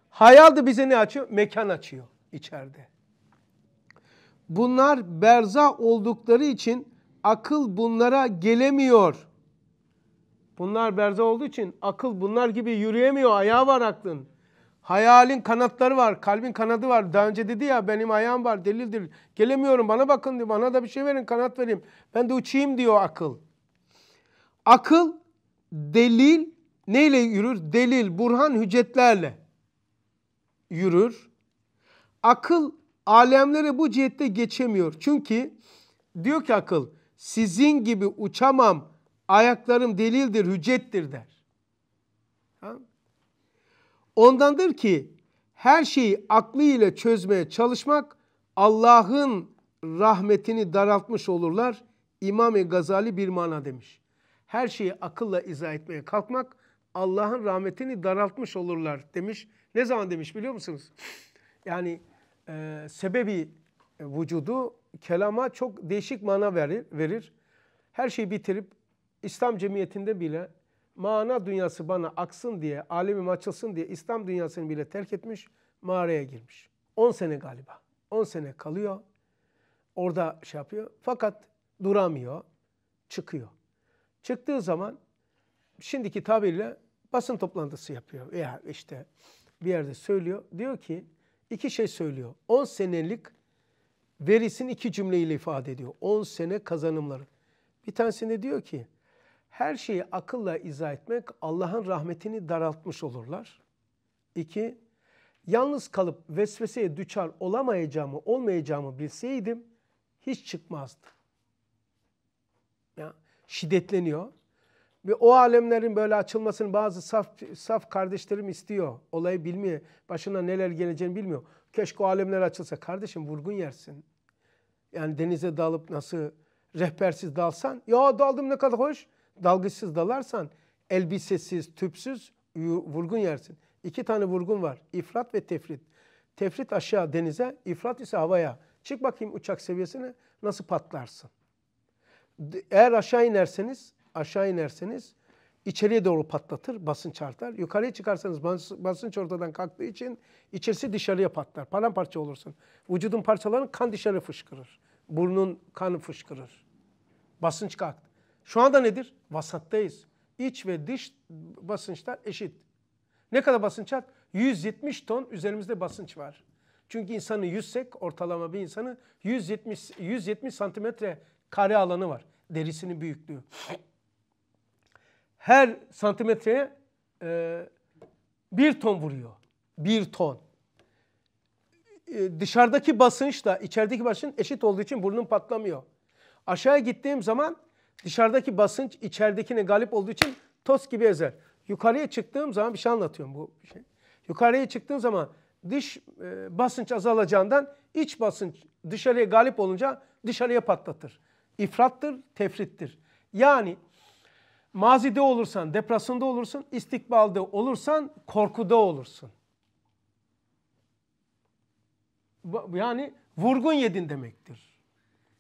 Speaker 1: Hayal da bize ne açıyor? Mekan açıyor içeride. Bunlar berza oldukları için akıl bunlara gelemiyor. Bunlar berze olduğu için akıl bunlar gibi yürüyemiyor. Ayağı var aklın. Hayalin kanatları var. Kalbin kanadı var. Daha önce dedi ya benim ayağım var delildir. Gelemiyorum bana bakın diyor. Bana da bir şey verin kanat vereyim. Ben de uçayım diyor akıl. Akıl delil neyle yürür? Delil, burhan, hüccetlerle yürür. Akıl alemlere bu cihette geçemiyor. Çünkü diyor ki akıl sizin gibi uçamam Ayaklarım delildir, hüccettir der. Ondandır ki her şeyi aklı ile çözmeye çalışmak Allah'ın rahmetini daraltmış olurlar. İmam-ı Gazali bir mana demiş. Her şeyi akılla izah etmeye kalkmak Allah'ın rahmetini daraltmış olurlar demiş. Ne zaman demiş biliyor musunuz? Yani e, sebebi e, vücudu kelama çok değişik mana verir. verir. Her şeyi bitirip İslam cemiyetinde bile mana dünyası bana aksın diye, alemim açılsın diye İslam dünyasını bile terk etmiş, mağaraya girmiş. 10 sene galiba. 10 sene kalıyor. Orada şey yapıyor. Fakat duramıyor. Çıkıyor. Çıktığı zaman şimdiki tabirle basın toplantısı yapıyor. veya işte bir yerde söylüyor. Diyor ki iki şey söylüyor. 10 senelik verisin iki cümleyle ifade ediyor. 10 sene kazanımları. Bir tanesinde diyor ki her şeyi akılla izah etmek Allah'ın rahmetini daraltmış olurlar. İki, yalnız kalıp vesveseye düçar olamayacağımı, olmayacağımı bilseydim hiç çıkmazdı. Ya, şiddetleniyor. Ve o alemlerin böyle açılmasını bazı saf, saf kardeşlerim istiyor. Olayı bilmiyor. Başına neler geleceğini bilmiyor. Keşke o alemler açılsa. Kardeşim vurgun yersin. Yani denize dalıp nasıl rehbersiz dalsan. Ya daldım ne kadar hoş dalgıçsız dalarsan elbisesiz, tüpsüz vurgun yersin. İki tane vurgun var. İfrat ve tefrit. Tefrit aşağı denize, ifrat ise havaya. Çık bakayım uçak seviyesine nasıl patlarsın. Eğer aşağı inerseniz, aşağı inerseniz içeriye doğru patlatır, basınç artar. Yukarıya çıkarsanız basınç ortadan kalktığı için içerisi dışarıya patlar. Paramparça olursun. Vücudun parçalarının kan dışarı fışkırır. Burnun kanı fışkırır. Basınç kalktı. Şu anda nedir? Vasattayız. İç ve dış basınçlar eşit. Ne kadar basınç var? 170 ton üzerimizde basınç var. Çünkü insanı 100 ortalama bir insanı 170 170 santimetre kare alanı var. Derisinin büyüklüğü. Her santimetreye e, bir ton vuruyor. Bir ton. E, dışarıdaki basınçla içerideki basınç eşit olduğu için burnum patlamıyor. Aşağıya gittiğim zaman Dışarıdaki basınç içeridekine galip olduğu için toz gibi ezer. Yukarıya çıktığım zaman bir şey anlatıyorum bu şey. Yukarıya çıktığım zaman dış e, basınç azalacağından iç basınç dışarıya galip olunca dışarıya patlatır. İfrattır, tefrittir. Yani mazide olursan, depresyonda olursun, istikbalde olursan korkuda olursun. Yani vurgun yedin demektir.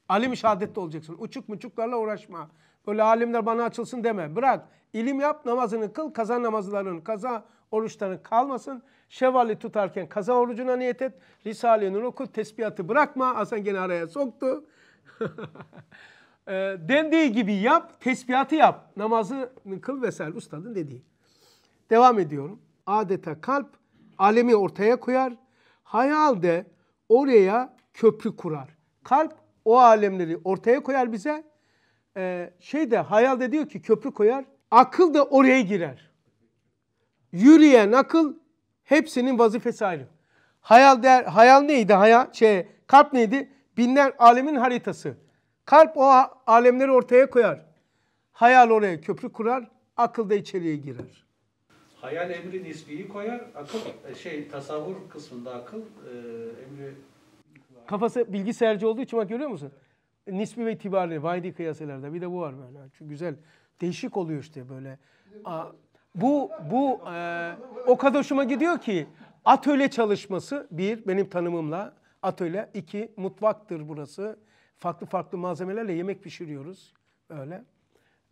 Speaker 1: Alim şehadette olacaksın. Uçuk muçuklarla uğraşma. Böyle alimler bana açılsın deme. Bırak. İlim yap, namazını kıl, kaza namazlarının, kaza oruçların kalmasın. Şevvali tutarken kaza orucuna niyet et. Risale-i Nur oku, tesbihatı bırakma. Hasan gene araya soktu. e, dendiği gibi yap, tesbihatı yap. Namazı kıl vesaire ustadın dediği. Devam ediyorum. Adeta kalp alemi ortaya koyar. Hayal de oraya köprü kurar. Kalp o alemleri ortaya koyar bize. Ee, şey de hayal de diyor ki köprü koyar. Akıl da oraya girer. Yürüyen akıl hepsinin vazifesi ayrı. Hayal der, hayal neydi? Hayal şey kalp neydi? Binler alemin haritası. Kalp o alemleri ortaya koyar. Hayal oraya köprü kurar, akıl da içeriye girer.
Speaker 2: Hayal emri nisbiyi koyar, akıl e, şey tasavvur kısmında akıl e, emri
Speaker 1: Kafası bilgisayarcı olduğu için bak görüyor musun? Nisbi ve itibari vaydi kıyaselarda bir de bu var böyle. Çünkü güzel değişik oluyor işte böyle. Aa, bu bu e, o kadar hoşuma gidiyor ki atölye çalışması bir benim tanımımla atölye iki mutfaktır burası. Farklı farklı malzemelerle yemek pişiriyoruz öyle.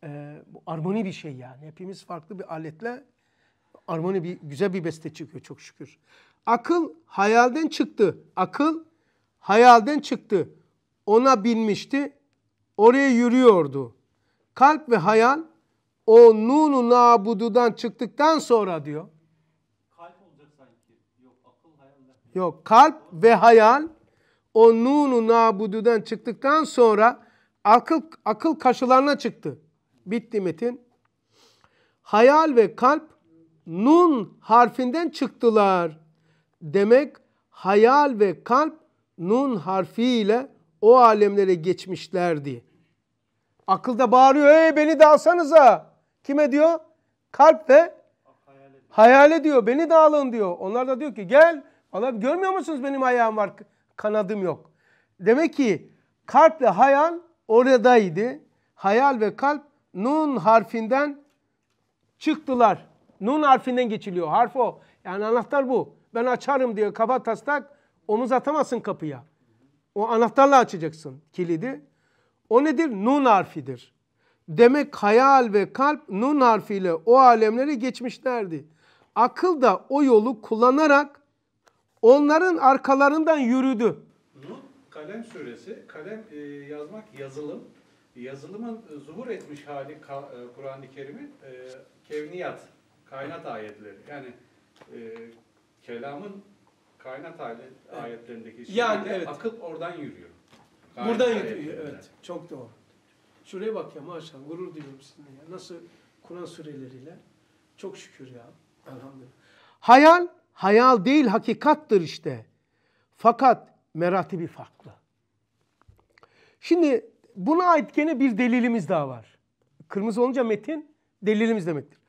Speaker 1: E, bu armoni bir şey yani. Hepimiz farklı bir aletle armoni bir güzel bir beste çıkıyor çok şükür. Akıl hayalden çıktı. Akıl Hayalden çıktı. Ona binmişti. Oraya yürüyordu. Kalp ve hayal o nunu nabududan çıktıktan sonra diyor. Kalp olacak sanki. Yok akıl hayaller. Yok kalp ve hayal o nunu nabududan çıktıktan sonra akıl akıl kaşılarına çıktı. Bitti metin. Hayal ve kalp nun harfinden çıktılar. Demek hayal ve kalp nun harfiyle o alemlere geçmişlerdi. Akılda bağırıyor ey beni de alsanıza. Kime diyor? Kalp ve hayal ediyor, Beni de alın diyor. Onlar da diyor ki gel. Allah görmüyor musunuz benim ayağım var kanadım yok. Demek ki kalp kalple hayal oradaydı. Hayal ve kalp nun harfinden çıktılar. Nun harfinden geçiliyor. Harf o. Yani anahtar bu. Ben açarım diyor kaba taslak Omuz atamazsın kapıya. O anahtarla açacaksın kilidi. O nedir? Nun harfidir. Demek hayal ve kalp nun harfiyle o alemleri geçmişlerdi. Akıl da o yolu kullanarak onların arkalarından yürüdü.
Speaker 2: Nun kalem suresi, kalem e, yazmak yazılım. Yazılımın zuhur etmiş hali e, Kur'an-ı Kerim'in e, kevniyat, kainat ayetleri. Yani e, kelamın kainat ayetlerindeki yani, evet. akıl oradan yürüyor. Kainat Buradan yürüyor, evet.
Speaker 1: Çok doğru. Şuraya bak ya maşallah gurur duyuyorum sizinle ya. Nasıl Kur'an sureleriyle. Çok şükür ya. Elhamdülillah. Hayal, hayal değil hakikattır işte. Fakat meratibi farklı. Şimdi buna ait gene bir delilimiz daha var. Kırmızı olunca metin delilimiz demektir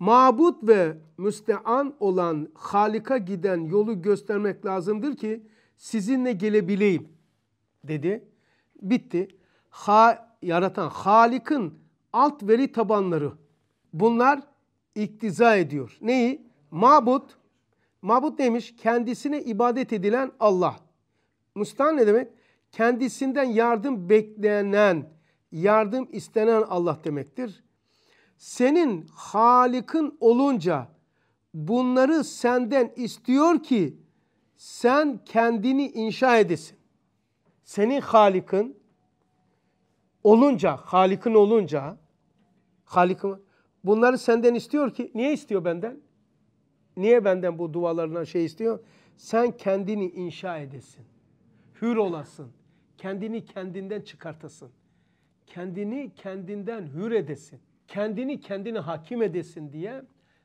Speaker 1: mabut ve müstean olan Halik'a giden yolu göstermek lazımdır ki sizinle gelebileyim dedi. Bitti. Ha, yaratan Halik'in alt veri tabanları bunlar iktiza ediyor. Neyi? Mabut. Mabut neymiş? Kendisine ibadet edilen Allah. Müstean ne demek? Kendisinden yardım beklenen, yardım istenen Allah demektir senin Halik'in olunca bunları senden istiyor ki sen kendini inşa edesin. Senin Halik'in olunca, Halik'in olunca Halik'in bunları senden istiyor ki niye istiyor benden? Niye benden bu dualarına şey istiyor? Sen kendini inşa edesin. Hür olasın. Kendini kendinden çıkartasın. Kendini kendinden hür edesin kendini kendine hakim edesin diye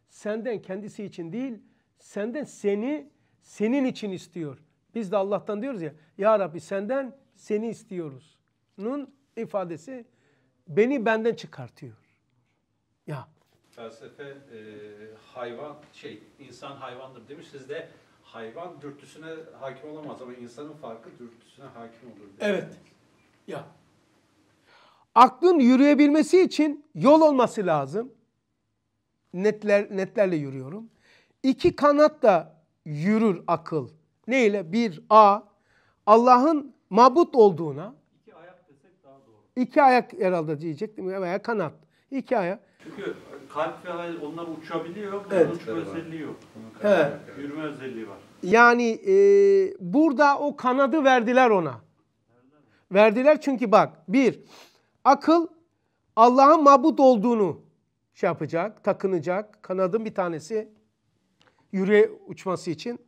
Speaker 1: senden kendisi için değil senden seni senin için istiyor. Biz de Allah'tan diyoruz ya Ya Rabbi senden seni istiyoruz. Nun ifadesi beni benden çıkartıyor. Ya.
Speaker 2: Felsefe e, hayvan şey insan hayvandır demiş. Siz de hayvan dürtüsüne hakim olamaz ama insanın farkı dürtüsüne hakim olur. Demiş. Evet.
Speaker 1: Ya. Aklın yürüyebilmesi için yol olması lazım. Netler, netlerle yürüyorum. İki kanat da yürür akıl. Neyle? Bir A. Allah'ın mabut olduğuna. İki ayak desek daha doğru. İki ayak herhalde diyecektim veya kanat. İki ayak.
Speaker 5: Çünkü kalp ve onlar uçabiliyor. yok. Evet. Uçma özelliği yok. He. Yürüme özelliği var.
Speaker 1: Yani e, burada o kanadı verdiler ona. Verdiler çünkü bak bir Akıl Allah'ın mabut olduğunu şey yapacak, takınacak. Kanadın bir tanesi yüreğe uçması için.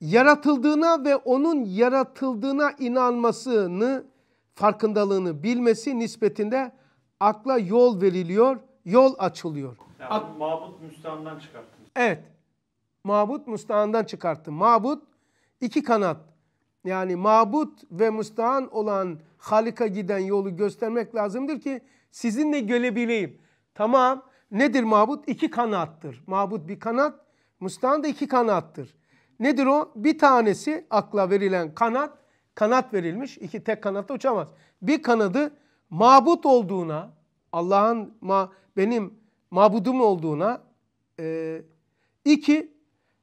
Speaker 1: Yaratıldığına ve onun yaratıldığına inanmasını, farkındalığını bilmesi nispetinde akla yol veriliyor, yol açılıyor.
Speaker 5: Yani Ak- mabut müstahandan çıkarttınız.
Speaker 1: Evet. Mabut müstahandan çıkarttı. Mabut iki kanat yani mabut ve müstahan olan Halik'a giden yolu göstermek lazımdır ki sizinle görebileyim. Tamam nedir mabut? İki kanattır. Mabut bir kanat, müstahan da iki kanattır. Nedir o? Bir tanesi akla verilen kanat, kanat verilmiş. İki tek kanatta uçamaz. Bir kanadı mabut olduğuna, Allah'ın ma, benim mabudum olduğuna, e, iki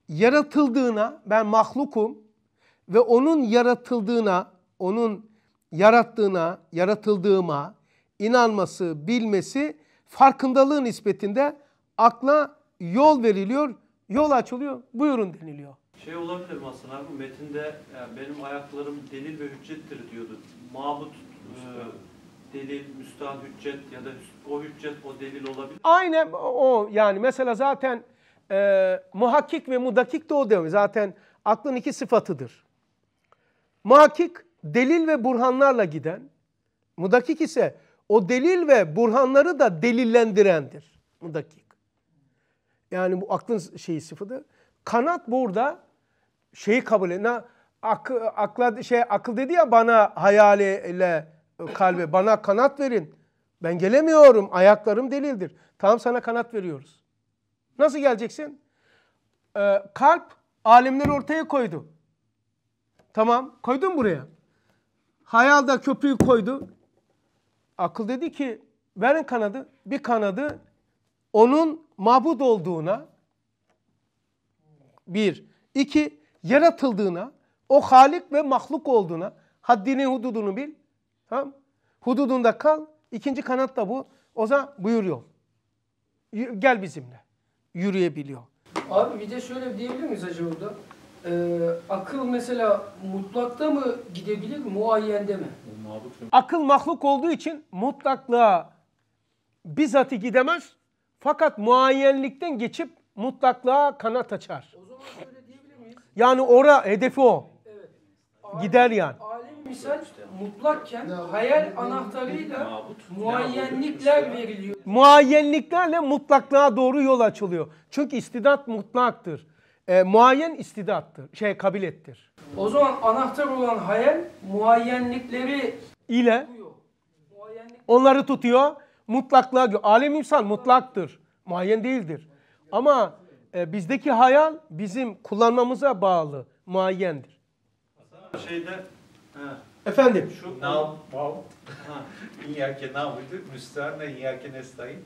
Speaker 1: yaratıldığına, ben mahlukum, ve onun yaratıldığına, onun yarattığına, yaratıldığıma inanması, bilmesi farkındalığın nispetinde akla yol veriliyor, yol açılıyor, buyurun deniliyor.
Speaker 5: Şey olabilir mi Hasan abi, metinde yani e, benim ayaklarım delil ve hüccettir diyordu. Mahmut e, delil, müstahil hüccet ya da o hüccet o delil olabilir.
Speaker 1: Aynen o yani mesela zaten e, muhakkik ve mudakik de o demek. Zaten aklın iki sıfatıdır. Makik delil ve burhanlarla giden, mudakik ise o delil ve burhanları da delillendirendir. Mudakik. Yani bu aklın şeyi sıfıdır. Kanat burada şeyi kabul ediyor. Ak, akla, şey, akıl dedi ya bana hayaliyle kalbe bana kanat verin. Ben gelemiyorum. Ayaklarım delildir. Tamam sana kanat veriyoruz. Nasıl geleceksin? Ee, kalp alimleri ortaya koydu. Tamam koydun buraya. Hayal da köprüyü koydu. Akıl dedi ki verin kanadı. Bir kanadı onun mabud olduğuna bir. iki yaratıldığına, o halik ve mahluk olduğuna haddini hududunu bil. Tamam Hududunda kal. İkinci kanat da bu. O zaman buyuruyor. Y gel bizimle. Yürüyebiliyor.
Speaker 6: Abi bir de şöyle diyebilir miyiz acaba burada? akıl mesela mutlakta mı gidebilir, muayyende mi?
Speaker 1: Akıl mahluk olduğu için mutlaklığa bizatihi gidemez. Fakat muayyenlikten geçip mutlaklığa kanat açar. O zaman şöyle diyebilir miyiz? Yani ora hedefi o. Evet. Gider yani. Alem
Speaker 6: misal mutlakken hayal anahtarıyla muayyenlikler veriliyor.
Speaker 1: Muayyenliklerle mutlaklığa doğru yol açılıyor. Çünkü istidat mutlaktır e, muayyen istidattır, şey kabilettir.
Speaker 6: O zaman anahtar olan hayal muayyenlikleri
Speaker 1: ile onları tutuyor. Mutlaklığa alem insan mutlaktır. Muayyen değildir. Ama e, bizdeki hayal bizim kullanmamıza bağlı muayyendir.
Speaker 2: Şeyde ha. Efendim. Şu nav, nav. İyyake na'budu, müstahane, iyyake nestaîn.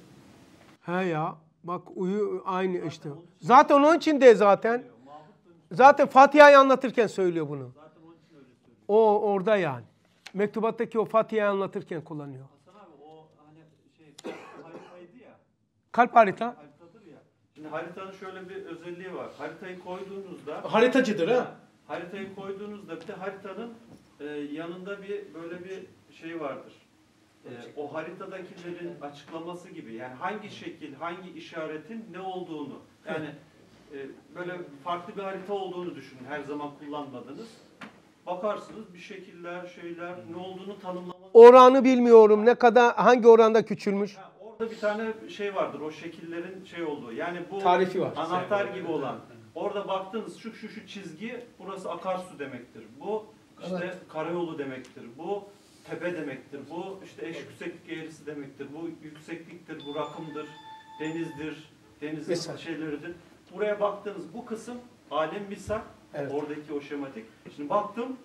Speaker 1: He ya. Bak uyu aynı zaten işte. zaten onun için de zaten. Zaten Fatiha'yı anlatırken söylüyor bunu. O orada yani. Mektubattaki o Fatiha'yı anlatırken kullanıyor. Hasan abi o hani şey
Speaker 5: haritaydı ya.
Speaker 1: Kalp harita. Haritadır
Speaker 5: ya. Şimdi haritanın şöyle bir özelliği
Speaker 1: var. Haritayı koyduğunuzda. Haritacıdır ha. Haritayı koyduğunuzda bir de haritanın e,
Speaker 5: yanında bir böyle bir şey vardır e, o haritadakilerin açıklaması gibi yani hangi şekil, hangi işaretin ne olduğunu yani e, böyle farklı bir harita olduğunu düşünün her zaman kullanmadınız. Bakarsınız bir şekiller, şeyler ne olduğunu tanımlamak
Speaker 1: Oranı bilmiyorum ne kadar hangi oranda küçülmüş. Ha,
Speaker 5: orada bir tane şey vardır o şekillerin şey olduğu yani bu tarifi var. anahtar gibi olan. Orada baktınız şu şu şu çizgi burası akarsu demektir. Bu işte evet. karayolu demektir. Bu tepe demektir. Bu işte eş yükseklik eğrisi demektir. Bu yüksekliktir, bu rakımdır, denizdir, denizin misal. şeyleridir. Buraya baktığınız bu kısım alem misal. Evet. Oradaki o şematik. Şimdi baktım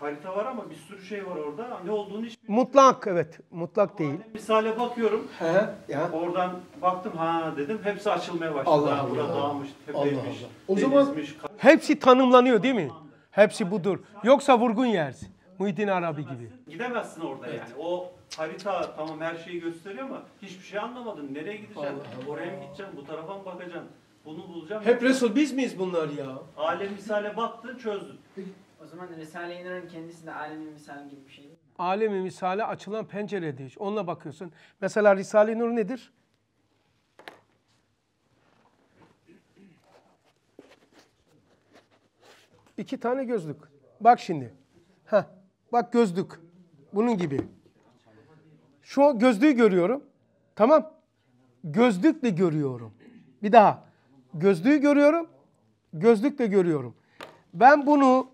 Speaker 5: harita var ama bir sürü şey var orada. Ne olduğunu hiç
Speaker 1: bilmiyorum. Mutlak evet. Mutlak değil. Alem
Speaker 5: misale bakıyorum. He, ya. Oradan baktım ha dedim. Hepsi açılmaya başladı. Allah Allah. Burada dağmış, tepeymiş, Allah Allah. O zaman
Speaker 1: hepsi tanımlanıyor değil mi? Hepsi budur. Yoksa vurgun yersin. Muhittin Arabi gibi.
Speaker 5: Gidemezsin orada evet. yani. O harita tamam her şeyi gösteriyor ama hiçbir şey anlamadın. Nereye gideceksin? Allah Oraya mı gideceksin? Bu tarafa mı bakacaksın? Bunu bulacağım. Hep Resul
Speaker 1: biz miyiz bunlar ya?
Speaker 5: Alem misale baktın çözdün.
Speaker 6: O zaman Risale-i İnan'ın kendisi de alemi misal gibi bir şey değil
Speaker 1: mi? Alemi misale açılan pencere değil. Onunla bakıyorsun. Mesela Risale-i Nur nedir? İki tane gözlük. Bak şimdi. Heh. Bak gözlük. Bunun gibi. Şu gözlüğü görüyorum. Tamam. Gözlükle görüyorum. Bir daha. Gözlüğü görüyorum. Gözlükle görüyorum. Ben bunu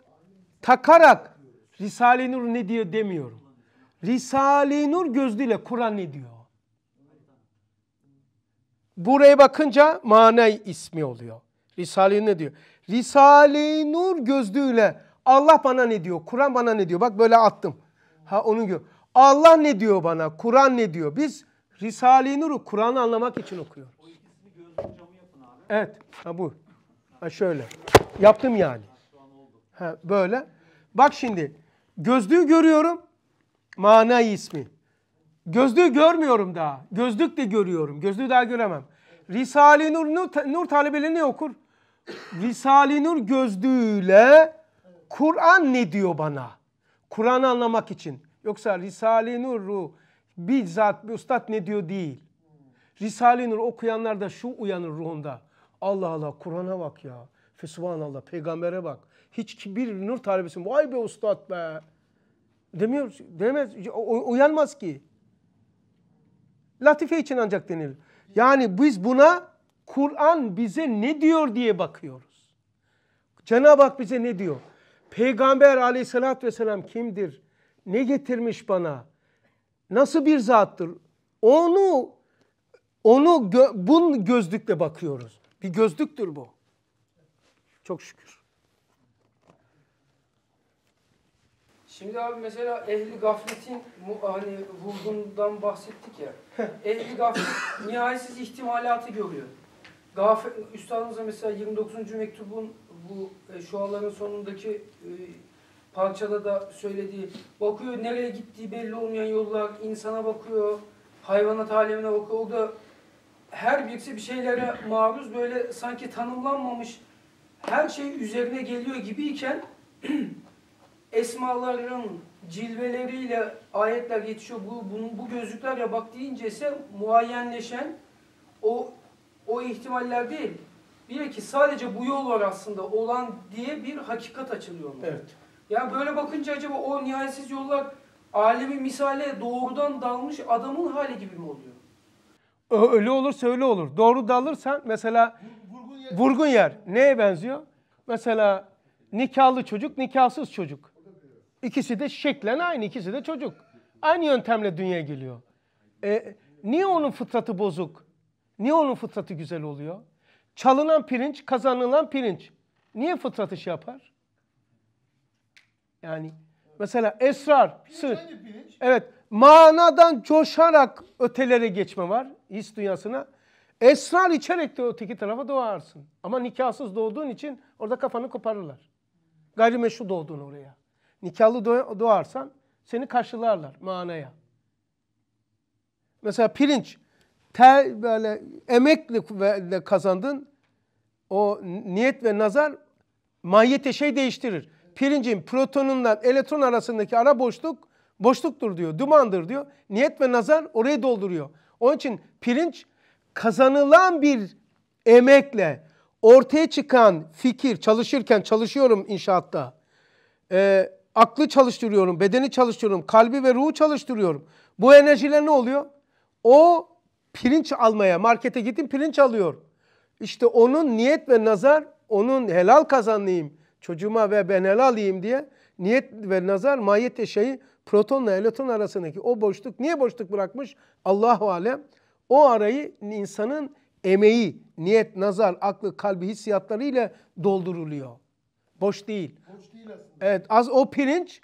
Speaker 1: takarak Risale-i Nur ne diyor demiyorum. Risale-i Nur gözlüğüyle Kur'an ne diyor? Buraya bakınca manay ismi oluyor. Risale-i ne diyor? Risale-i Nur gözlüğüyle Allah bana ne diyor? Kur'an bana ne diyor? Bak böyle attım. Ha onun gör. Allah ne diyor bana? Kur'an ne diyor? Biz Risale-i Nur'u Kur'an'ı anlamak için okuyoruz. O Evet. Ha bu. Ha şöyle. Yaptım yani. Ha böyle. Bak şimdi. Gözlüğü görüyorum. Mana ismi. Gözlüğü görmüyorum daha. Gözlük de görüyorum. Gözlüğü daha göremem. Risale-i Nur, Nur, Nur talebeleri ne okur? Risale-i Nur gözlüğüyle Kur'an ne diyor bana? Kur'an anlamak için. Yoksa Risale-i Nur'u bizzat bir ustad ne diyor değil. Risale-i Nur okuyanlar da şu uyanır ruhunda. Allah Allah Kur'an'a bak ya. Allah, peygambere bak. Hiç bir nur talebesi vay be ustad be. Demiyor, demez, uyanmaz ki. Latife için ancak denir. Yani biz buna Kur'an bize ne diyor diye bakıyoruz. Cenab-ı Hak bize ne diyor? Peygamber aleyhissalatü vesselam kimdir? Ne getirmiş bana? Nasıl bir zattır? Onu onu gö bun gözlükle bakıyoruz. Bir gözlüktür bu. Çok şükür.
Speaker 6: Şimdi abi mesela ehli gafletin hani vurgundan bahsettik ya. ehli gaflet nihayetsiz ihtimalatı görüyor. Gafet, üstadımıza mesela 29. mektubun bu e, şuaların sonundaki e, parçada da söylediği bakıyor nereye gittiği belli olmayan yollar insana bakıyor hayvanat alemine bakıyor o da her birisi bir şeylere maruz böyle sanki tanımlanmamış her şey üzerine geliyor gibiyken esmaların cilveleriyle ayetler yetişiyor. Bu, bunun, bu gözlüklerle bak deyince ise muayyenleşen o, o ihtimaller değil. Diye ki sadece bu yol var aslında olan diye bir hakikat açılıyor. Mu? Evet. Yani böyle bakınca acaba o nihayetsiz yollar alemi misale doğrudan dalmış adamın hali gibi mi oluyor?
Speaker 1: Öyle olur, öyle olur. Doğru dalırsan mesela vurgun yer. vurgun yer. Neye benziyor? Mesela nikahlı çocuk, nikahsız çocuk. İkisi de şeklen aynı, ikisi de çocuk. Aynı yöntemle dünyaya geliyor. E, niye onun fıtratı bozuk? Niye onun fıtratı güzel oluyor? Çalınan pirinç, kazanılan pirinç. Niye fıtrat işi yapar? Yani mesela esrar, sır. Evet. Manadan coşarak ötelere geçme var his dünyasına. Esrar içerek de öteki tarafa doğarsın. Ama nikahsız doğduğun için orada kafanı koparırlar. Gayrimeşru doğdun oraya. Nikahlı doğarsan seni karşılarlar manaya. Mesela pirinç ter böyle ve kazandın. O niyet ve nazar mahiyete şey değiştirir. Pirincin protonundan elektron arasındaki ara boşluk boşluktur diyor. Dumandır diyor. Niyet ve nazar orayı dolduruyor. Onun için pirinç kazanılan bir emekle ortaya çıkan fikir çalışırken çalışıyorum inşaatta. E, aklı çalıştırıyorum, bedeni çalıştırıyorum, kalbi ve ruhu çalıştırıyorum. Bu enerjiler ne oluyor? O pirinç almaya markete gittim pirinç alıyor. İşte onun niyet ve nazar onun helal kazanayım çocuğuma ve ben helal yiyeyim diye niyet ve nazar mahiyet şeyi protonla elektron arasındaki o boşluk niye boşluk bırakmış? Allahu alem. O arayı insanın emeği, niyet, nazar, aklı, kalbi, hissiyatları ile dolduruluyor. Boş değil. Boş değil aslında. Evet az o pirinç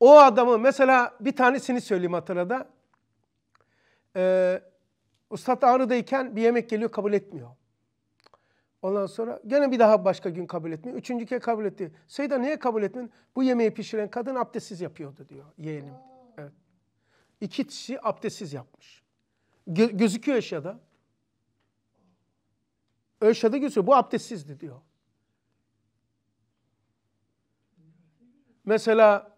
Speaker 1: o adamı mesela bir tanesini söyleyeyim hatırada. Ee, Ustad ağrıdayken bir yemek geliyor kabul etmiyor. Ondan sonra gene bir daha başka gün kabul etmiyor. Üçüncü kez kabul etti. Seyda niye kabul etmedin? Bu yemeği pişiren kadın abdestsiz yapıyordu diyor yeğenim. Evet. İki kişi abdestsiz yapmış. Gö gözüküyor eşyada. Eşyada gözüküyor. Bu abdestsizdi diyor. Mesela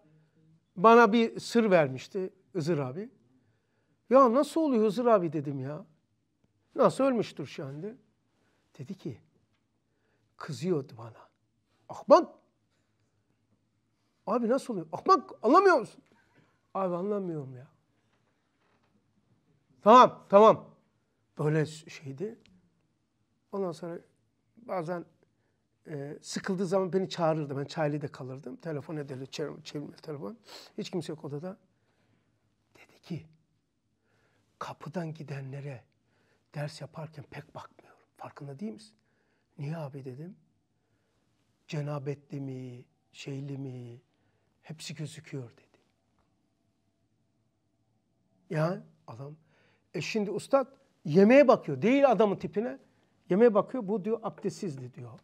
Speaker 1: bana bir sır vermişti Hızır abi. Ya nasıl oluyor Hızır abi dedim ya. Nasıl ölmüştür şimdi? Dedi ki kızıyordu bana. Ahmak. Abi nasıl oluyor? Ahmak anlamıyor musun? Abi anlamıyorum ya. Tamam tamam. Böyle şeydi. Ondan sonra bazen e, sıkıldığı zaman beni çağırırdı. Ben Çaylı'da kalırdım. Telefon ederdi. çevirme telefon. Hiç kimse yok odada. Dedi ki kapıdan gidenlere ders yaparken pek bakmıyorum. Farkında değil misin? Niye abi dedim? Cenabetli mi, şeyli mi, hepsi gözüküyor dedi. Yani adam, e şimdi ustad yemeğe bakıyor. Değil adamın tipine. Yemeğe bakıyor, bu diyor abdestsizdi diyor.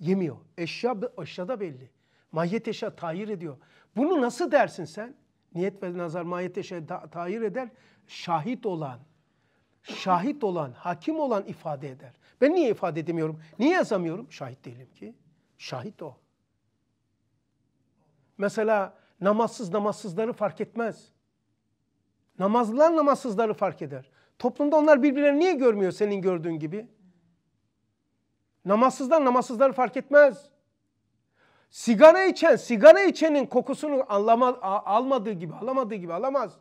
Speaker 1: Yemiyor. Eşya, aşağıda belli. Mahiyet eşya tahir ediyor. Bunu nasıl dersin sen? niyet ve nazar mahiyete şey tahir eder. Şahit olan, şahit olan, hakim olan ifade eder. Ben niye ifade edemiyorum? Niye yazamıyorum? Şahit değilim ki. Şahit o. Mesela namazsız namazsızları fark etmez. Namazlılar namazsızları fark eder. Toplumda onlar birbirlerini niye görmüyor senin gördüğün gibi? Namazsızlar namazsızları fark etmez. Sigara içen, sigara içenin kokusunu anlama, almadığı gibi, alamadığı gibi alamaz.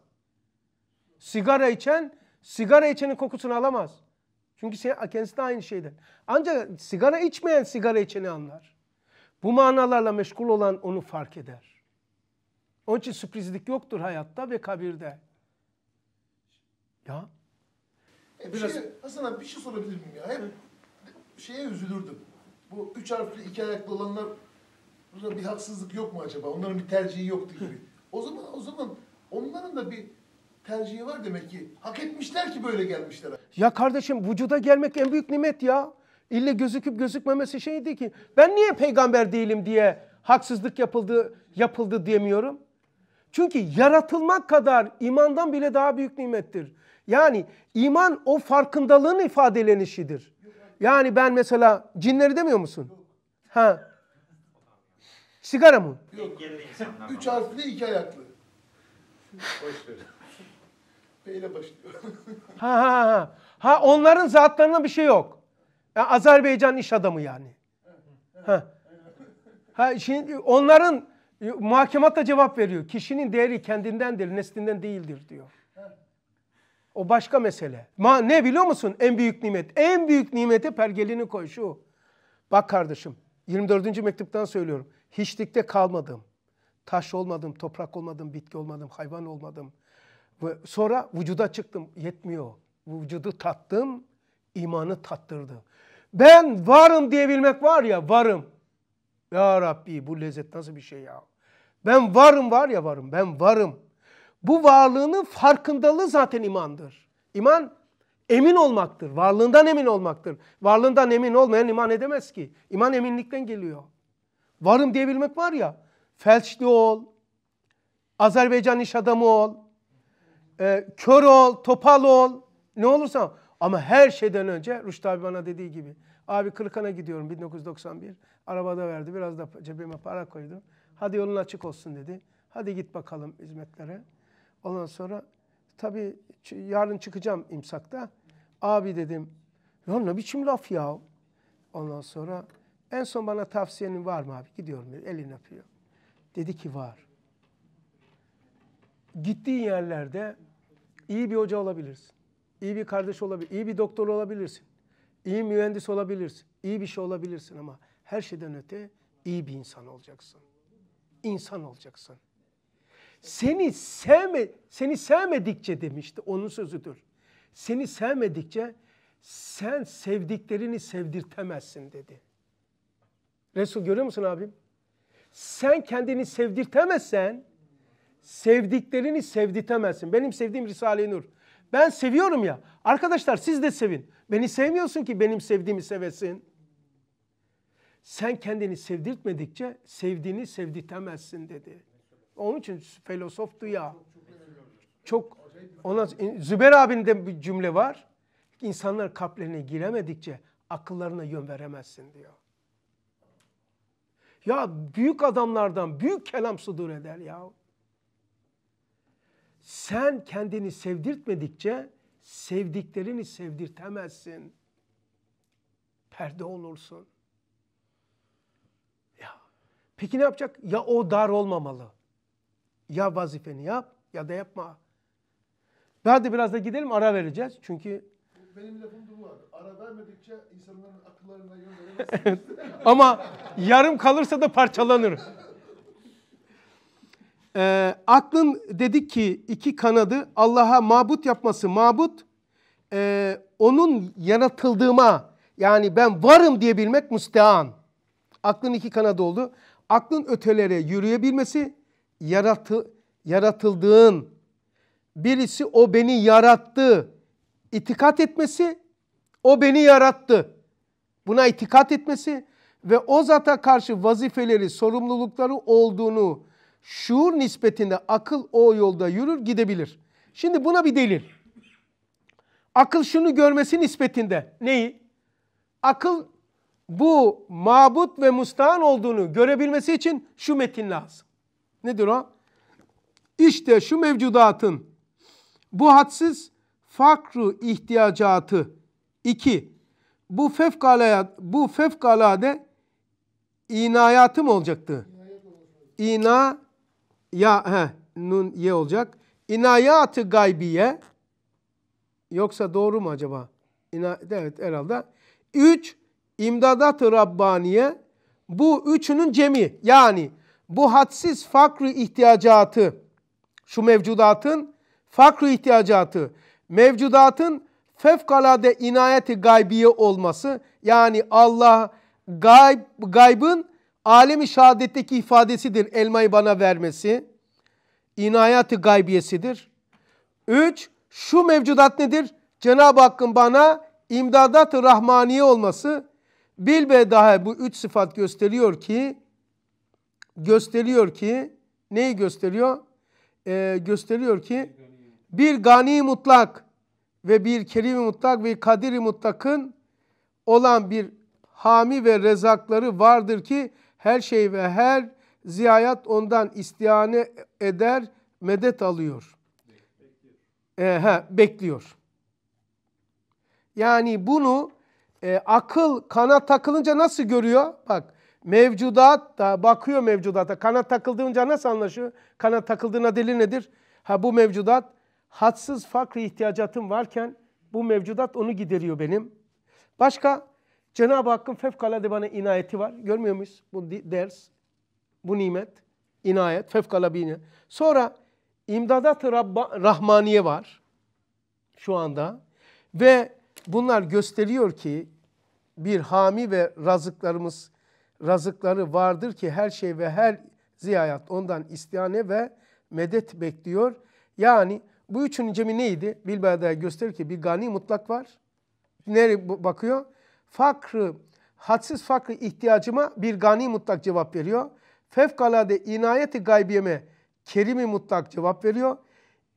Speaker 1: Sigara içen, sigara içenin kokusunu alamaz. Çünkü kendisi de aynı şeyden. Ancak sigara içmeyen sigara içeni anlar. Bu manalarla meşgul olan onu fark eder. Onun için sürprizlik yoktur hayatta ve kabirde.
Speaker 6: Ya.
Speaker 4: E, Biraz... şey, Hasan bir şey sorabilir miyim ya? Hep şeye üzülürdüm. Bu üç harfli iki ayaklı olanlar burada bir haksızlık yok mu acaba?
Speaker 1: Onların bir tercihi yoktu gibi.
Speaker 4: o zaman o zaman onların da bir tercihi var demek ki. Hak etmişler ki böyle gelmişler.
Speaker 1: Ya kardeşim vücuda gelmek en büyük nimet ya. İlle gözüküp gözükmemesi şeydi ki. Ben niye peygamber değilim diye haksızlık yapıldı yapıldı diyemiyorum. Çünkü yaratılmak kadar imandan bile daha büyük nimettir. Yani iman o farkındalığın ifadelenişidir. Yani ben mesela cinleri demiyor musun? Ha. Sigara mı?
Speaker 5: Yok.
Speaker 4: Üç harfli iki ayaklı. Boş Beyle başlıyor.
Speaker 1: ha ha ha. Ha onların zatlarına bir şey yok. Yani Azerbaycan iş adamı yani. ha. Ha şimdi onların e, muhakemata cevap veriyor. Kişinin değeri kendindendir, neslinden değildir diyor. O başka mesele. Ma ne biliyor musun? En büyük nimet. En büyük nimete pergelini koy şu. Bak kardeşim 24. mektuptan söylüyorum hiçlikte kalmadım. Taş olmadım, toprak olmadım, bitki olmadım, hayvan olmadım. Ve sonra vücuda çıktım. Yetmiyor. Vücudu tattım, imanı tattırdı. Ben varım diyebilmek var ya, varım. Ya Rabbi bu lezzet nasıl bir şey ya? Ben varım var ya varım, ben varım. Bu varlığının farkındalığı zaten imandır. İman emin olmaktır, varlığından emin olmaktır. Varlığından emin olmayan iman edemez ki. İman eminlikten geliyor varım diyebilmek var ya. Felçli ol, Azerbaycan iş adamı ol, e, kör ol, topal ol, ne olursa. Ama her şeyden önce Rüştü abi bana dediği gibi. Abi Kırkana gidiyorum 1991. Arabada verdi. Biraz da cebime para koydu. Hadi yolun açık olsun dedi. Hadi git bakalım hizmetlere. Ondan sonra tabii yarın çıkacağım imsakta. Abi dedim. Ya ne biçim laf ya? Ondan sonra en son bana tavsiyenin var mı abi? Gidiyorum dedi. Elini yapıyor? Dedi ki var. Gittiğin yerlerde iyi bir hoca olabilirsin. İyi bir kardeş olabilir, iyi bir doktor olabilirsin. iyi mühendis olabilirsin. iyi bir şey olabilirsin ama her şeyden öte iyi bir insan olacaksın. İnsan olacaksın. Seni sevme, seni sevmedikçe demişti onun sözüdür. Seni sevmedikçe sen sevdiklerini sevdirtemezsin dedi. Resul görüyor musun abim? Sen kendini sevdirtemezsen sevdiklerini sevdirtemezsin. Benim sevdiğim Risale-i Nur. Ben seviyorum ya. Arkadaşlar siz de sevin. Beni sevmiyorsun ki benim sevdiğimi sevesin. Sen kendini sevdirtmedikçe sevdiğini sevdirtemezsin dedi. Onun için filozoftu ya. Çok ona Zübeyir abinin de bir cümle var. İnsanlar kalplerine giremedikçe akıllarına yön veremezsin diyor. Ya büyük adamlardan büyük kelam sudur eder ya. Sen kendini sevdirtmedikçe sevdiklerini sevdirtemezsin. Perde olursun. Ya. Peki ne yapacak? Ya o dar olmamalı. Ya vazifeni yap ya da yapma. Hadi biraz da gidelim ara vereceğiz. Çünkü
Speaker 4: benim lafım da bu bak. Ara vermedikçe insanların akıllarına yön
Speaker 1: veremezsiniz. Ama yarım kalırsa da parçalanır. E, aklın dedik ki iki kanadı Allah'a mabut yapması mabut e, onun yaratıldığıma yani ben varım diyebilmek müstean. Aklın iki kanadı oldu. Aklın ötelere yürüyebilmesi yaratı, yaratıldığın birisi o beni yarattı itikat etmesi, o beni yarattı. Buna itikat etmesi ve o zata karşı vazifeleri, sorumlulukları olduğunu şuur nispetinde akıl o yolda yürür gidebilir. Şimdi buna bir delil. Akıl şunu görmesi nispetinde. Neyi? Akıl bu mabut ve mustağan olduğunu görebilmesi için şu metin lazım. Nedir o? İşte şu mevcudatın bu hadsiz fakru ihtiyacatı 2. Bu fevkalade bu fevkalade inayatım olacaktı. İna ya he nun ye olacak. İnayatı gaybiye yoksa doğru mu acaba? İna, evet herhalde. 3 imdadat-ı rabbaniye bu üçünün cemi yani bu hadsiz fakri ihtiyacatı şu mevcudatın fakri ihtiyacatı mevcudatın fevkalade inayeti gaybiye olması yani Allah gayb, gaybın alemi şehadetteki ifadesidir elmayı bana vermesi. İnayeti gaybiyesidir. Üç, şu mevcudat nedir? Cenab-ı Hakk'ın bana imdadat-ı rahmaniye olması bilbedahe bu üç sıfat gösteriyor ki gösteriyor ki neyi gösteriyor? Ee, gösteriyor ki bir gani mutlak ve bir kerim mutlak ve kadiri mutlakın olan bir hami ve rezakları vardır ki her şey ve her ziyayat ondan istihane eder, medet alıyor. Bekliyor. E, he, bekliyor. Yani bunu e, akıl kana takılınca nasıl görüyor? Bak mevcudat da bakıyor mevcudata. Kana takıldığınca nasıl anlaşıyor? Kana takıldığına delil nedir? Ha bu mevcudat hadsız fakri ihtiyacatım varken bu mevcudat onu gideriyor benim. Başka Cenab-ı Hakk'ın fevkalade bana inayeti var. Görmüyor muyuz? Bu ders, bu nimet, inayet, fevkalade Sonra imdadat-ı rahmaniye var şu anda. Ve bunlar gösteriyor ki bir hami ve razıklarımız razıkları vardır ki her şey ve her ziyayat ondan istihane ve medet bekliyor. Yani bu üçünün cemi neydi? Bilba'da gösterir ki bir gani mutlak var. Nereye bakıyor? Fakrı, hadsiz fakrı ihtiyacıma bir gani mutlak cevap veriyor. Fevkalade inayeti gaybiyeme kerimi mutlak cevap veriyor.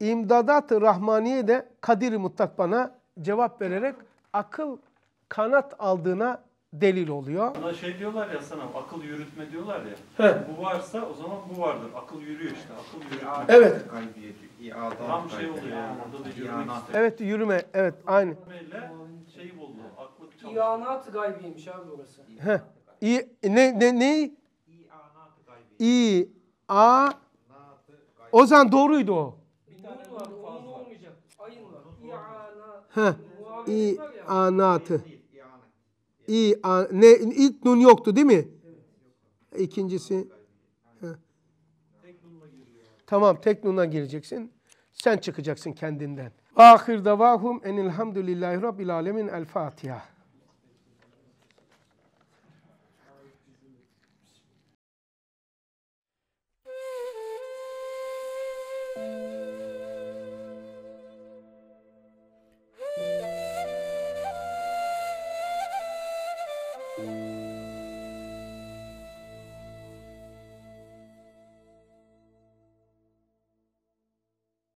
Speaker 1: İmdadat-ı rahmaniye de kadiri mutlak bana cevap vererek akıl kanat aldığına delil oluyor.
Speaker 5: Bana şey diyorlar ya sana akıl yürütme diyorlar ya. He. Bu varsa o zaman bu vardır.
Speaker 6: Akıl yürüyor işte. Akıl yürüyor. Evet. Gaybiyeti İada. Tam şey oluyor yani. Evet
Speaker 1: yürüme. Evet aynı.
Speaker 6: Böyle şey buldu. İanat gaybiymiş abi orası.
Speaker 1: Heh. İ ne ne ne? İanat gaybi. İ a o zaman doğruydu o. Bir tane var fazla. İ anatı. İ an ne ilk nun yoktu değil mi? İkincisi. Tamam teknuna gireceksin. Sen çıkacaksın kendinden. Ahir davahum enilhamdülillahi rabbil alemin. El Fatiha.